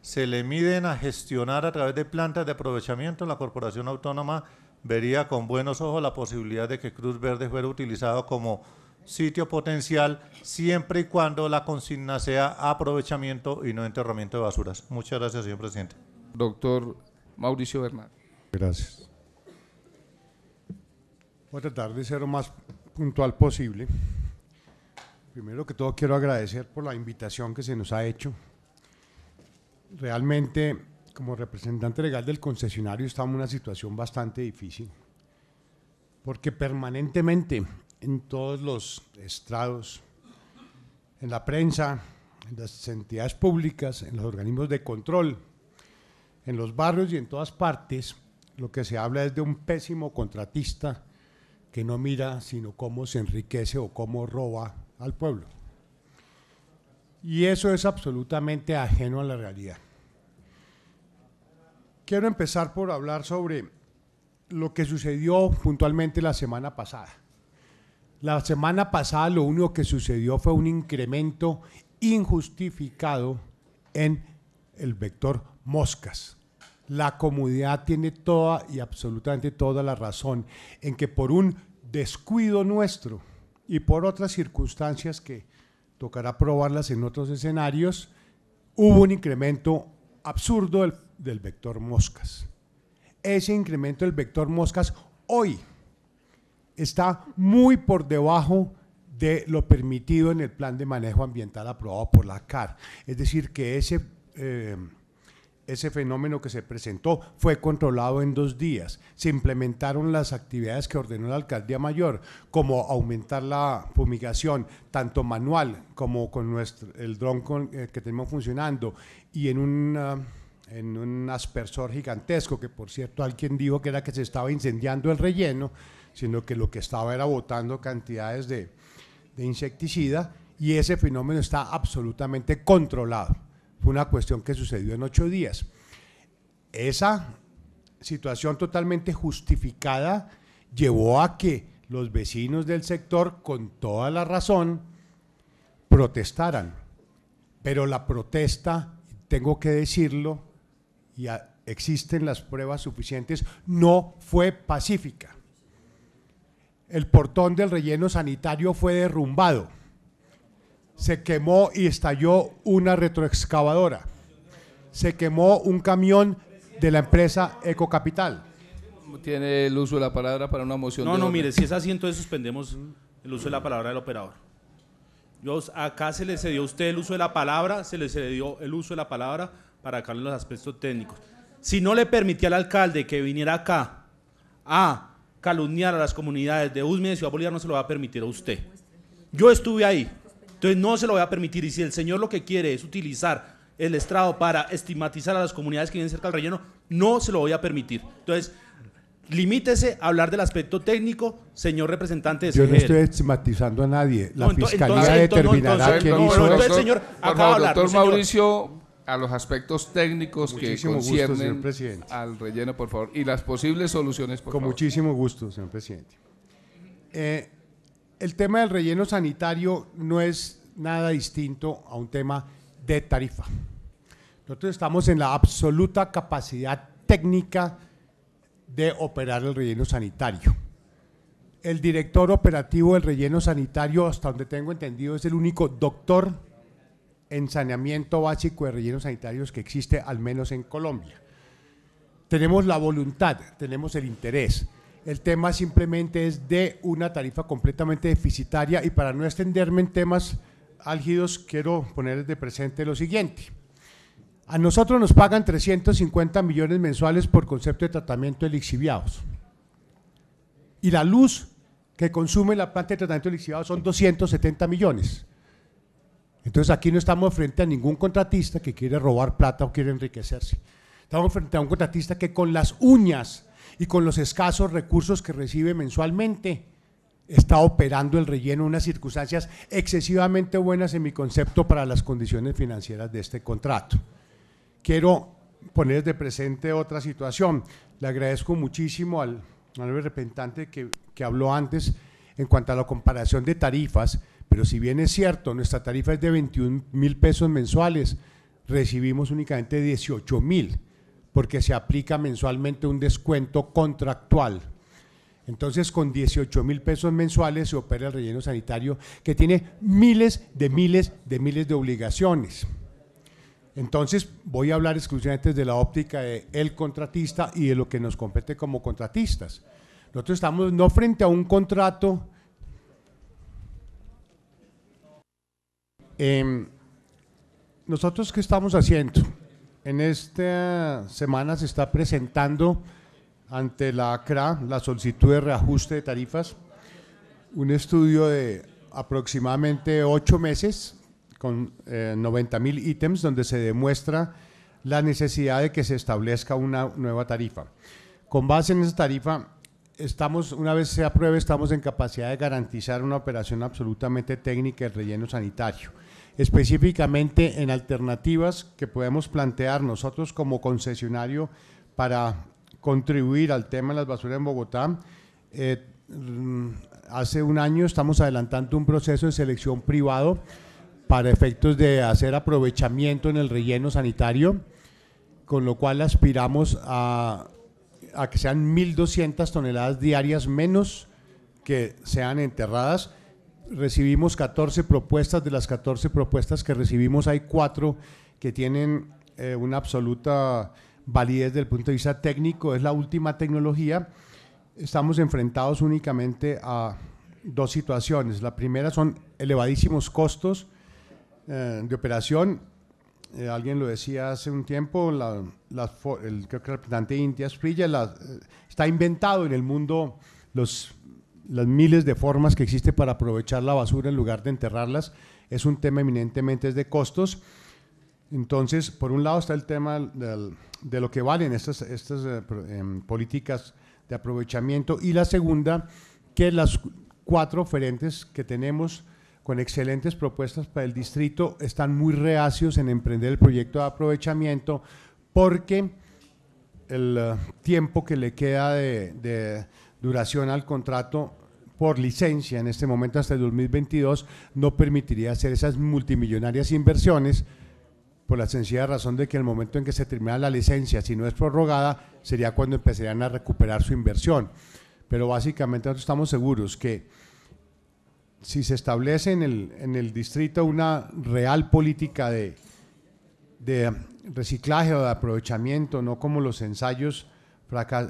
Speaker 9: se le miden a gestionar a través de plantas de aprovechamiento, la Corporación Autónoma vería con buenos ojos la posibilidad de que Cruz Verde fuera utilizado como sitio potencial siempre y cuando la consigna sea aprovechamiento y no enterramiento de basuras. Muchas gracias, señor presidente. Doctor Mauricio Bernal. Gracias. Buenas
Speaker 12: tardes, ser lo más puntual posible. Primero que todo quiero agradecer por la invitación que se nos ha hecho. Realmente, como representante legal del concesionario, estamos en una situación bastante difícil, porque permanentemente en todos los estrados, en la prensa, en las entidades públicas, en los organismos de control, en los barrios y en todas partes, lo que se habla es de un pésimo contratista que no mira sino cómo se enriquece o cómo roba al pueblo. Y eso es absolutamente ajeno a la realidad. Quiero empezar por hablar sobre lo que sucedió puntualmente la semana pasada. La semana pasada lo único que sucedió fue un incremento injustificado en el vector moscas. La comunidad tiene toda y absolutamente toda la razón en que por un descuido nuestro, y por otras circunstancias que tocará probarlas en otros escenarios, hubo un incremento absurdo del, vector moscas. Ese incremento del vector moscas hoy está muy por debajo de lo permitido en el plan de manejo ambiental aprobado por la CAR. Es decir, que ese... Eh, ese fenómeno que se presentó fue controlado en dos días. Se implementaron las actividades que ordenó la alcaldía mayor, como aumentar la fumigación, tanto manual como con nuestro, el dron eh, que tenemos funcionando, y en un, ah, en un aspersor gigantesco, que por cierto alguien dijo que era que se estaba incendiando el relleno, sino que lo que estaba era botando cantidades de insecticida, y ese fenómeno está absolutamente controlado. Fue una cuestión que sucedió en ocho días. Esa situación totalmente justificada llevó a que los vecinos del sector, con toda la razón, protestaran. Pero la protesta, tengo que decirlo, y existen las pruebas suficientes, no fue pacífica. El portón del relleno sanitario fue derrumbado se quemó y estalló una retroexcavadora. Se quemó un camión de la empresa Ecocapital.
Speaker 2: Tiene el uso de la palabra para una moción. No, no, mire, si es así, entonces suspendemos el uso de la palabra del operador. acá se le cedió a usted el uso de la palabra, se le cedió el uso de la palabra para acá en los aspectos técnicos. Si no le permitía al alcalde que viniera acá a calumniar a las comunidades de Usme y Ciudad Bolívar, no se lo va a permitir a usted. Yo estuve ahí, entonces no se lo voy a permitir y si el señor lo que quiere es utilizar el estrado para estigmatizar a las comunidades que vienen cerca del relleno, no se lo voy a permitir. Entonces, Limítese a hablar del aspecto técnico, señor representante de Yo no e. estoy
Speaker 12: estigmatizando a nadie. La fiscalía determinará quién hizo entonces, Señor,
Speaker 2: doctor
Speaker 1: Mauricio, a los aspectos técnicos que conciernen al relleno, por favor, y las posibles soluciones, por Con
Speaker 12: muchísimo gusto, señor presidente. Eh, el tema del relleno sanitario no es nada distinto a un tema de tarifa. Nosotros estamos en la absoluta capacidad técnica de operar el relleno sanitario. El director operativo del relleno sanitario, hasta donde tengo entendido, es el único doctor en saneamiento básico de rellenos sanitarios que existe, al menos en Colombia. Tenemos la voluntad, tenemos el interés, el tema simplemente es de una tarifa completamente deficitaria y para no extenderme en temas álgidos quiero poner de presente lo siguiente. A nosotros nos pagan 350 millones mensuales por concepto de tratamiento de lixiviados. Y la luz que consume la planta de tratamiento de lixiviados son 270 millones. Entonces aquí no estamos frente a ningún contratista que quiere robar plata o quiere enriquecerse. Estamos frente a un contratista que con las uñas y con los escasos recursos que recibe mensualmente, está operando el relleno en unas circunstancias excesivamente buenas en mi concepto para las condiciones financieras de este contrato. Quiero poner de presente otra situación. Le agradezco muchísimo al, al repentante que, que habló antes en cuanto a la comparación de tarifas, pero si bien es cierto, nuestra tarifa es de 21 mil pesos mensuales, recibimos únicamente 18 mil porque se aplica mensualmente un descuento contractual. Entonces, con 18 mil pesos mensuales se opera el relleno sanitario que tiene miles de miles de miles de obligaciones. Entonces, voy a hablar exclusivamente de la óptica del contratista y de lo que nos compete como contratistas. Nosotros estamos no frente a un contrato em, nosotros qué estamos haciendo? En esta semana se está presentando ante la ACRA la solicitud de reajuste de tarifas, un estudio de aproximadamente ocho meses con 90.000 eh, 90 mil ítems donde se demuestra la necesidad de que se establezca una nueva tarifa. Con base en esa tarifa, estamos, una vez se apruebe, estamos en capacidad de garantizar una operación absolutamente técnica del relleno sanitario específicamente en alternativas que podemos plantear nosotros como concesionario para contribuir al tema de las basuras en Bogotá. Eh, mm, hace un año estamos adelantando un proceso de selección privado para efectos de hacer aprovechamiento en el relleno sanitario, con lo cual aspiramos a que sean 1.200 toneladas diarias menos que sean enterradas recibimos 14 propuestas, de las 14 propuestas que recibimos hay cuatro que tienen eh, una absoluta validez desde el punto de vista técnico, es la última tecnología. Estamos enfrentados únicamente a dos situaciones. La primera son elevadísimos costos eh, de operación. Eh, alguien lo decía hace un tiempo, el, creo que representante india Sprilla, está inventado en el mundo los las miles de formas que existe para aprovechar la basura en lugar de enterrarlas es un tema eminentemente de costos. Entonces, por un lado está el tema de lo que valen estas, estas eh, em, políticas de aprovechamiento y la segunda, que las cuatro oferentes que tenemos con excelentes propuestas para el distrito están muy reacios en emprender el proyecto de aprovechamiento porque el eh, tiempo que le queda de duración al contrato por licencia en este momento hasta el 2022 no permitiría hacer esas multimillonarias inversiones por la sencilla razón de que el momento en que se termina la licencia, si no es prorrogada, sería cuando empezarían a recuperar su inversión. Pero básicamente nosotros estamos seguros que si se establece en el, en el distrito una real política de, de reciclaje o de aprovechamiento, no como los ensayos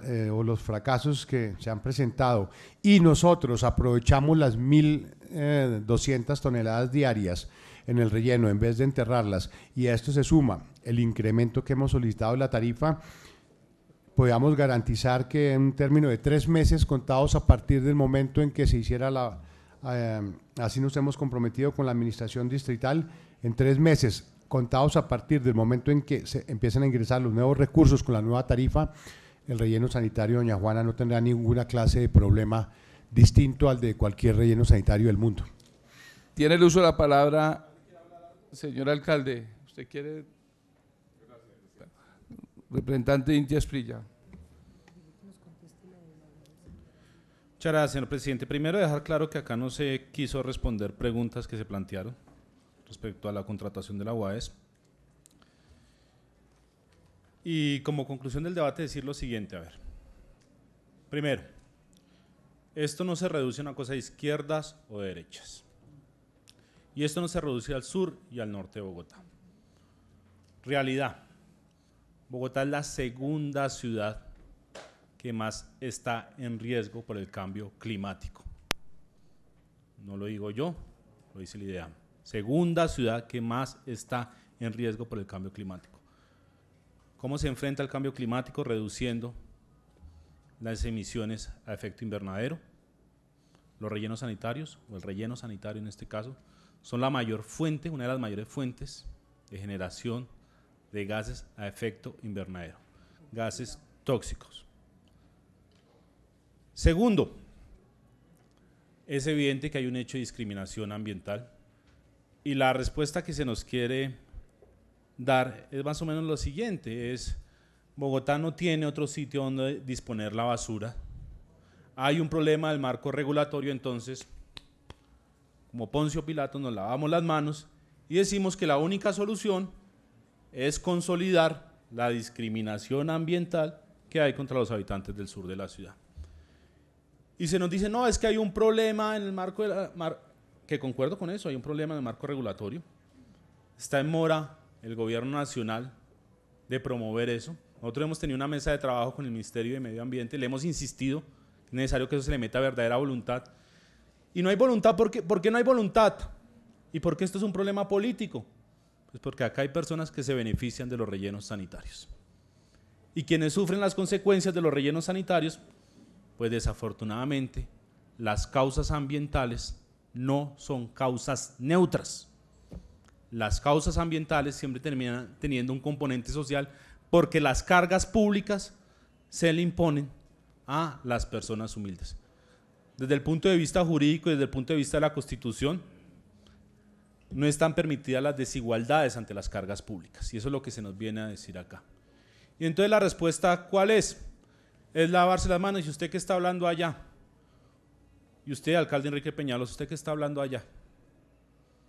Speaker 12: eh, o los fracasos que se han presentado y nosotros aprovechamos las 1.200 eh, toneladas diarias en el relleno en vez de enterrarlas y a esto se suma el incremento que hemos solicitado en la tarifa, podamos garantizar que en un término de tres meses contados a partir del momento en que se hiciera la... Eh, así nos hemos comprometido con la administración distrital, en tres meses contados a partir del momento en que se empiezan a ingresar los nuevos recursos con la nueva tarifa, el relleno sanitario de Doña Juana no tendrá ninguna clase de problema distinto al de cualquier relleno sanitario del mundo.
Speaker 1: Tiene el uso de la palabra, señor alcalde. ¿Usted quiere? Representante Intia Esprilla.
Speaker 2: Muchas gracias, señor presidente. Primero, dejar claro que acá no se quiso responder preguntas que se plantearon respecto a la contratación de la uas y como conclusión del debate decir lo siguiente, a ver. Primero, esto no se reduce a una cosa de izquierdas o derechas. Y esto no se reduce al sur y al norte de Bogotá. Realidad. Bogotá es la segunda ciudad que más está en riesgo por el cambio climático. No lo digo yo, lo dice la idea. Segunda ciudad que más está en riesgo por el cambio climático. ¿Cómo se enfrenta al cambio climático reduciendo las emisiones a efecto invernadero? Los rellenos sanitarios, o el relleno sanitario en este caso, son la mayor fuente, una de las mayores fuentes de generación de gases a efecto invernadero, gases tóxicos. Segundo, es evidente que hay un hecho de discriminación ambiental y la respuesta que se nos quiere dar es más o menos lo siguiente, es Bogotá no tiene otro sitio donde disponer la basura. Hay un problema del marco regulatorio, entonces, como Poncio Pilato, nos lavamos las manos y decimos que la única solución es consolidar la discriminación ambiental que hay contra los habitantes del sur de la ciudad. Y se nos dice, no, es que hay un problema en el marco, de la, que concuerdo con eso, hay un problema en el marco regulatorio. Está en mora el gobierno nacional de promover eso. Nosotros hemos tenido una mesa de trabajo con el Ministerio de Medio Ambiente, le hemos insistido, es necesario que eso se le meta verdadera voluntad. Y no hay voluntad, porque, ¿por qué no hay voluntad? ¿Y por qué esto es un problema político? Pues porque acá hay personas que se benefician de los rellenos sanitarios. Y quienes sufren las consecuencias de los rellenos sanitarios, pues desafortunadamente las causas ambientales no son causas neutras las causas ambientales siempre terminan teniendo un componente social porque las cargas públicas se le imponen a las personas humildes. Desde el punto de vista jurídico y desde el punto de vista de la Constitución, no están permitidas las desigualdades ante las cargas públicas. Y eso es lo que se nos viene a decir acá. Y entonces la respuesta, ¿cuál es? Es lavarse las manos. ¿Y usted qué está hablando allá? Y usted, alcalde Enrique Peñalos, ¿usted qué está hablando allá?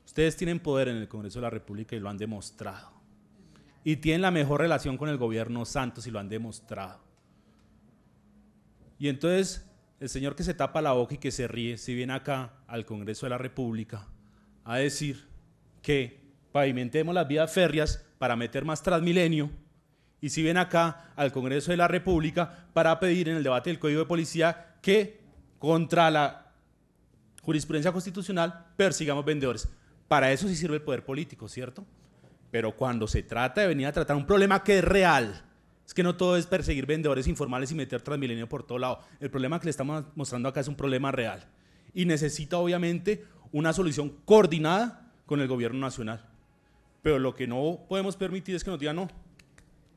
Speaker 2: Ustedes tienen poder en el Congreso de la República y lo han demostrado. Y tienen la mejor relación con el gobierno Santos y lo han demostrado. Y entonces el señor que se tapa la boca y que se ríe, si viene acá al Congreso de la República a decir que pavimentemos las vías férreas para meter más Transmilenio, y si viene acá al Congreso de la República para pedir en el debate del Código de Policía que contra la jurisprudencia constitucional persigamos vendedores. Para eso sí sirve el poder político, ¿cierto? Pero cuando se trata de venir a tratar un problema que es real, es que no todo es perseguir vendedores informales y meter Transmilenio por todo lado. El problema que le estamos mostrando acá es un problema real. Y necesita, obviamente, una solución coordinada con el gobierno nacional. Pero lo que no podemos permitir es que nos digan no,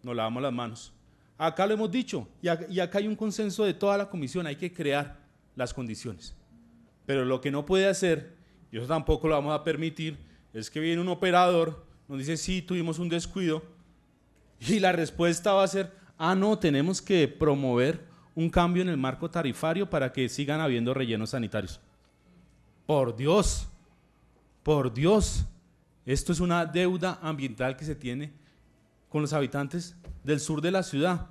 Speaker 2: nos lavamos las manos. Acá lo hemos dicho y acá, hay un consenso de toda la comisión, hay que crear las condiciones. Pero lo que no puede hacer y eso tampoco lo vamos a permitir, es que viene un operador, nos dice, sí, tuvimos un descuido, y la respuesta va a ser, ah, no, tenemos que promover un cambio en el marco tarifario para que sigan habiendo rellenos sanitarios. Por Dios, por Dios, esto es una deuda ambiental que se tiene con los habitantes del sur de la ciudad.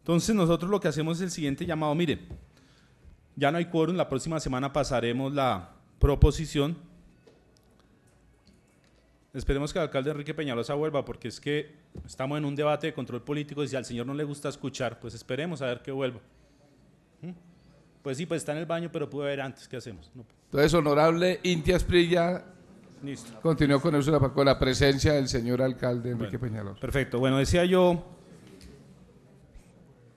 Speaker 2: Entonces nosotros lo que hacemos es el siguiente llamado, mire, ya no hay quórum, la próxima semana pasaremos la, proposición. Esperemos que el alcalde Enrique Peñalosa vuelva, porque es que estamos en un debate de control político y si al señor no le gusta escuchar, pues esperemos a ver que vuelva. ¿Mm? Pues sí, pues está en el baño, pero pudo ver antes. ¿Qué hacemos?
Speaker 1: Entonces, honorable Intia Esprilla, continuó con, eso, con la presencia del señor alcalde Enrique Peñalosa.
Speaker 2: Perfecto. Bueno, decía yo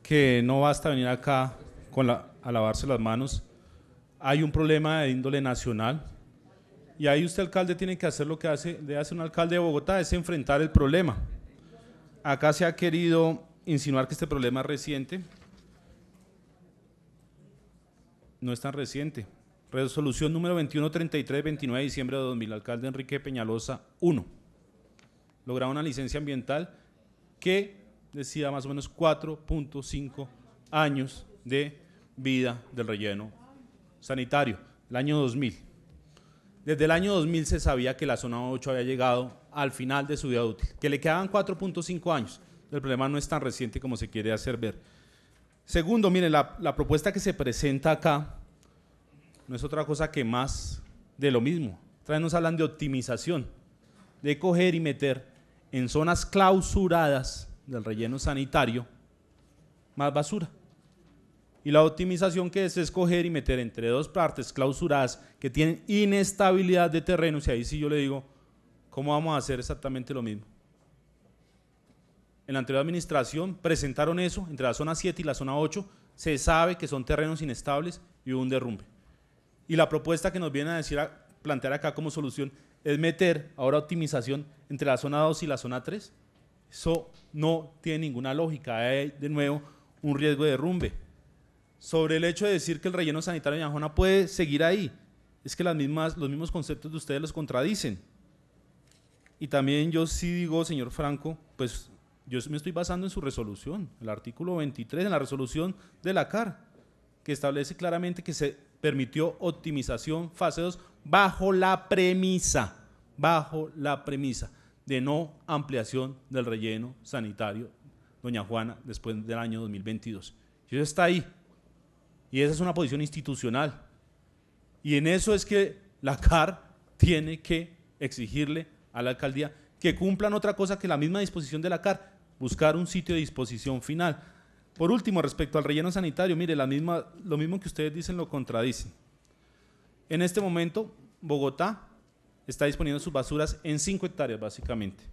Speaker 2: que no basta venir acá con la, a lavarse las manos hay un problema de índole nacional. Y ahí usted, alcalde, tiene que hacer lo que hace, le hace un alcalde de Bogotá, es enfrentar el problema. Acá se ha querido insinuar que este problema es reciente. No es tan reciente. Resolución número 2133, 29 de diciembre de 2000, alcalde Enrique Peñalosa 1. Lograba una licencia ambiental que decía más o menos 4.5 años de vida del relleno sanitario, el año 2000. Desde el año 2000 se sabía que la zona 8 había llegado al final de su vida útil, que le quedaban 4.5 años. El problema no es tan reciente como se quiere hacer ver. Segundo, miren, la, propuesta que se presenta acá no es otra cosa que más de lo mismo. Otra nos hablan de optimización, de coger y meter en zonas clausuradas del relleno sanitario más basura y la optimización que es escoger y meter entre dos partes clausuradas que tienen inestabilidad de terrenos y ahí sí yo le digo, ¿cómo vamos a hacer exactamente lo mismo? En la anterior administración presentaron eso, entre la zona 7 y la zona 8, se sabe que son terrenos inestables y hubo un derrumbe. Y la propuesta que nos viene a decir, a plantear acá como solución es meter ahora optimización entre la zona 2 y la zona 3. Eso no tiene ninguna lógica, hay de nuevo un riesgo de derrumbe sobre el hecho de decir que el relleno sanitario de Juana puede seguir ahí. Es que las mismas, los mismos conceptos de ustedes los contradicen. Y también yo sí digo, señor Franco, pues yo me estoy basando en su resolución, el artículo 23, en la resolución de la CAR, que establece claramente que se permitió optimización fase 2 bajo la premisa, bajo la premisa de no ampliación del relleno sanitario, doña Juana, después del año 2022. Y eso está ahí. Y esa es una posición institucional. Y en eso es que la CAR tiene que exigirle a la alcaldía que cumplan otra cosa que la misma disposición de la CAR, buscar un sitio de disposición final. Por último, respecto al relleno sanitario, mire, la misma, lo mismo que ustedes dicen lo contradicen. En este momento, Bogotá está disponiendo sus basuras en 5 hectáreas, básicamente.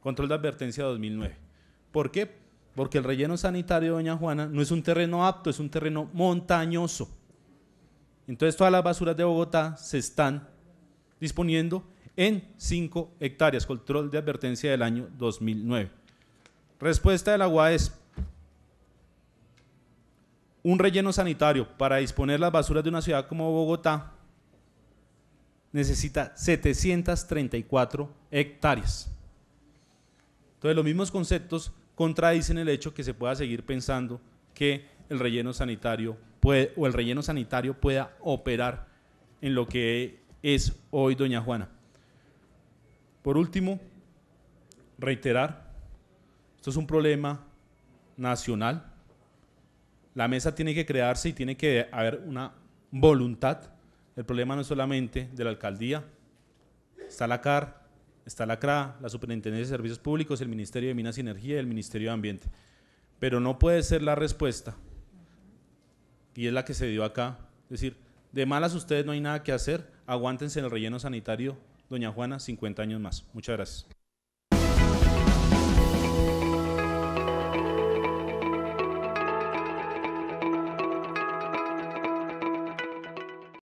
Speaker 2: Control de advertencia 2009. ¿Por qué? porque el relleno sanitario de Doña Juana no es un terreno apto, es un terreno montañoso. Entonces todas las basuras de Bogotá se están disponiendo en 5 hectáreas, control de advertencia del año 2009. Respuesta de la es Un relleno sanitario para disponer las basuras de una ciudad como Bogotá necesita 734 hectáreas. Entonces los mismos conceptos contradicen el hecho que se pueda seguir pensando que el relleno sanitario puede, o el relleno sanitario pueda operar en lo que es hoy Doña Juana. Por último, reiterar, esto es un problema nacional. La mesa tiene que crearse y tiene que haber una voluntad. El problema no es solamente de la alcaldía, está la CAR, está la CRA, la Superintendencia de Servicios Públicos, el Ministerio de Minas y Energía y el Ministerio de Ambiente. Pero no puede ser la respuesta, y es la que se dio acá, es decir, de malas ustedes no hay nada que hacer, aguántense en el relleno sanitario, doña Juana, 50 años más. Muchas gracias.